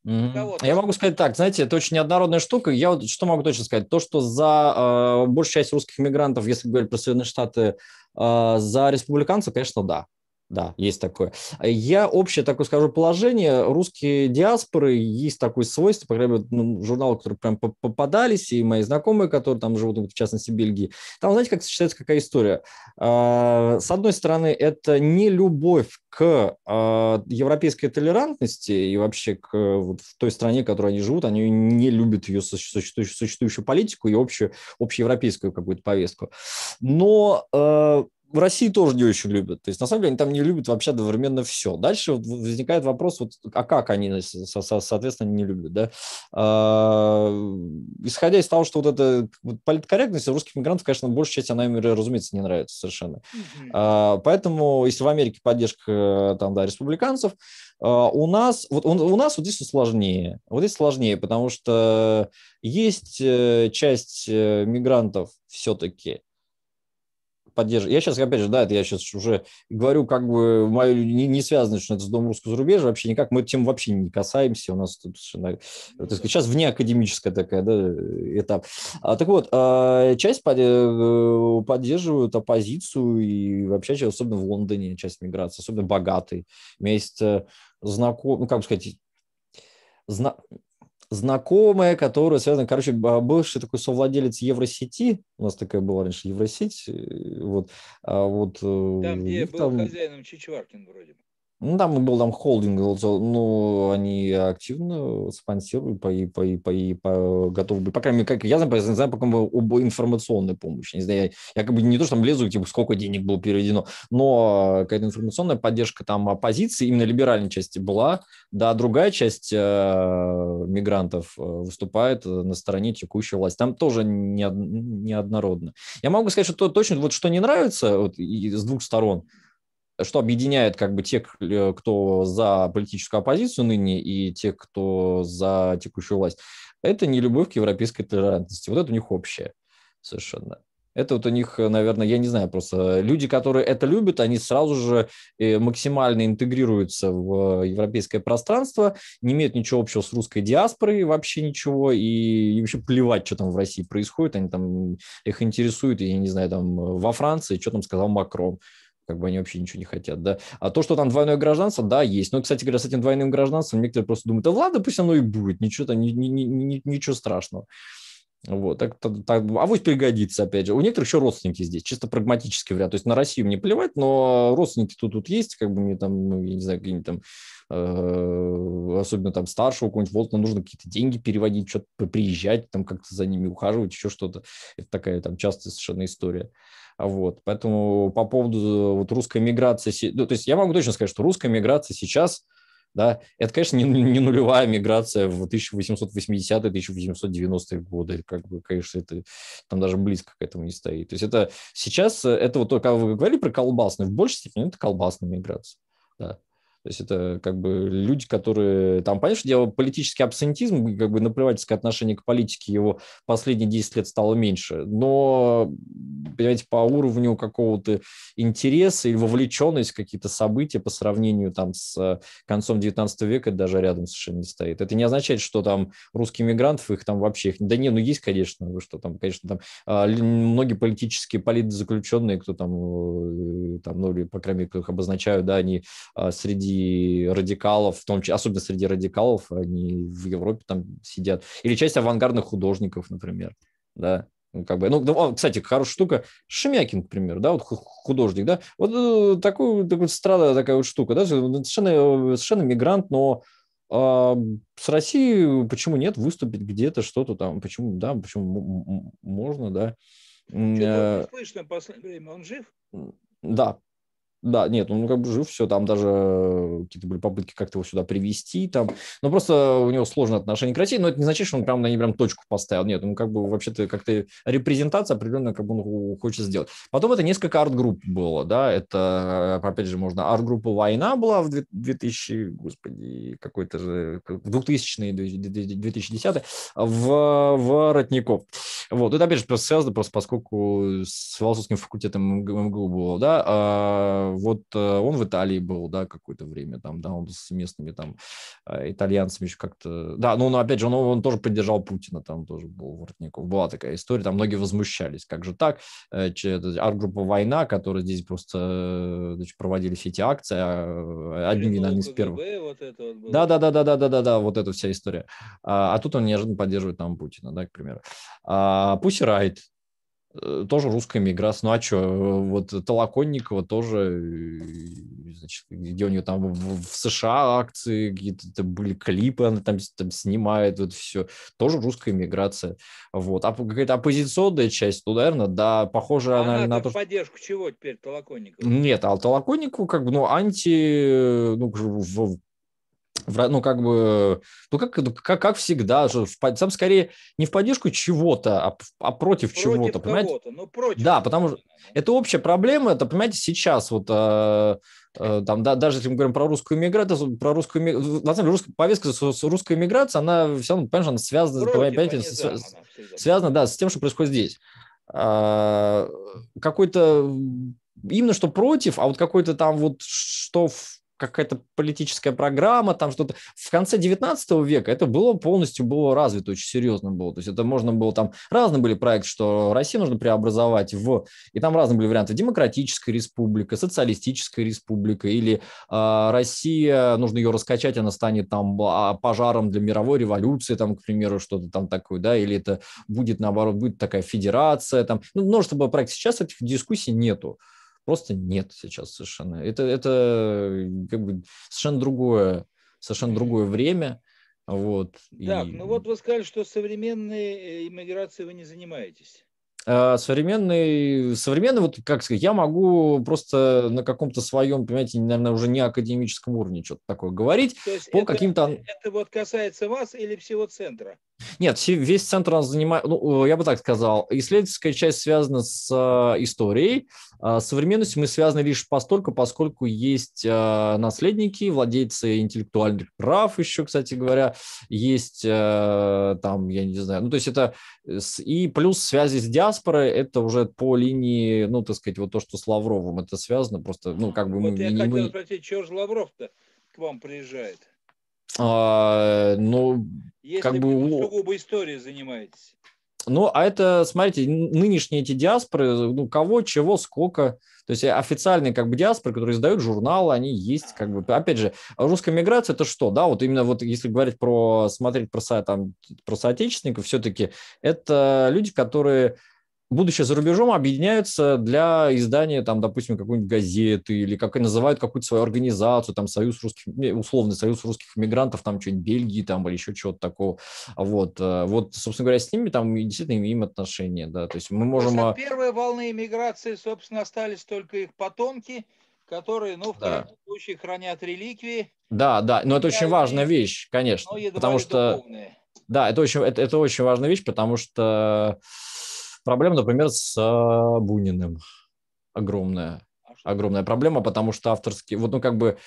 Mm-hmm. Я могу сказать так, знаете, это очень неоднородная штука. Я вот что могу точно сказать? То, что за э, большую часть русских мигрантов, если говорить про Соединенные Штаты, э, за республиканцев, конечно, да. Да, есть такое. Я общее такое скажу положение. Русские диаспоры есть такое свойство, по крайней мере, ну, журналы, которые прям попадались, и мои знакомые, которые там живут, ну, в частности, в Бельгии. Там, знаете, как сочетается какая история? А, с одной стороны, это не любовь к а, европейской толерантности и вообще к вот, в той стране, в которой они живут, они не любят ее существующую, существующую политику и общую, общеевропейскую какую-то повестку. Но а, в России тоже не очень любят. То есть, на самом деле, они там не любят вообще одновременно все. Дальше вот возникает вопрос, вот, а как они, э, соответственно, не любят, да? А, исходя из того, что вот эта вот политкорректность русских мигрантов, конечно, большая часть, она им, разумеется, не нравится совершенно. Mm-hmm. А, поэтому, если в Америке поддержка там, да, республиканцев, а, у нас, вот, у, у нас вот здесь сложнее. Вот здесь сложнее, потому что есть э, часть э, мигрантов все-таки, поддерживать. Я сейчас, опять же, да, это я сейчас уже говорю, как бы мою не, не связаны, что это с домом русского зарубежья, вообще никак, мы тем вообще не касаемся, у нас тут совершенно, так сказать, сейчас внеакадемическая такая, да, этап. А, так вот, а, часть под, э, поддерживают оппозицию и вообще, особенно в Лондоне, часть миграции, особенно богатый. У меня есть э, знаком, ну, как бы сказать, зна знакомая, которая связана, короче, бывший такой совладелец Евросети, у нас такая была раньше Евросеть, э, вот, а вот... Э, там, где там... хозяином Чичваркин вроде бы. Ну, там был там холдинг, ну, они активно спонсируют по, и по, и по, и по готовы, по крайней мере, как я знаю, я знаю, пока какому об информационной помощи. Не знаю, я, я как бы не то, что там лезу, типа, сколько денег было переведено, но какая-то информационная поддержка там оппозиции, именно либеральной части была, да, другая часть э, мигрантов э, выступает на стороне текущей власти. Там тоже не, неоднородно. Я могу сказать, что то, точно вот что не нравится вот, и, с двух сторон – что объединяет как бы тех, э, кто за политическую оппозицию ныне и тех, кто за текущую власть, это не любовь к европейской толерантности. Вот это у них общее совершенно. Это вот у них, э, наверное, я не знаю, просто люди, которые это любят, они сразу же э, максимально интегрируются в европейское пространство, не имеют ничего общего с русской диаспорой, вообще ничего, и, и вообще плевать, что там в России происходит, они там, их интересует, я не знаю, там во Франции, что там сказал Макрон, как бы они вообще ничего не хотят, да. А то, что там двойное гражданство, да, есть. Но, ну, кстати говоря, с этим двойным гражданством некоторые просто думают, да ладно, пусть оно и будет, ничего, там, ни, ни, ни, ничего страшного. Вот, так, так, а вот пригодится, опять же. У некоторых еще родственники здесь, чисто прагматический вариант. То есть на Россию мне плевать, но родственники тут, тут есть, как бы мне там, ну, я не знаю, какие-нибудь там, э, особенно там старшего какого-нибудь, вот, нам нужно какие-то деньги переводить, что-то приезжать, там как-то за ними ухаживать, еще что-то. Это такая там частая совершенно история. Вот, поэтому по поводу э, вот русской миграции, ну, то есть я могу точно сказать, что русская миграция сейчас, да, это, конечно, не, не нулевая миграция в 1880-1890-е годы, как бы, конечно, это там даже близко к этому не стоит. То есть это сейчас, э, это вот только вы говорили про колбасную, в большей степени это колбасная миграция, да. То есть это как бы люди, которые... Там, понимаешь, дело политический абсентизм, как бы наплевательское отношение к политике его последние 10 лет стало меньше, но, понимаете, по уровню какого-то интереса или вовлеченность в какие-то события по сравнению там с концом 19 века даже рядом совершенно не стоит. Это не означает, что там русские мигрантов, их там вообще... Их... Да не, ну есть, конечно, вы что там, конечно, там а, многие политические политзаключенные, кто там, э, там ну, или, по крайней мере, кто их обозначают, да, они а, среди среди радикалов, в том числе, особенно среди радикалов, они в Европе там сидят, или часть авангардных художников, например, да, ну, как бы, ну, ну кстати, хорошая штука, Шемякин, к примеру, да, вот художник, да, вот э, такую, такую страда, такая вот штука, да, ну, совершенно, совершенно мигрант, но а, с Россией почему нет выступить где-то что-то там почему да почему можно да что-то э, слышно в последнее время он жив да да, нет, он ну, ну, как бы жив, все, там даже э, какие-то были попытки как-то его сюда привести, там, но ну, просто у него сложное отношение к России, но это не значит, что он прям на ней прям точку поставил, нет, он как бы вообще-то как-то репрезентация определенно как бы он хочет сделать. Потом это несколько арт-групп было, да, это, э, опять же, можно, арт-группа «Война» была в 2000, господи, какой-то же, 2000-е, э, 2010 в, в Ротников. Вот, это опять же просто связано просто поскольку с философским факультетом МГУ было, да, а, а, вот а, он в Италии был, да, какое-то время, там, да, он с местными там а, итальянцами еще как-то, да, ну, опять же, он, он тоже поддержал Путина, там тоже был Воротников, была такая история, там многие возмущались, как же так, э, арт-группа «Война», которая здесь просто э, значит, проводили все эти акции, одни одни из первых. Да-да-да-да-да-да-да, да, вот эта вся история. А, а тут он неожиданно поддерживает там Путина, да, к примеру. А, Пусси Райт, Э, тоже русская миграция. Ну а что, э, вот Толоконникова тоже, э, значит, где у нее там в США акции, какие-то были клипы, она там, там снимает, вот все. Тоже русская миграция. Вот. А какая-то оппозиционная часть, ну, наверное, да, похоже она, она на то, поддержку чего теперь Толоконникова? Нет, а Толоконникову как бы, ну, анти, ну, в, ну, как бы, ну, как, ну, как, как всегда, же в, сам скорее не в поддержку чего-то, а, а против, против чего-то, понимаете? Ну, против да, потому что это общая проблема, это, понимаете, сейчас вот, э, э, там, да, даже если мы говорим про русскую миграцию, про русскую, ми... на самом деле, русская, повестка с, с русской миграцией, она все равно, понимаешь, она связана, против, понимаете, она, связана, да, с тем, что происходит здесь. А, какой-то именно что против, а вот какой-то там вот что в какая-то политическая программа, там что-то. В конце 19 века это было полностью было развито, очень серьезно было. То есть это можно было там... Разные были проекты, что Россию нужно преобразовать в... И там разные были варианты. Демократическая республика, социалистическая республика или э, Россия, нужно ее раскачать, она станет там а, пожаром для мировой революции, там, к примеру, что-то там такое, да, или это будет, наоборот, будет такая федерация, там. Ну, множество было проектов. Сейчас этих дискуссий нету просто нет сейчас совершенно. Это, это э, как бы совершенно другое, совершенно другое время. Вот, так, и... ну вот вы сказали, что современной э, иммиграцией вы не занимаетесь. А, современный, современный, вот как сказать, я могу просто на каком-то своем, понимаете, наверное, уже не академическом уровне что-то такое говорить. То есть по это, каким-то... это вот касается вас или всего центра? Нет, весь центр он занимает, ну, я бы так сказал, исследовательская часть связана с э, историей, с а современностью мы связаны лишь постольку, поскольку есть э, наследники, владельцы интеллектуальных прав еще, кстати говоря, есть э, там, я не знаю, ну, то есть это и плюс связи с диаспорой, это уже по линии, ну, так сказать, вот то, что с Лавровым это связано, просто, ну, как бы вот мы... я не хотел мы... спросить, чего же Лавров-то к вам приезжает? А, ну, Если как бы... сугубо историей занимаетесь. Ну, а это, смотрите, нынешние эти диаспоры, ну, кого, чего, сколько. То есть э, официальные как бы диаспоры, которые издают журналы, они есть как бы. Опять же, русская миграция – это что? Да, вот именно вот если говорить про, смотреть про, со, там, про соотечественников, все-таки это люди, которые будучи за рубежом, объединяются для издания, там, допустим, какой-нибудь газеты или как они называют какую-то свою организацию, там, Союз русских, условный Союз русских мигрантов, там, что-нибудь Бельгии, там, или еще чего-то такого. Вот, э, вот, собственно говоря, с ними там действительно имеем отношения, да, то есть мы можем... То а первой волны иммиграции, собственно, остались только их потомки, которые, ну, в да. случае хранят реликвии. Да, да, но это очень важная вещь, конечно, потому что... Духовные. Да, это очень, это, это очень важная вещь, потому что Проблема, например, с а, Буниным огромная. Огромная проблема, потому что авторские... Вот, ну, как бы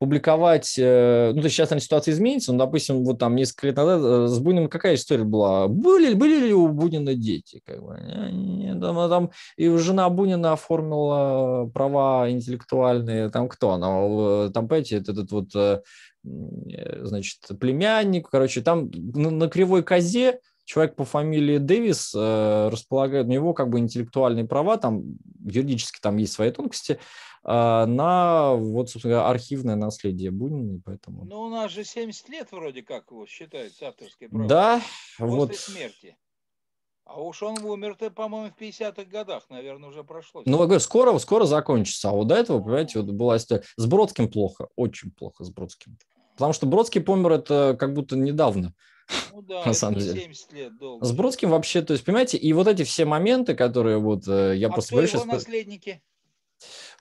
публиковать, э, ну, то сейчас там ситуация изменится, но, допустим, вот там несколько лет назад э, с Буниным какая история была? Были, были ли у Бунина дети? Как бы? Э, нет, там, там, и жена Бунина оформила права интеллектуальные, там кто? Она, там, понимаете, этот, этот вот, значит, племянник, короче, там на, на кривой козе человек по фамилии Дэвис э, располагает, у него как бы интеллектуальные права, там юридически там есть свои тонкости, э, на вот, собственно, архивное наследие Бунина, поэтому... Ну, у нас же 70 лет вроде как его считается авторские права. Да, После вот. смерти. А уж он умер-то, по-моему, в 50-х годах, наверное, уже прошло. Ну, я говорю, скоро, скоро закончится. А вот до этого, понимаете, вот была история. С Бродским плохо, очень плохо с Бродским. Потому что Бродский помер это как будто недавно. Ну да, на самом деле. 70 лет долго. С Бродским вообще, то есть, понимаете, и вот эти все моменты, которые вот э, я а просто... А кто его наследники?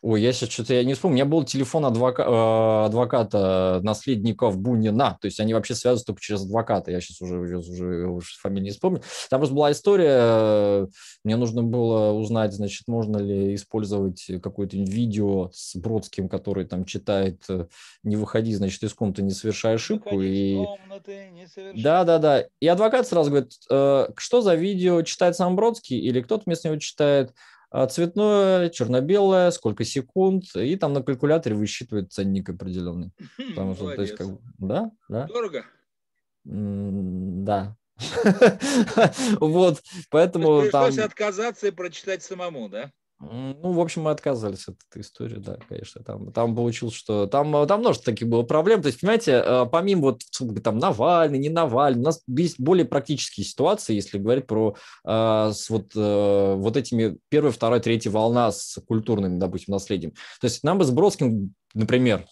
Ой, я сейчас что-то я не вспомню. У меня был телефон адвока... Э, адвоката наследников Бунина. То есть они вообще связываются только через адвоката. Я сейчас уже, уже, уже, уже фамилию не вспомню. Там просто была история. Э, мне нужно было узнать, значит, можно ли использовать какое-то видео с Бродским, который там читает э, «Не выходи, значит, из комнаты, не совершай ошибку». и... Да, да, да. И адвокат сразу говорит, что за видео читает сам Бродский или кто-то вместо него читает? А цветное, черно-белое, сколько секунд, и там на калькуляторе высчитывает ценник определенный. Хм, Потому что, то есть, как, да, да. Дорого? да. Вот, поэтому там... отказаться и прочитать самому, да? Ну, в общем, мы отказались от этой истории, да, конечно. Там, там получилось, что там, а, там множество таких было проблем. То есть, понимаете, а, помимо вот там Навальный, не Навальный, у нас есть более практические ситуации, если говорить про а, с вот, э, вот этими первая, вторая, третья волна с культурным, допустим, наследием. То есть нам бы с Бродским, например,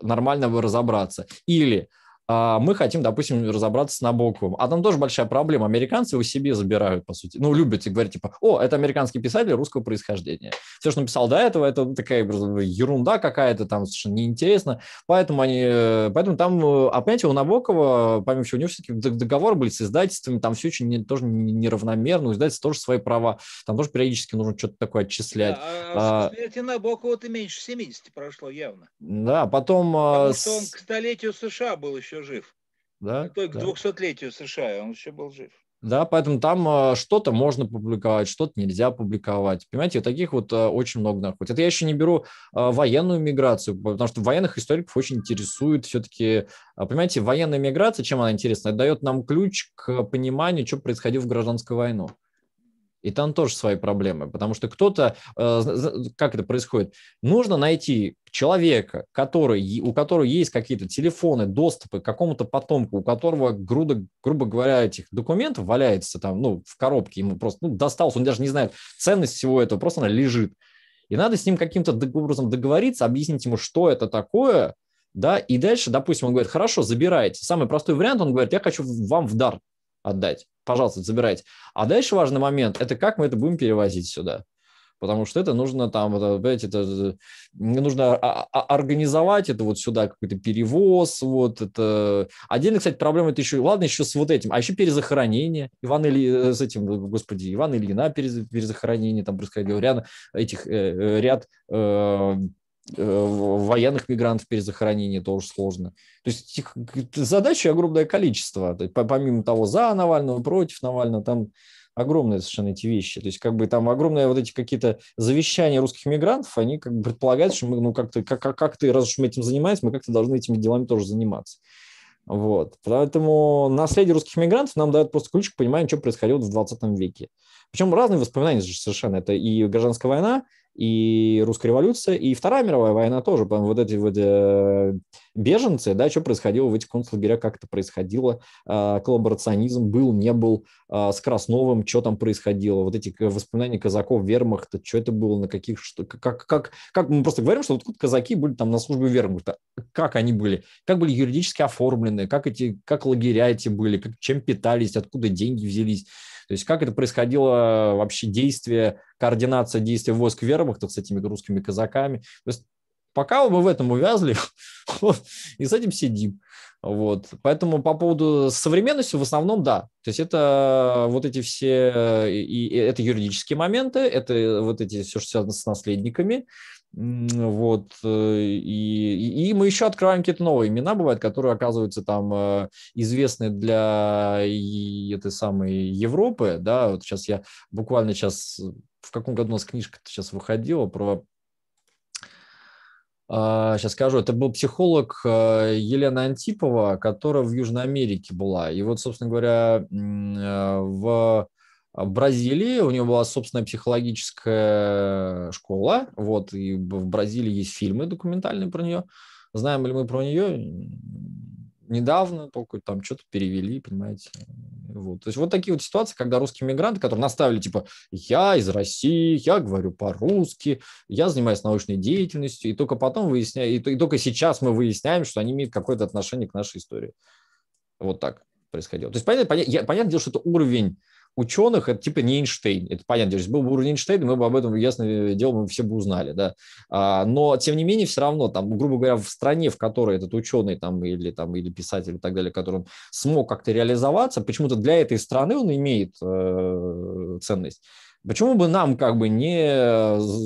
нормально бы разобраться. Или а, мы хотим, допустим, разобраться с Набоковым. А там тоже большая проблема. Американцы его себе забирают, по сути. Ну, любят и говорят, типа, о, это американский писатель русского происхождения. Все, что написал до этого, это такая ерунда какая-то, там совершенно неинтересно. Поэтому они... Э, поэтому там... Э, а понимаете, у Набокова, помимо всего, у него все-таки договоры были с издательствами, там все очень не, тоже неравномерно, у издательства тоже свои права. Там тоже периодически нужно что-то такое отчислять. Да, а, а... смерти Набокова-то меньше 70 прошло явно. Да, потом... А, Потому что он к столетию США был еще еще жив. Да, к да. 200-летию США он еще был жив. Да, поэтому там а, что-то можно публиковать, что-то нельзя публиковать. Понимаете, таких вот а, очень много находится. Это я еще не беру а, военную миграцию, потому что военных историков очень интересует все-таки, понимаете, военная миграция, чем она интересна? дает нам ключ к пониманию, что происходило в гражданскую войну. И там тоже свои проблемы, потому что кто-то, э, как это происходит, нужно найти человека, который, у которого есть какие-то телефоны, доступы к какому-то потомку, у которого грубо грубо говоря, этих документов валяется там, ну, в коробке, ему просто ну, достался, он даже не знает ценность всего этого, просто она лежит. И надо с ним каким-то образом договориться, объяснить ему, что это такое, да, и дальше, допустим, он говорит, хорошо, забирайте. Самый простой вариант, он говорит, я хочу вам в дар отдать пожалуйста, забирайте. А дальше важный момент – это как мы это будем перевозить сюда потому что это нужно там, это, понимаете, э, это, нужно а, а, а, организовать это вот сюда какой-то перевоз, вот это. Отдельно, кстати, проблема это еще, ладно, еще с вот этим, а еще перезахоронение. Иван Или, э, с этим, э, господи, Иван Ильина перезахоронение там происходило, ряд этих, ряд Э, военных мигрантов перед захоронением тоже сложно. То есть задачи огромное количество. Помимо того, за Навального, против Навального, там огромные совершенно эти вещи. То есть как бы там огромные вот эти какие-то завещания русских мигрантов, они как бы предполагают, что мы, ну как-то, как, как, как ты, раз уж мы этим занимаемся, мы как-то должны этими делами тоже заниматься. Вот. Поэтому наследие русских мигрантов нам дает просто ключ к пониманию, что происходило в 20 веке. Причем разные воспоминания совершенно. Это и гражданская война, и русская революция, и Вторая мировая война тоже, потому вот эти вот э, беженцы, да, что происходило в этих концлагерях, как это происходило, э, коллаборационизм был, не был, э, с Красновым, что там происходило, вот эти э, воспоминания казаков вермахта, что это было, на каких, что, как, как, как мы просто говорим, что откуда казаки были там на службе вермахта, как они были, как были юридически оформлены, как эти, как лагеря эти были, как, чем питались, откуда деньги взялись, то есть как это происходило вообще действие, координация действия войск вермахта с этими русскими казаками. То есть пока мы в этом увязли, и с этим сидим. Вот. Поэтому по поводу современности в основном да. То есть это вот эти все, и, и это юридические моменты, это вот эти все, что связано с наследниками, вот, э, и, и мы еще открываем какие-то новые имена, бывают, которые оказываются там э, известны для этой самой Европы, да, вот сейчас я буквально сейчас, э, в каком году у нас книжка сейчас выходила про сейчас а, скажу, это был психолог Елена Антипова, которая в Южной Америке была. И вот, собственно говоря, в в Бразилии, у него была собственная психологическая школа, вот, и в Бразилии есть фильмы документальные про нее. Знаем ли мы про нее? Недавно только там что-то перевели, понимаете. Вот. То есть вот такие вот ситуации, когда русские мигранты, которые наставили, типа, я из России, я говорю по-русски, я занимаюсь научной деятельностью, и только потом выясняю, и, только сейчас мы выясняем, что они имеют какое-то отношение к нашей истории. Вот так происходило. То есть понятно, понятно, я, понятное дело, что это уровень ученых, это типа не Эйнштейн, это понятно. Если был бы уровень Эйнштейна, мы бы об этом, ясное дело, мы все бы узнали, да. А, но, тем не менее, все равно, там, грубо говоря, в стране, в которой этот ученый там, или, там, или писатель и так далее, который он смог как-то реализоваться, почему-то для этой страны он имеет э, ценность. Почему бы нам как бы не,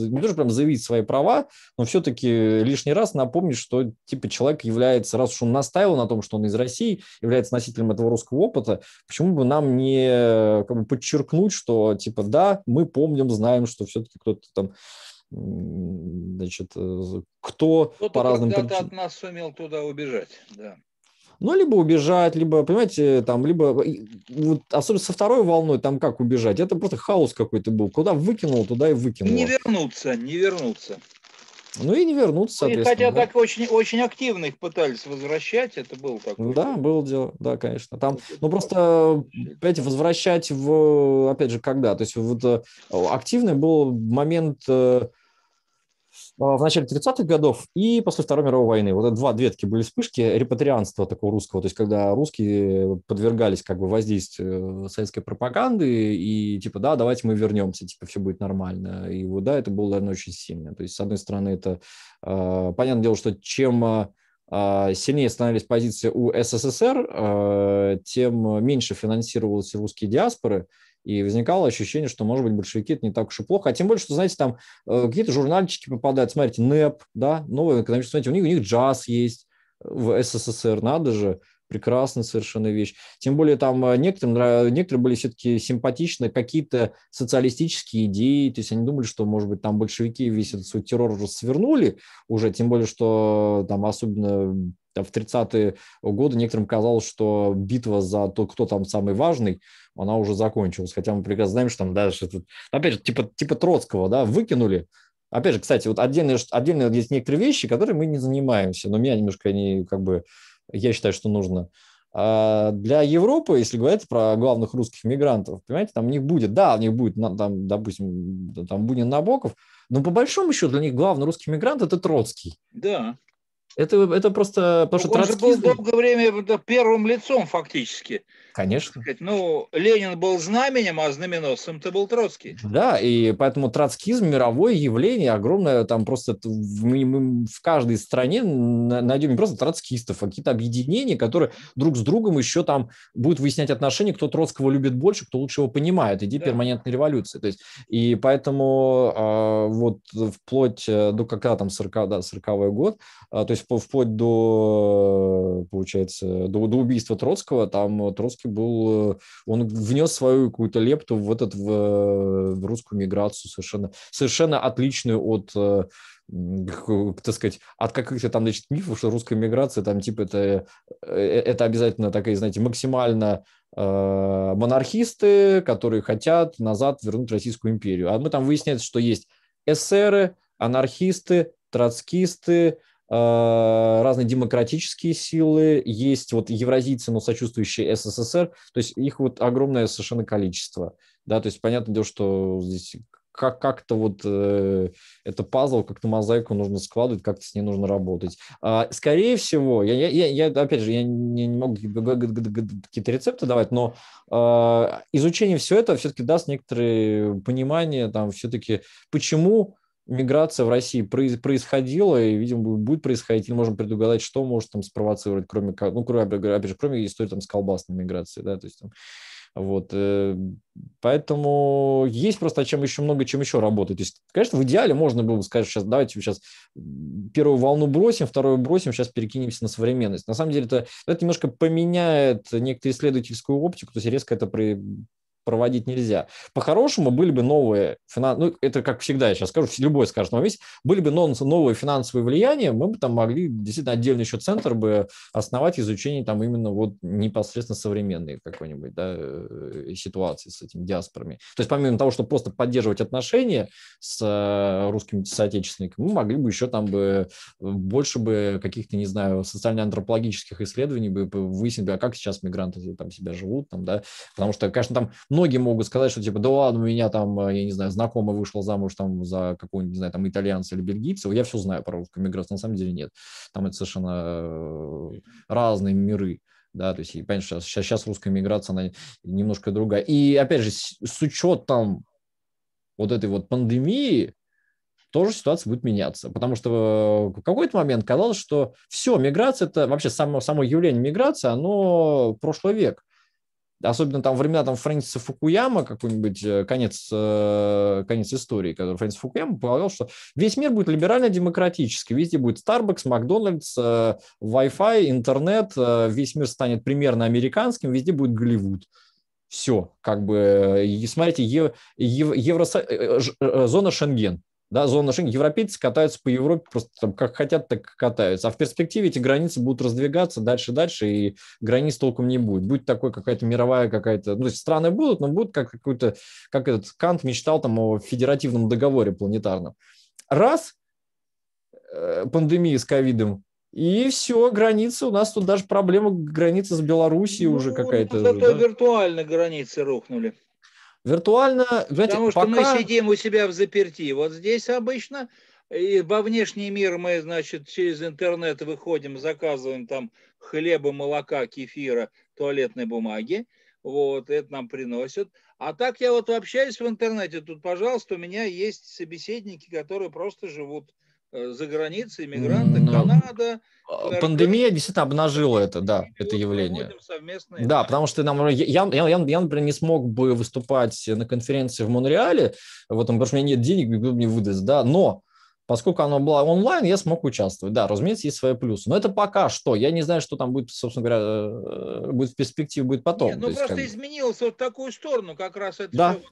не тоже прям заявить свои права, но все-таки лишний раз напомнить, что типа человек является, раз уж он настаивал на том, что он из России, является носителем этого русского опыта, почему бы нам не как бы, подчеркнуть, что типа да, мы помним, знаем, что все-таки кто-то там значит, э, кто, кто по разным причинам... от нас сумел туда убежать, да. Ну, либо убежать, либо, понимаете, там, либо, э, вот, особенно со второй волной, там как убежать? Это просто хаос какой-то был. Куда выкинул, туда и выкинул. Не вернуться, не вернуться. Ну и не вернуться, ну, соответственно. И хотя да. так очень, очень активно их пытались возвращать, это было такое. Ну да, было дело, да, конечно. Там, ну просто, опять возвращать в, опять же, когда? То есть вот э, активный был момент э, а, в начале 30-х годов и после Второй мировой войны. Вот это два, две такие были вспышки репатрианства такого русского, то есть когда русские подвергались как бы воздействию э, советской пропаганды и типа, да, давайте мы вернемся, типа, все будет нормально. И вот, да, это было, наверное, очень сильно. То есть, с одной стороны, это, э, понятное дело, что чем э, а, сильнее становились позиции у СССР, тем меньше финансировались русские диаспоры, и возникало ощущение, что, может быть, большевики это не так уж и плохо. А тем более, что, знаете, там э, какие-то журнальчики попадают. Смотрите, НЭП, e да, новые экономические. смотрите, у них, у них джаз есть в СССР, надо же прекрасная совершенно вещь. Тем более там э, некоторым, некоторые были все-таки симпатичны какие-то социалистические идеи, то есть они думали, что, может быть, там большевики весь этот свой террор уже свернули уже, тем более, что э, там особенно в 30-е годы некоторым казалось, что битва за то, кто там самый важный, она уже закончилась. Хотя мы прекрасно знаем, что там даже... Это, ну, опять же, типа, типа Троцкого, да, выкинули. Опять же, кстати, вот отдельно, отдельно есть некоторые вещи, которые мы не занимаемся, но меня немножко они как бы... Я считаю, что нужно. А для Европы, если говорить про главных русских мигрантов, понимаете, там у них будет, да, у них будет, там, допустим, там Бунин Набоков, но по большому счету для них главный русский мигрант – это Троцкий. Да. Это, это просто... Потому что Он троцкизм... же был долгое время первым лицом фактически. Конечно. Ну, Ленин был знаменем, а знаменосцем-то был Троцкий. Да, и поэтому троцкизм – мировое явление, огромное, там просто в, в каждой стране найдем не просто троцкистов, а какие-то объединения, которые друг с другом еще там будут выяснять отношения, кто Троцкого любит больше, кто лучше его понимает, Иди да. перманентной революции. То есть, и поэтому э, вот вплоть э, до когда там 40, да, 40 год, э, то есть вплоть до, э, получается, до, до убийства Троцкого, там э, Троцкий был, э, он внес свою какую-то лепту в этот, в, в русскую миграцию совершенно, совершенно отличную от так сказать, от каких-то там, значит, мифов, что русская миграция, там, типа, это, это обязательно такая, знаете, максимально э, монархисты, которые хотят назад вернуть Российскую империю. А мы там выясняется, что есть эсеры, анархисты, троцкисты, а, разные демократические силы, есть вот евразийцы, но сочувствующие СССР, то есть их вот огромное совершенно количество, да, то есть понятное дело, что здесь как- как-то вот э, это пазл, как-то мозаику нужно складывать, как-то с ней нужно работать. А, скорее всего, я, я, я, опять же, я не, не могу какие-то рецепты давать, но э, изучение всего этого все-таки даст некоторые понимание, там, все-таки, почему миграция в России происходила и, видимо, будет происходить, и можем предугадать, что может там спровоцировать, кроме, ну, кроме, опять же, кроме истории там с колбасной миграцией, да, то есть там, вот, э, поэтому есть просто чем еще много, чем еще работать. То есть, конечно, в идеале можно было бы сказать, сейчас давайте сейчас первую волну бросим, вторую бросим, сейчас перекинемся на современность. На самом деле это, это немножко поменяет некоторую исследовательскую оптику, то есть резко это при, проводить нельзя. По-хорошему были бы новые финансовые, ну это как всегда я сейчас скажу, любой скажет, но весь, были бы новые финансовые влияния, мы бы там могли действительно отдельный еще центр бы основать изучение там именно вот непосредственно современной какой-нибудь да, э, ситуации с этими диаспорами. То есть помимо того, чтобы просто поддерживать отношения с э, русскими соотечественниками, мы могли бы еще там бы больше бы каких-то, не знаю, социально-антропологических исследований бы выяснить, а как сейчас мигранты там себя живут, там, да, потому что, конечно, там многие могут сказать, что типа, да ладно, у меня там, э, я не знаю, знакомый вышел замуж там за какого-нибудь, не знаю, там итальянца или бельгийца, я все знаю про русскую миграцию, на самом деле нет. Там это совершенно э, разные миры да, то есть, и, конечно, сейчас, сейчас русская миграция, она немножко другая. И, опять же, с, с учетом вот этой вот пандемии, тоже ситуация будет меняться, потому что э, в какой-то момент казалось, что все, миграция – это вообще само, само явление миграции, оно прошлый век особенно там времена там Фрэнсиса Фукуяма, какой-нибудь э, конец, э, конец истории, который Фрэнсис Фукуяма полагал, что весь мир будет либерально-демократический, везде будет Starbucks, Макдональдс, э, Wi-Fi, интернет, весь мир станет примерно американским, везде будет Голливуд. Все, как бы, смотрите, ев, евросо, зона Шенген, да, зона Шенген. Европейцы катаются по Европе просто там, как хотят, так катаются. А в перспективе эти границы будут раздвигаться дальше и дальше, и границ толком не будет. Будет такой какая-то мировая какая-то... Ну, то есть страны будут, но будут как какой-то... Как этот Кант мечтал там о федеративном договоре планетарном. Раз э, пандемия с ковидом, и все, границы у нас тут даже проблема границы с Белоруссией ну, уже какая-то. Ну, зато да? границы рухнули. Виртуально, знаете, Потому что пока... мы сидим у себя в заперти. Вот здесь обычно и во внешний мир мы, значит, через интернет выходим, заказываем там хлеба, молока, кефира, туалетной бумаги. Вот, это нам приносят. А так я вот общаюсь в интернете. Тут, пожалуйста, у меня есть собеседники, которые просто живут Э, за границей, мигранты, Но... Канада. А, пандемия действительно обнажила это, да, это явление. Да, потому что нам, я, я, я, например, не смог бы выступать на конференции в Монреале, вот этом, потому что у меня нет денег, никто мне выдаст, да, но Поскольку оно было онлайн, я смог участвовать. Да, разумеется, есть свои плюсы. Но это пока что. Я не знаю, что там будет, собственно говоря, э, будет в перспективе, будет потом. Нет, ну, То просто как... изменилось вот в такую сторону как раз это да. все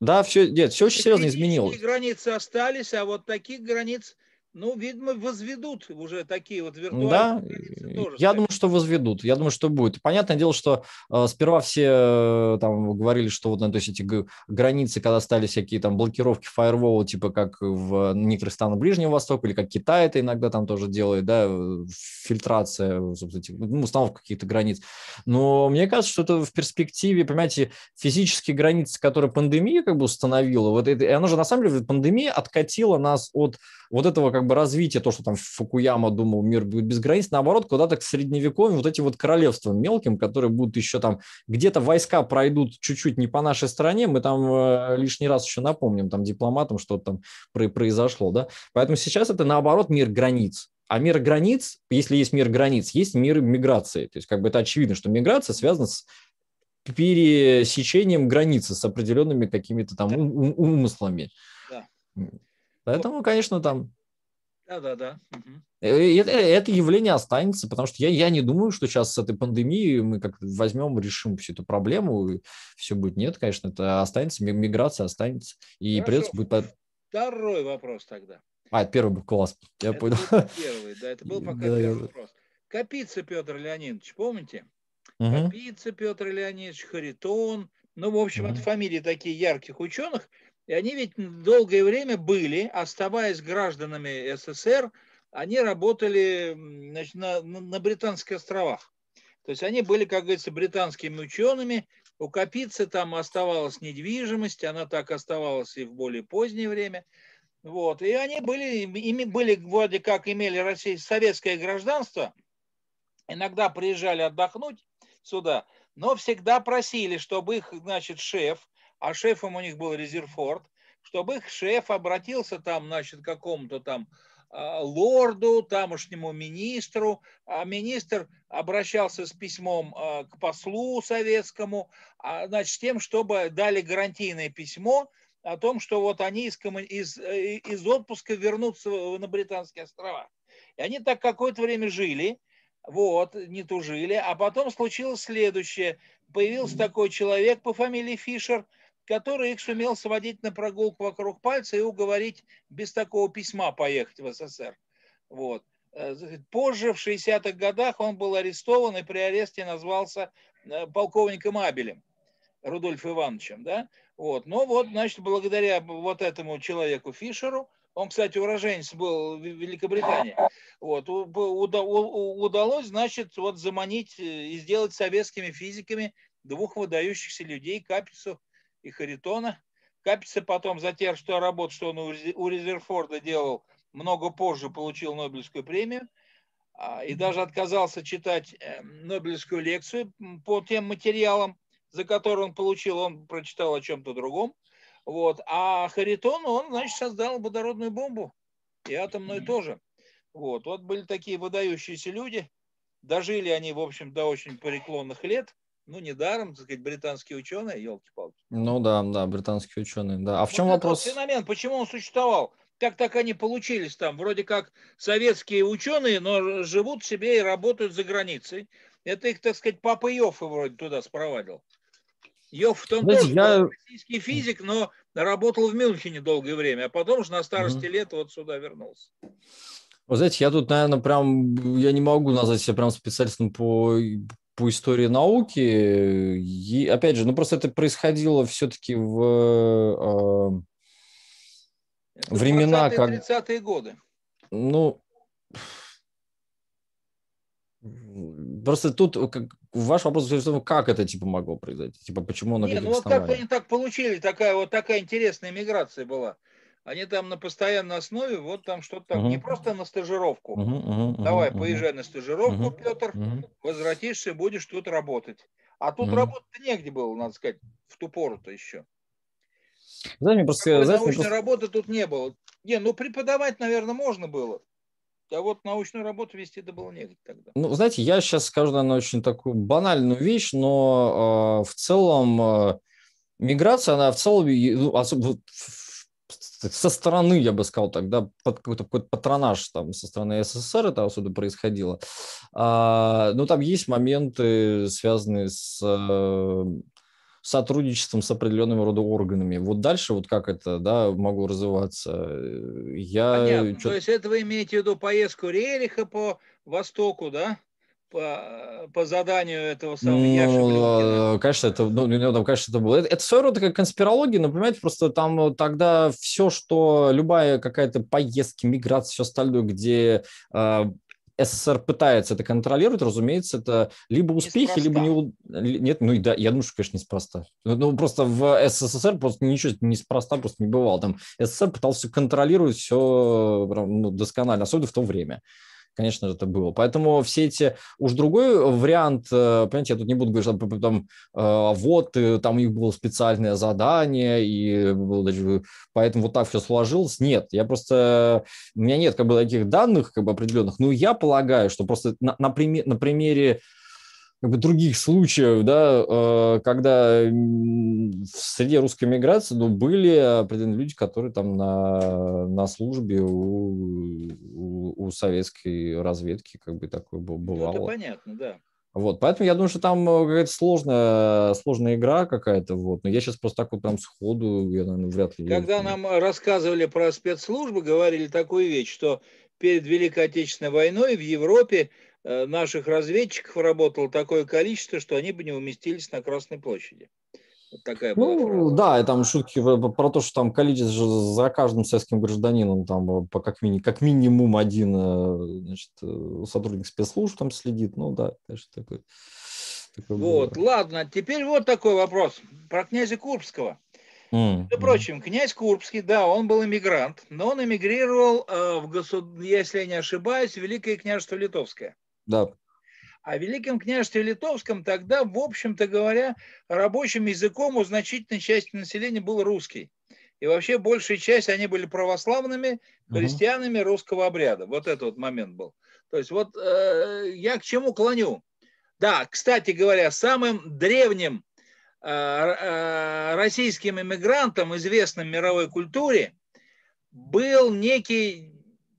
да, все, нет, все очень серьезно изменилось. Границы остались, а вот таких границ ну, видимо, возведут уже такие вот виртуальные. Да, тоже, я так. думаю, что возведут. Я думаю, что будет. Понятное дело, что э, сперва все э, там говорили, что вот, ну, то есть эти границы, когда стали всякие там блокировки фаервола, типа как в э, некоторых странах Ближнего Востока или как Китай это иногда там тоже делает, да, э, фильтрация, э, собственно, эти, ну, установка каких-то границ. Но мне кажется, что это в перспективе, понимаете, физические границы, которые пандемия как бы установила, вот это, и она же на самом деле пандемия откатила нас от вот этого как как бы развитие, то, что там Фукуяма думал, мир будет без границ наоборот, куда-то к средневековью вот эти вот королевства мелким, которые будут еще там, где-то войска пройдут чуть-чуть не по нашей стороне, мы там э, лишний раз еще напомним там дипломатам, что там произошло, да. Поэтому сейчас это наоборот мир границ, а мир границ, если есть мир границ, есть мир миграции. То есть как бы это очевидно, что миграция связана с пересечением границы с определенными какими-то там да. ум- умыслами. Да. Поэтому, конечно, там да, да, да. Это, э, это явление останется, потому что я, я не думаю, что сейчас с этой пандемией мы как возьмем, решим всю эту проблему, и все будет. Нет, конечно, это останется, миграция останется. И Хорошо. придется будет... Второй вопрос тогда. А, это первый был класс. Я это понял. первый, да, это был пока да, первый вопрос. Капица Петр Леонидович, помните? Угу. Капица Петр Леонидович, Харитон. Ну, в общем, угу. это фамилии такие ярких ученых, и они ведь долгое время были, оставаясь гражданами СССР, они работали значит, на, на Британских островах. То есть они были, как говорится, британскими учеными. У Капицы там оставалась недвижимость, она так оставалась и в более позднее время. Вот. И они были, ими были вроде как имели российское, советское гражданство, иногда приезжали отдохнуть сюда, но всегда просили, чтобы их, значит, шеф а шефом у них был Резерфорд, чтобы их шеф обратился там, значит, к какому-то там а, лорду, тамошнему министру. А министр обращался с письмом а, к послу советскому, а, значит, тем, чтобы дали гарантийное письмо о том, что вот они из, из, э, из отпуска вернутся на Британские острова. И они так какое-то время жили, вот, не тужили, а потом случилось следующее. Появился такой человек по фамилии Фишер – который их сумел сводить на прогулку вокруг пальца и уговорить без такого письма поехать в СССР. Вот. Э, позже, в 60-х годах, он был арестован и при аресте назвался э, полковником Абелем Рудольф Ивановичем. Да? Вот. Но ну вот, значит, благодаря вот этому человеку Фишеру, он, кстати, уроженец был в Великобритании. Вот, удалось, значит, вот заманить э, и сделать советскими физиками двух выдающихся людей, Капицу и Харитона. Капица потом за те, что работ, что он у Резерфорда делал, много позже получил Нобелевскую премию а, и даже отказался читать э, Нобелевскую лекцию по тем материалам, за которые он получил, он прочитал о чем-то другом. Вот. А Харитон, он, значит, создал водородную бомбу и атомную mm-hmm. тоже. Вот. вот были такие выдающиеся люди. Дожили они, в общем, до очень преклонных лет. Ну, недаром, так сказать, британские ученые, елки-палки. Ну да, да, британские ученые, да. А в чем вот вопрос? феномен, почему он существовал? Как так они получились там? Вроде как советские ученые, но живут себе и работают за границей. Это их, так сказать, папа Йоффе вроде туда спровадил. Йофф, в том тоже я... российский физик, но работал в Мюнхене долгое время, а потом уже на старости mm-hmm. лет вот сюда вернулся. Вы знаете, я тут, наверное, прям, я не могу назвать себя прям специалистом по по истории науки. И, э, опять же, ну просто это происходило все-таки в э, это времена, как... 30-е годы. Ну, Просто тут э, как, ваш вопрос как это типа могло произойти, типа почему оно Не, ну вот как они так получили, такая вот такая интересная миграция была. Они там на постоянной основе, вот там что-то угу. не просто на стажировку. Угу, угу, Давай, угу, поезжай угу. на стажировку, угу, Петр, угу. возвратишься будешь тут работать. А тут угу. работать негде было, надо сказать, в ту пору-то еще. Знаешь, мне просто, Какой знаешь, научной просто... работы тут не было. Не, ну преподавать, наверное, можно было. А вот научную работу вести это было негде тогда. Ну, знаете, я сейчас скажу, наверное, очень такую банальную вещь, но э, в целом э, миграция, она в целом, ну, особо, со стороны, я бы сказал так, да, под какой-то какой патронаж там со стороны СССР это отсюда происходило. А, но ну, там есть моменты, связанные с э, сотрудничеством с определенными рода органами. Вот дальше вот как это, да, могу развиваться. Я Понятно. Чё... То есть это вы имеете в виду поездку Рериха по Востоку, да? по, по заданию этого самого ну, Яши э, Конечно, это, ну, там, конечно, это было. Это, это своего рода как конспирология, но, ну, понимаете, просто там тогда все, что любая какая-то поездка, миграция, все остальное, где э, СССР пытается это контролировать, разумеется, это либо успехи, либо не... Нет, ну и да, я думаю, что, конечно, неспроста. Ну, ну просто в СССР просто ничего неспроста просто не бывало. Там СССР пытался контролировать все ну, досконально, особенно в то время конечно же, это было. Поэтому все эти... Уж другой вариант, э, понимаете, я тут не буду говорить, что там, э, вот, э, там у них было специальное задание, и поэтому вот так все сложилось. Нет, я просто... У меня нет как бы таких данных как бы определенных, но я полагаю, что просто на, на, пример, на примере как бы других случаев, да, э, когда в среде русской миграции, ну, были определенные люди, которые там на, на службе у, у, у советской разведки, как бы такое бывало. Ну, это понятно, да. Вот, поэтому я думаю, что там э, какая-то сложная, сложная игра какая-то, вот. Но я сейчас просто так вот прям сходу, я, наверное, вряд ли... Когда нам рассказывали про спецслужбы, говорили такую вещь, что перед Великой Отечественной войной в Европе Э, наших разведчиков работало такое количество, что они бы не уместились на Красной площади. такая ну, фраза. да, и там шутки про то, что там количество за каждым советским гражданином там э, по как, мини, как минимум один э, значит, сотрудник спецслужб там следит. Ну да, конечно, такой. такой вот, было. ладно, теперь вот такой вопрос про князя Курбского. Mm. Между прочим, князь Курбский, да, он был эмигрант, но он эмигрировал э, в государство, если я не ошибаюсь, Великое княжество Литовское. Да. О а Великом княжестве Литовском тогда, в общем-то говоря, рабочим языком у значительной части населения был русский. И вообще большая часть они были православными, христианами угу. русского обряда. Вот этот вот момент был. То есть вот э, я к чему клоню. Да, кстати говоря, самым древним э, э российским иммигрантом, известным мировой культуре, был некий,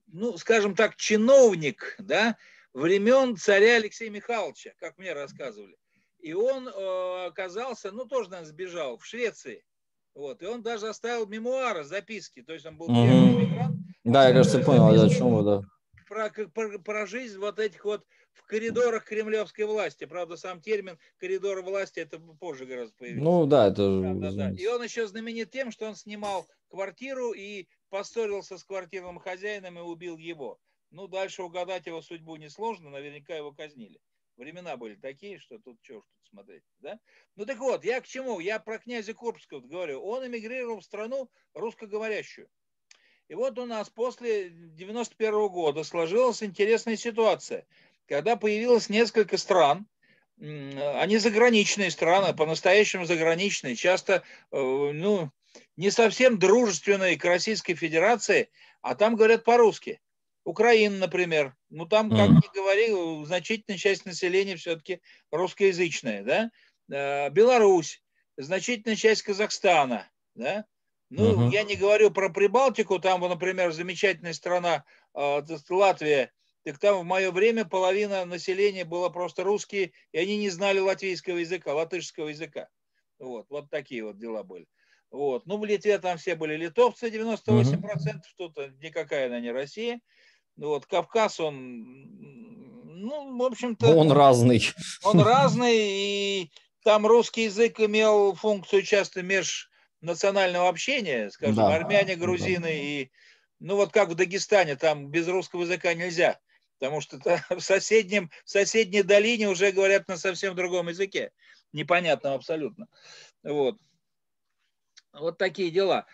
ну, скажем так, чиновник, да, времен царя Алексея Михайловича, как мне рассказывали. И он э, оказался, ну тоже, наверное, сбежал в Швеции. Вот. И он даже оставил мемуары, записки. То есть он был mm первый мигрант. Да, я, кажется, э, понял, о чем вы, да. Про, про, про жизнь вот этих вот в коридорах кремлевской власти. Правда, сам термин коридор власти это позже гораздо появился. Ну да, это да, да, да. И он еще знаменит тем, что он снимал квартиру и поссорился с квартирным хозяином и убил его. Ну, дальше угадать его судьбу несложно, наверняка его казнили. Времена были такие, что тут чего ж тут смотреть, да? Ну так вот, я к чему? Я про князя Курбского говорю. Он эмигрировал в страну русскоговорящую. И вот у нас после 91 -го года сложилась интересная ситуация, когда появилось несколько стран, они заграничные страны, по-настоящему заграничные, часто э, ну, не совсем дружественные к Российской Федерации, а там говорят по-русски. Украина, например. Ну, там, как mm. ни говори, значительная часть населения все-таки русскоязычная, да? Э, Беларусь, значительная часть Казахстана, да? Ну, uh-huh. я не говорю про Прибалтику, там, например, замечательная страна э, Латвия, так там в мое время половина населения была просто русские, и они не знали латвийского языка, латышского языка. Вот, вот такие вот дела были. Вот. Ну, в Литве там все были литовцы, 98%, uh-huh. что-то никакая она не Россия. Ну, вот, Кавказ, он, ну, в общем-то... Он разный. Он разный, и там русский язык имел функцию часто межнационального общения, скажем, да, армяне, грузины да. и... Ну, вот как в Дагестане, там без русского языка нельзя, потому что в, соседнем, в соседней долине уже говорят на совсем другом языке, непонятном абсолютно. Вот. Вот такие дела.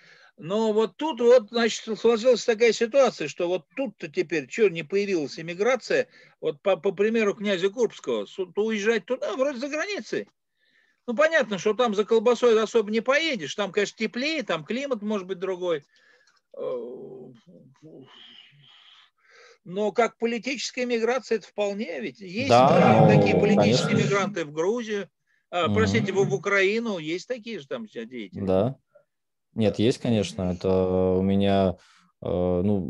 Но вот тут вот, значит, сложилась такая ситуация, что вот тут-то теперь, что не появилась иммиграция, вот по, по примеру князя Курбского, то уезжать туда, вроде за границей. Ну, понятно, что там за колбасой особо не поедешь, там, конечно, теплее, там климат может быть другой. Но как политическая миграция это вполне, ведь есть да, ну, такие политические конечно. мигранты в Грузию, а, простите, в, в Украину есть такие же там деятели. Да. Нет, есть, конечно. Это у меня, э, ну,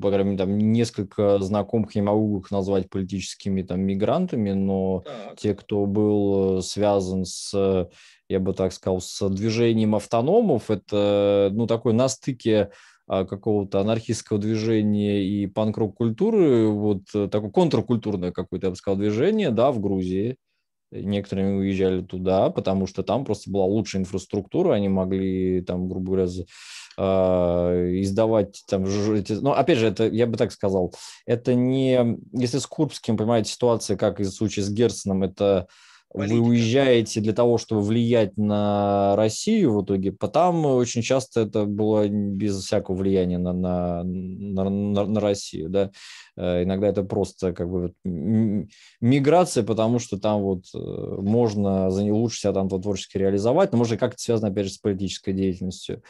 по крайней мере, там несколько знакомых, я не могу их назвать политическими там мигрантами, но так. те, кто был э, связан с, я бы так сказал, с движением автономов, это, ну, такой на стыке а, какого-то анархистского движения и панк-рок культуры, вот э, такое контркультурное какое-то, я бы сказал, движение, да, в Грузии некоторыми уезжали туда, потому что там просто была лучшая инфраструктура, они могли там, грубо говоря, а, издавать там... Ну, опять же, это, я бы так сказал, это не... Если с Курбским, понимаете, ситуация, как и в случае с Герценом, это вы уезжаете для того, чтобы влиять на Россию в итоге, потом очень часто это было без всякого влияния на, на, на, на Россию, да. Э, иногда это просто как бы миграция, потому что там вот э, можно за не лучше себя там творчески реализовать, но может как то связано опять же с политической деятельностью.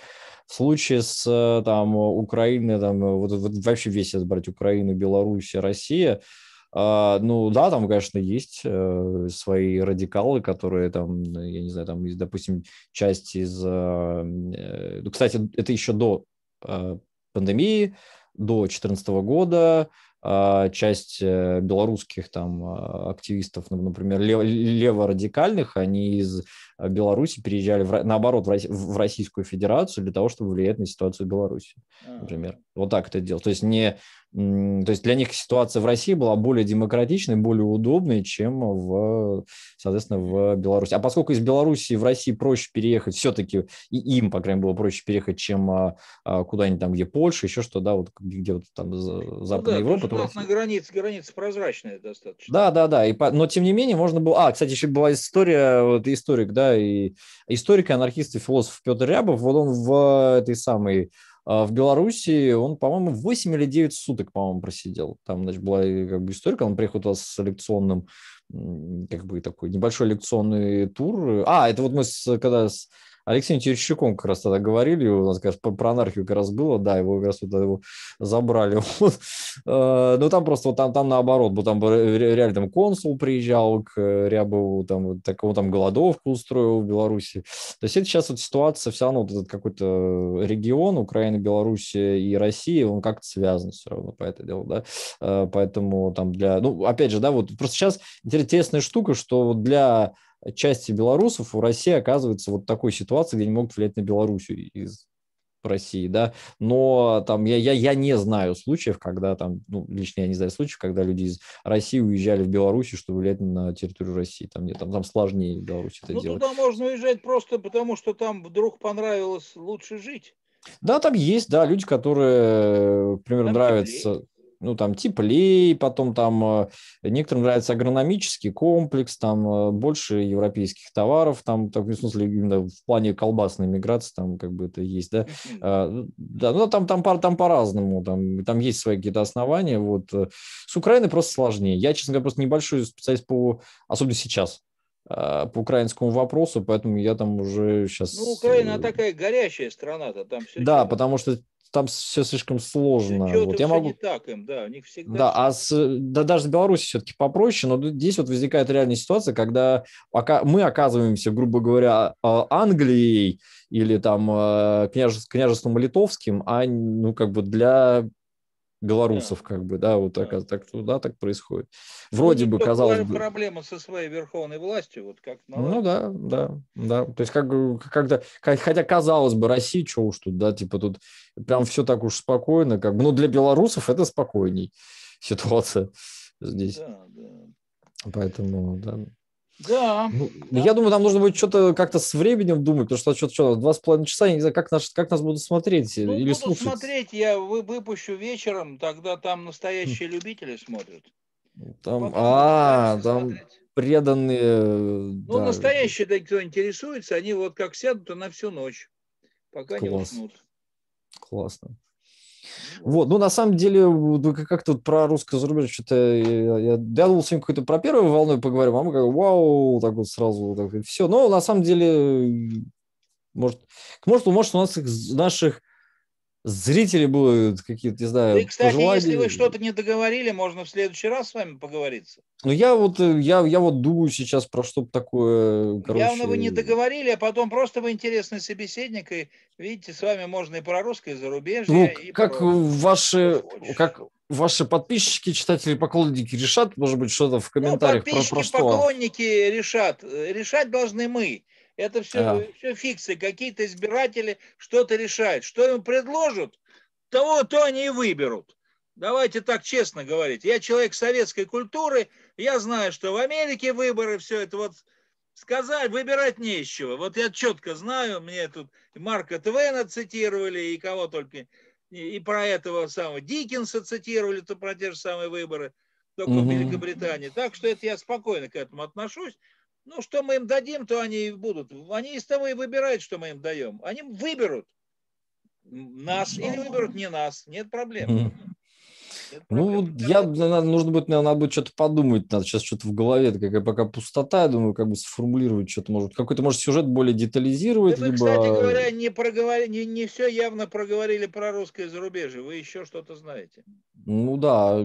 В случае с э, там Украиной, там вот, вот вообще весь брать Украину, Беларусь, Россия – а, ну да, там, конечно, есть э, свои радикалы, которые там, я не знаю, там, допустим, часть из... А, э, ну, кстати, это еще до а, пандемии, до 2014 года, часть э, белорусских там активистов, ну, например, леворадикальных, они из Беларуси переезжали, в, наоборот, в Российскую Федерацию для того, чтобы влиять на ситуацию в Беларуси, например. Вот так это делал. То есть не то есть для них ситуация в России была более демократичной, более удобной, чем в, соответственно, в Беларуси. А поскольку из Беларуси в России проще переехать, все-таки и им, по крайней мере, было проще переехать, чем а, а, куда-нибудь там, где Польша, еще что, да, вот где вот там ну Западная ну, да, Европа. То, то, на границе, граница прозрачная достаточно. Да, да, да. И Но тем не менее можно было... А, кстати, еще была история, вот историк, да, и историк, анархист и философ Петр Рябов, вот он в этой самой а в Беларуси он, по-моему, 8 или 9 суток, по-моему, просидел. Там, значит, была как бы история, он приехал туда с лекционным, как бы такой небольшой лекционный тур. А, это вот мы с, когда с Алексеем Терещуком как раз тогда говорили, у нас, как раз про анархию как раз было, да, его как раз вот его забрали. Вот. Э, Но ну, там просто вот там, там наоборот, вот там реально там консул приезжал к э, Рябову, там, так, он там голодовку устроил в Беларуси. То есть это сейчас вот ситуация все равно вот этот какой-то регион, Украина, Беларусь и Россия, он как-то связан все равно по этой делу, да. Э, поэтому там для, ну, опять же, да, вот просто сейчас интересная штука, что вот для части белорусов у России оказывается вот такой ситуации, где не могут влиять на Белоруссию из России, да, но там я, я, я не знаю случаев, когда там, ну, лично я не знаю случаев, когда люди из России уезжали в Белоруссию, чтобы влиять на территорию России, там нет, там, там сложнее в Беларуси это ну, делать. Ну, туда можно уезжать просто потому, что там вдруг понравилось лучше жить. Да, там есть, да, люди, которые, э, к примеру, там нравятся... Евреи ну, там, теплее, потом там э, некоторым нравится агрономический комплекс, там э, больше европейских товаров, там, так, в смысле, именно в плане колбасной миграции, там, как бы это есть, да, а, ну, да, ну, там, там, там, там по-разному, там, там есть свои какие-то основания, вот, э. с Украины просто сложнее, я, честно говоря, просто небольшой специалист по, особенно сейчас, а, по украинскому вопросу, поэтому я там уже сейчас... Ну, Украина такая горячая страна-то, там все... Да, потому что там все слишком сложно. вот я могу... не так им, да, у них всегда... Да, а с... да, даже с Беларуси все-таки попроще, но здесь вот возникает реальная ситуация, когда мы оказываемся, грубо говоря, а, Англией или там э, княже... княжеством литовским, а ну как бы для белорусов, да. как бы, да, вот так, да. так, туда так происходит. Ну, Вроде ну, бы, казалось бы... Проблема со своей верховной властью, вот как... Наладить. Ну да, да, да, то есть как, когда, хотя казалось бы, Россия, что уж тут, да, типа тут прям все так уж спокойно, как бы, ну для белорусов это спокойней ситуация здесь. Да, да. Поэтому, да. Да. Ну, да. Я думаю, нам нужно будет что-то как-то с временем думать, потому что что-то что, два с половиной часа, я не знаю, как нас, как нас будут смотреть ну, или слушать. смотреть, я вы, выпущу вечером, тогда там настоящие любители смотрят. Там, а, там преданные. Ну, да. настоящие, да, кто интересуется, они вот как сядут, то а на всю ночь, пока Класс. не уснут. Классно. Вот, ну, на самом деле, как тут про русское зарубежье что-то... Э, я, я думал, сегодня какой-то про первую волну поговорим, а мы как вау, так вот сразу, так, все. Но на самом деле, может, может, может у нас их, наших зрители будут какие-то, не знаю, И, кстати, пожелания. если вы что-то не договорили, можно в следующий раз с вами поговориться. Ну, я вот, э, я, я вот думаю сейчас про что-то такое, короче... Явно вы не договорили, а потом просто вы интересный собеседник, и, видите, с вами можно и про русское зарубежье, ну, и как про... ваши, как ваши подписчики, читатели, поклонники решат, может быть, что-то в ну, комментариях ну, про, про что? поклонники решат. Э, решать должны мы. Это все, а. все фиксы. Какие-то избиратели что-то решают. Что им предложат, того то они и выберут. Давайте так честно говорить. Я человек советской культуры. Я знаю, что в Америке выборы, все это вот сказать, выбирать нечего. Вот я четко знаю, мне тут Марка Твена цитировали, и кого только, и, и про этого самого Диккенса цитировали, то про те же самые выборы, только угу. в Великобритании. Так что это я спокойно к этому отношусь. Ну, что мы им дадим, то они и будут. Они из того и выбирают, что мы им даем. Они выберут нас ну. или выберут не нас. Нет проблем. Ну, я, надо, нужно будет, наверное, надо будет что-то подумать, надо сейчас что-то в голове, это какая пока пустота, я думаю, как бы сформулировать что-то, может, какой-то, может, сюжет более детализировать, да либо... Вы, кстати говоря, не, проговор... не, не все явно проговорили про русское зарубежье, вы еще что-то знаете. Ну да, э,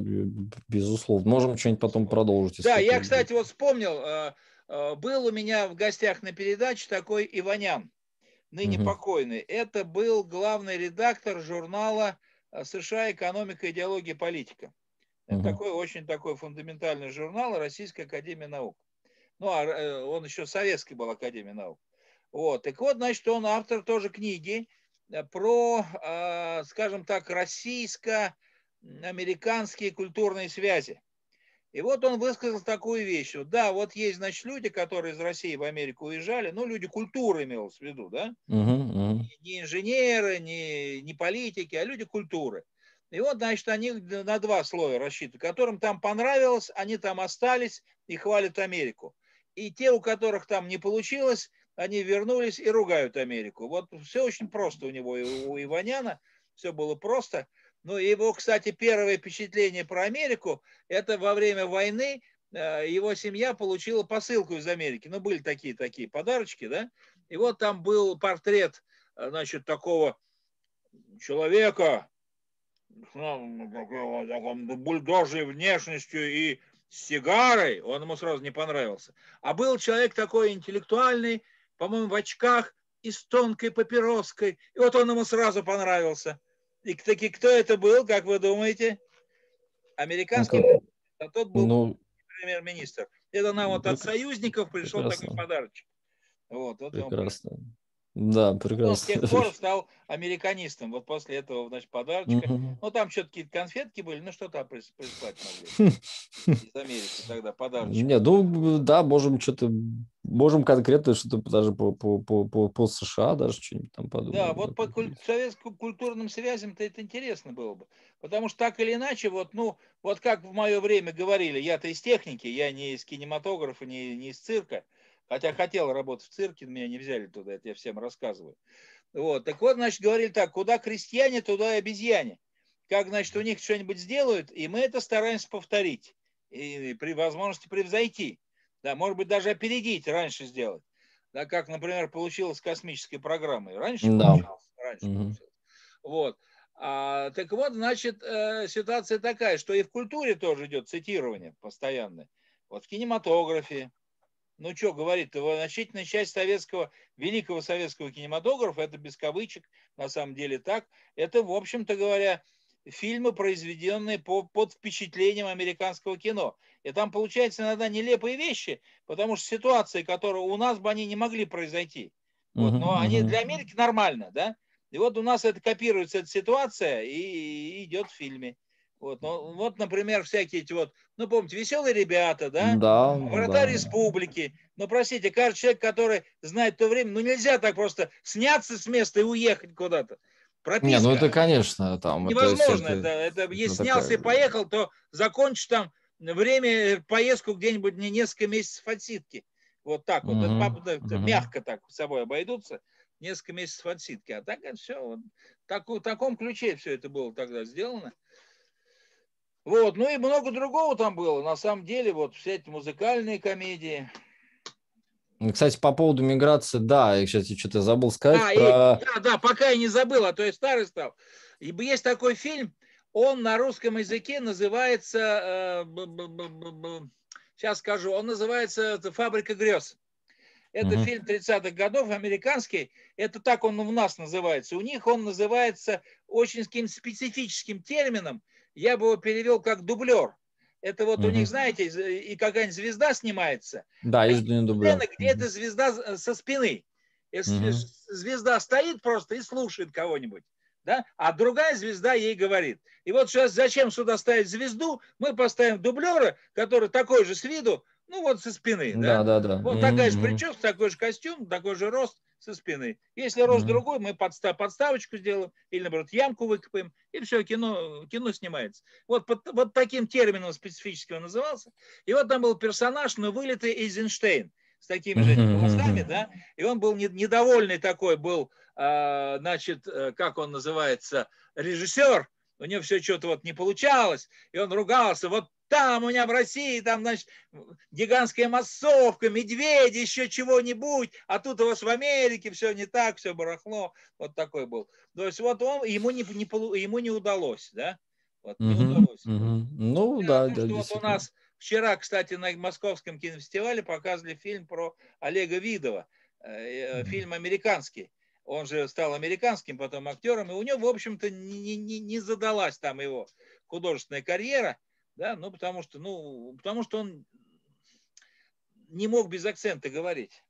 безусловно, можем что-нибудь потом продолжить. Да, я, кстати, вот вспомнил, а, Э, был у меня в гостях на передаче такой Иванян, ныне угу. покойный. Это был главный редактор журнала э, США «Экономика, идеология, политика». Это такой очень такой фундаментальный журнал Российской Академии Наук. Ну, а э, он еще советский был Академия Наук. Вот. Так вот, значит, он автор тоже книги про, скажем так, российско-американские культурные связи. И вот он высказал такую вещь. Да, вот есть, значит, люди, которые из России в Америку уезжали, ну, люди культуры имелось в виду, да? Uh-huh, uh-huh. Не инженеры, не, не политики, а люди культуры. И вот, значит, они на два слоя рассчитаны. Которым там понравилось, они там остались и хвалят Америку. И те, у которых там не получилось, они вернулись и ругают Америку. Вот все очень просто у него, и у Иваняна все было просто – ну, его, кстати, первое впечатление про Америку, это во время войны э, его семья получила посылку из Америки. Ну, были такие-такие подарочки, да? И вот там был портрет, э, значит, такого человека, ну, бульдожей внешностью и сигарой, он ему сразу не понравился. А был человек такой интеллектуальный, по-моему, в очках и с тонкой папироской. И вот он ему сразу понравился. И таки кто это был, как вы думаете? Американский ну, а тот был ну, премьер-министр. Это нам вот от союзников пришел прекрасно. такой подарочек. Вот, вот прекрасно. Он да, ну, прекрасно. Ну, с тех пор стал американистом. Вот после этого, значит, подарочка. Угу. Ну, там что-то какие-то конфетки были, ну, что-то прислать могли. Из Америки тогда подарочек. Не, ну, да, можем что-то, можем конкретно что-то даже по, по, по, по по США даже что-нибудь там подумать. Да, вот по куль- советским культурным связям-то это интересно было бы. Потому что так или иначе, вот, ну, вот как в мое время говорили, я-то из техники, я не из кинематографа, не, не из цирка, Хотя хотел работать в цирке, меня не взяли туда, это я всем рассказываю. Вот. Так вот, значит, говорили так, куда крестьяне, туда и обезьяне. Как, значит, у них что-нибудь сделают, и мы это стараемся повторить. И при возможности превзойти. Да, может быть, даже опередить, раньше сделать. Да, как, например, получилось с космической программой. Раньше да. получилось. Раньше угу. получилось. Вот. А, так вот, значит, э, ситуация такая, что и в культуре тоже идет цитирование постоянное. Вот в кинематографе, ну что говорит-то, значительная часть советского, великого советского кинематографа, это без кавычек, на самом деле так, это, в общем-то говоря, фильмы, произведенные по, под впечатлением американского кино. И там получается иногда нелепые вещи, потому что ситуации, которые у нас бы они не могли произойти. Вот, но они для Америки нормально, да? И вот у нас это копируется эта ситуация и, и идет в фильме. Вот, ну, вот, например, всякие эти вот, ну, помните, веселые ребята, да? Да. Врата да. республики. Но, простите, каждый человек, который знает то время, ну, нельзя так просто сняться с места и уехать куда-то. Прописка. Не, ну это, конечно, там... Невозможно. Это, это, это, это если это снялся такая... и поехал, то закончишь там время, э, поездку где-нибудь не несколько месяцев отсидки. Вот так вот. Mm-hmm. Папа, mm-hmm. Мягко так с собой обойдутся несколько месяцев отсидки. А так все, вот, так, в таком ключе все это было тогда сделано. Вот, ну и много другого там было. На самом деле, вот все эти музыкальные комедии. Ну, кстати, по поводу миграции, да, я сейчас что-то забыл сказать. А, про... и, да, да, пока я не забыл, а то я старый стал. Ибо есть такой фильм, он на русском языке называется, э, сейчас скажу, он называется «Фабрика грез». Это угу. фильм 30-х годов, американский. Это так он у нас называется. У них он называется очень каким то специфическим термином – я бы его перевел как дублер. Это вот угу. у них, знаете, и какая-нибудь звезда снимается. Да, а есть дублер. Где эта звезда э, со спины. Если э, угу. Звезда стоит просто и слушает кого-нибудь. Да? А другая звезда ей говорит. И вот сейчас зачем сюда ставить звезду? Мы поставим дублера, который такой же с виду, ну вот со спины. Да, да, да. да. Вот угу. такая же прическа, такой же костюм, такой же рост со спины. Если рост mm-hmm. другой, мы подстав подставочку сделаем или, наоборот, ямку выкопаем, и все, кино, кино снимается. Вот, под, вот таким термином специфическим он назывался. И вот там был персонаж, но вылитый Эйзенштейн с такими же волосами, mm-hmm. да, и он был недовольный такой, был, э, значит, э, как он называется, режиссер, у него все что-то вот не получалось, и он ругался, вот там у меня в России, там, значит, гигантская массовка, медведи, еще чего-нибудь, а тут у вас в Америке все не так, все барахло. Вот такой был. То есть вот он, ему не, не, ему не удалось, да? Вот, не угу, удалось. Угу. Ну, да, думаю, да, что вот у нас вчера, кстати, на Московском кинофестивале показывали фильм про Олега Видова, э, э, фильм американский он же стал американским потом актером, и у него, в общем-то, не, не, не задалась там его художественная карьера да, ну потому что, ну, потому что он не мог без акцента говорить.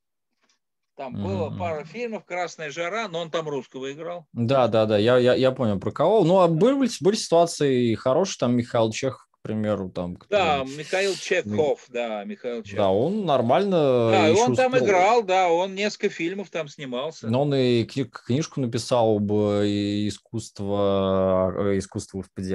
Там mm-hmm. было пара фильмов «Красная жара», но он там русского играл. Да, да, да, я, я, я понял про кого. Ну, а были, были ситуации хорошие, там Михаил Чехов примеру, там... Да, Михаил Чехов, да, Михаил Чехов. Да, он нормально... Да, и он там играл, да, он несколько фильмов там снимался. Но он и кни... книжку написал об искусство, а, искусство, в господи,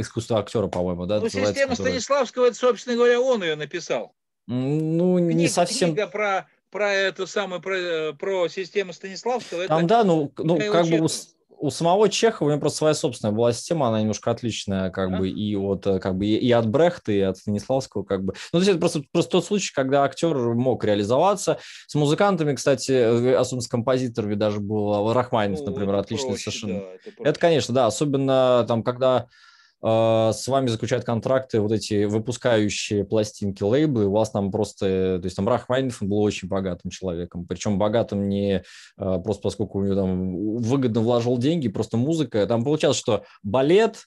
искусство актера, по-моему, да? Ну, система которая... Станиславского, это, собственно говоря, он ее написал. Ну, книга, не совсем... Книга про про эту самую, про, э, про систему Станиславского. Там, это да, ну, ну как Чехов. бы у самого Чехова у него просто своя собственная была система, она немножко отличная, как да. бы и от э, как бы и от Брехта, и от Станиславского, как бы. Ну, то есть это просто, просто тот случай, когда актер мог реализоваться. С музыкантами, кстати, особенно с композиторами даже был Рахманинов, ну, например, отличный проще, совершенно. Да, это, это, конечно, да, особенно там, когда а, с вами заключают контракты вот эти выпускающие пластинки лейблы, у вас там просто, то есть там Рах был очень богатым человеком, причем богатым не а, просто поскольку у него там выгодно вложил деньги, просто музыка, там получалось, что балет,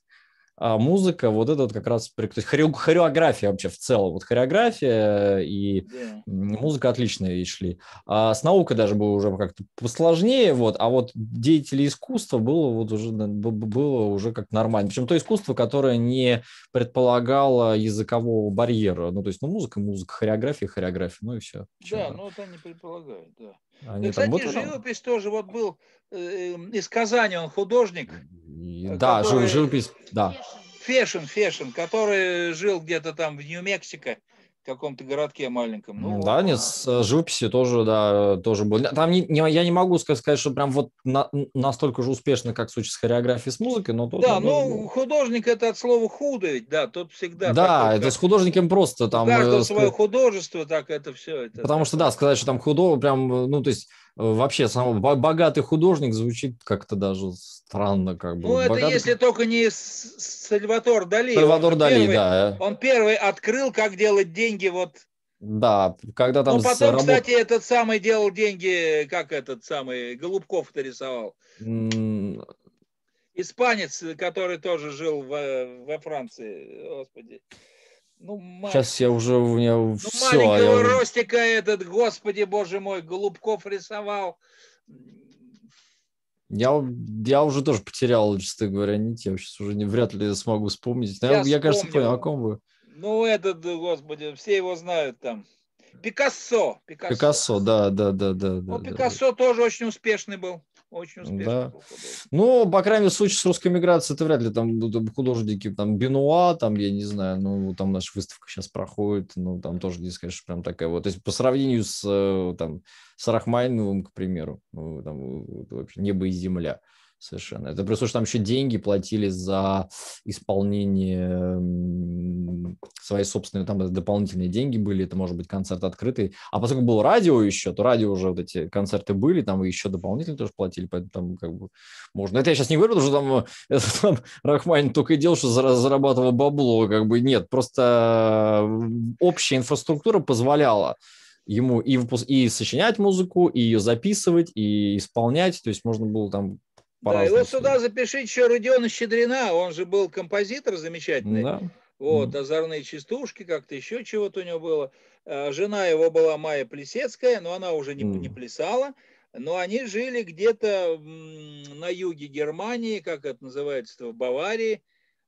а музыка, вот это вот как раз, то есть хоре, хореография вообще в целом, вот хореография и yeah. музыка отличные шли. А с наукой даже было уже как-то посложнее, вот, а вот деятели искусства было вот уже, было уже как нормально. Причем то искусство, которое не предполагало языкового барьера, ну то есть, ну музыка, музыка, хореография, хореография, ну и все. Почему? Да, ну это не предполагает, да. Они и, ну, кстати, работали? живопись тоже вот был э, э из Казани, он художник. Э, да, который... живопись, да. Фешин, Фешин, который жил где-то там в Нью-Мексико каком-то городке маленьком. Ну, да, нет, а с э, живописью тоже, да, тоже был. Там не, не, я не могу сказать, что прям вот на, настолько же успешно, как в случае с хореографией с музыкой, но тоже. Да, ну, ну художник это от слова худо ведь, да, тут всегда. Да, такой, это как... с художником просто там. У э, свое художество, так это все. Это, Потому так, что да, сказать, что там худо, прям, э, ну то есть вообще сам богатый художник звучит как-то даже странно, как бы. Ну богатый... это если только не Сальватор Дали. Сальватор Дали, первый, да. Он первый открыл, как делать деньги вот. Да, когда там. Ну потом, работ... кстати, этот самый делал деньги, как этот самый Голубков то рисовал. Mm. Испанец, который тоже жил во, во Франции, господи. Ну, Марк. Сейчас я уже у меня ну, все. А маленького а я... Ростика этот, господи, боже мой, Голубков рисовал. Я, я уже тоже потерял, честно говоря, нить. Я сейчас уже не, вряд ли смогу вспомнить. Я, я, я кажется, понял, о ком вы. Ну, этот, господи, все его знают там. Пикассо. Пикассо, Пикассо да, да, да, да. Ну, да, Пикассо да. тоже очень успешный был. Очень успешный да. Ну, по крайней мере, в случае с русской миграцией, это вряд ли там художники, там, Бенуа, там, я не знаю, ну, там наша выставка сейчас проходит, ну, там тоже не скажешь, прям такая вот. То есть по сравнению с, э, там, с Рахмайновым, к примеру, ну, там, вообще небо и земля. Совершенно. Это просто, что там еще деньги платили за исполнение своей собственной, там дополнительные деньги были, это может быть концерт открытый. А поскольку было радио еще, то радио уже вот эти концерты были, там еще дополнительно тоже платили, поэтому там как бы можно. Это я сейчас не говорю, потому что там, э, там Рахманин только и делал, что зарабатывал бабло, как бы нет, просто э, общая инфраструктура позволяла ему и, и сочинять музыку, и ее записывать, и исполнять. То есть можно было там да, и вот сюда запишите еще Родиона Щедрина, он же был композитор замечательный. Да. Вот, mm. озорные частушки, как-то еще чего-то у него было. А, жена его была Майя Плесецкая, но она уже не, mm. не плясала. Но они жили где-то на юге Германии, как это называется, в Баварии.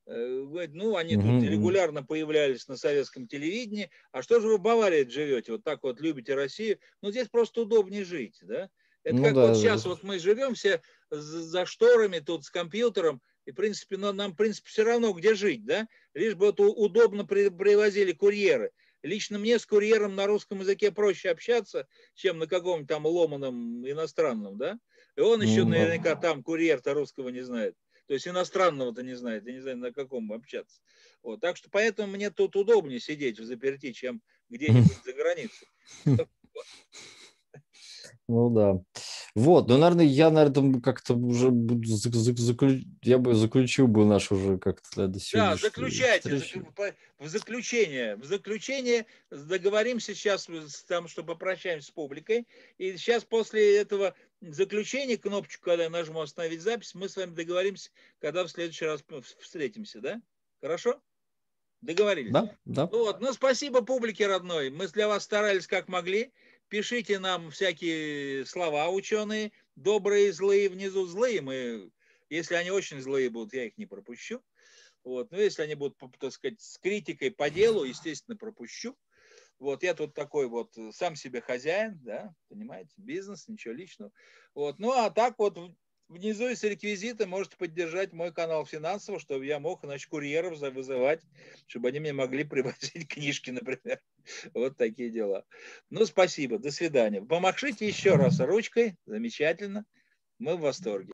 Э, ну, они mm-hmm. тут регулярно появлялись на советском телевидении. А что же вы в Баварии живете? Вот так вот любите Россию. Ну, здесь просто удобнее жить, да? Это ну, как да, вот сейчас да. вот мы живем все за шторами, тут с компьютером, и, в принципе, ну, нам, в принципе, все равно, где жить, да? Лишь бы вот удобно при, привозили курьеры. Лично мне с курьером на русском языке проще общаться, чем на каком-нибудь там ломаном иностранном, да? И он еще ну, наверняка там курьер-то русского не знает. То есть иностранного-то не знает, я не знаю, на каком общаться. Вот, так что поэтому мне тут удобнее сидеть в заперти, чем где-нибудь за границей. Ну да. Вот, ну, наверное, я, на этом как-то уже буду заключ... я бы заключил бы наш уже как-то до Да, заключайте. Встречу. В заключение. В заключение договоримся сейчас, там, что попрощаемся с публикой. И сейчас после этого заключения, кнопочку, когда я нажму «Остановить запись», мы с вами договоримся, когда в следующий раз встретимся, да? Хорошо? Договорились? Да, да. Ну вот. Ну, спасибо публике родной. Мы для вас старались как могли пишите нам всякие слова ученые, добрые, злые, внизу злые. Мы, если они очень злые будут, я их не пропущу. Вот. Но ну, если они будут, так сказать, с критикой по делу, естественно, пропущу. Вот я тут такой вот э, сам себе хозяин, да, понимаете, бизнес, ничего личного. Вот, ну а так вот внизу есть реквизиты, можете поддержать мой канал финансово, чтобы я мог, значит, курьеров вызывать, чтобы они мне могли привозить книжки, например. Вот такие дела. Ну, спасибо, до свидания. Помахшите еще раз ручкой, замечательно. Мы в восторге.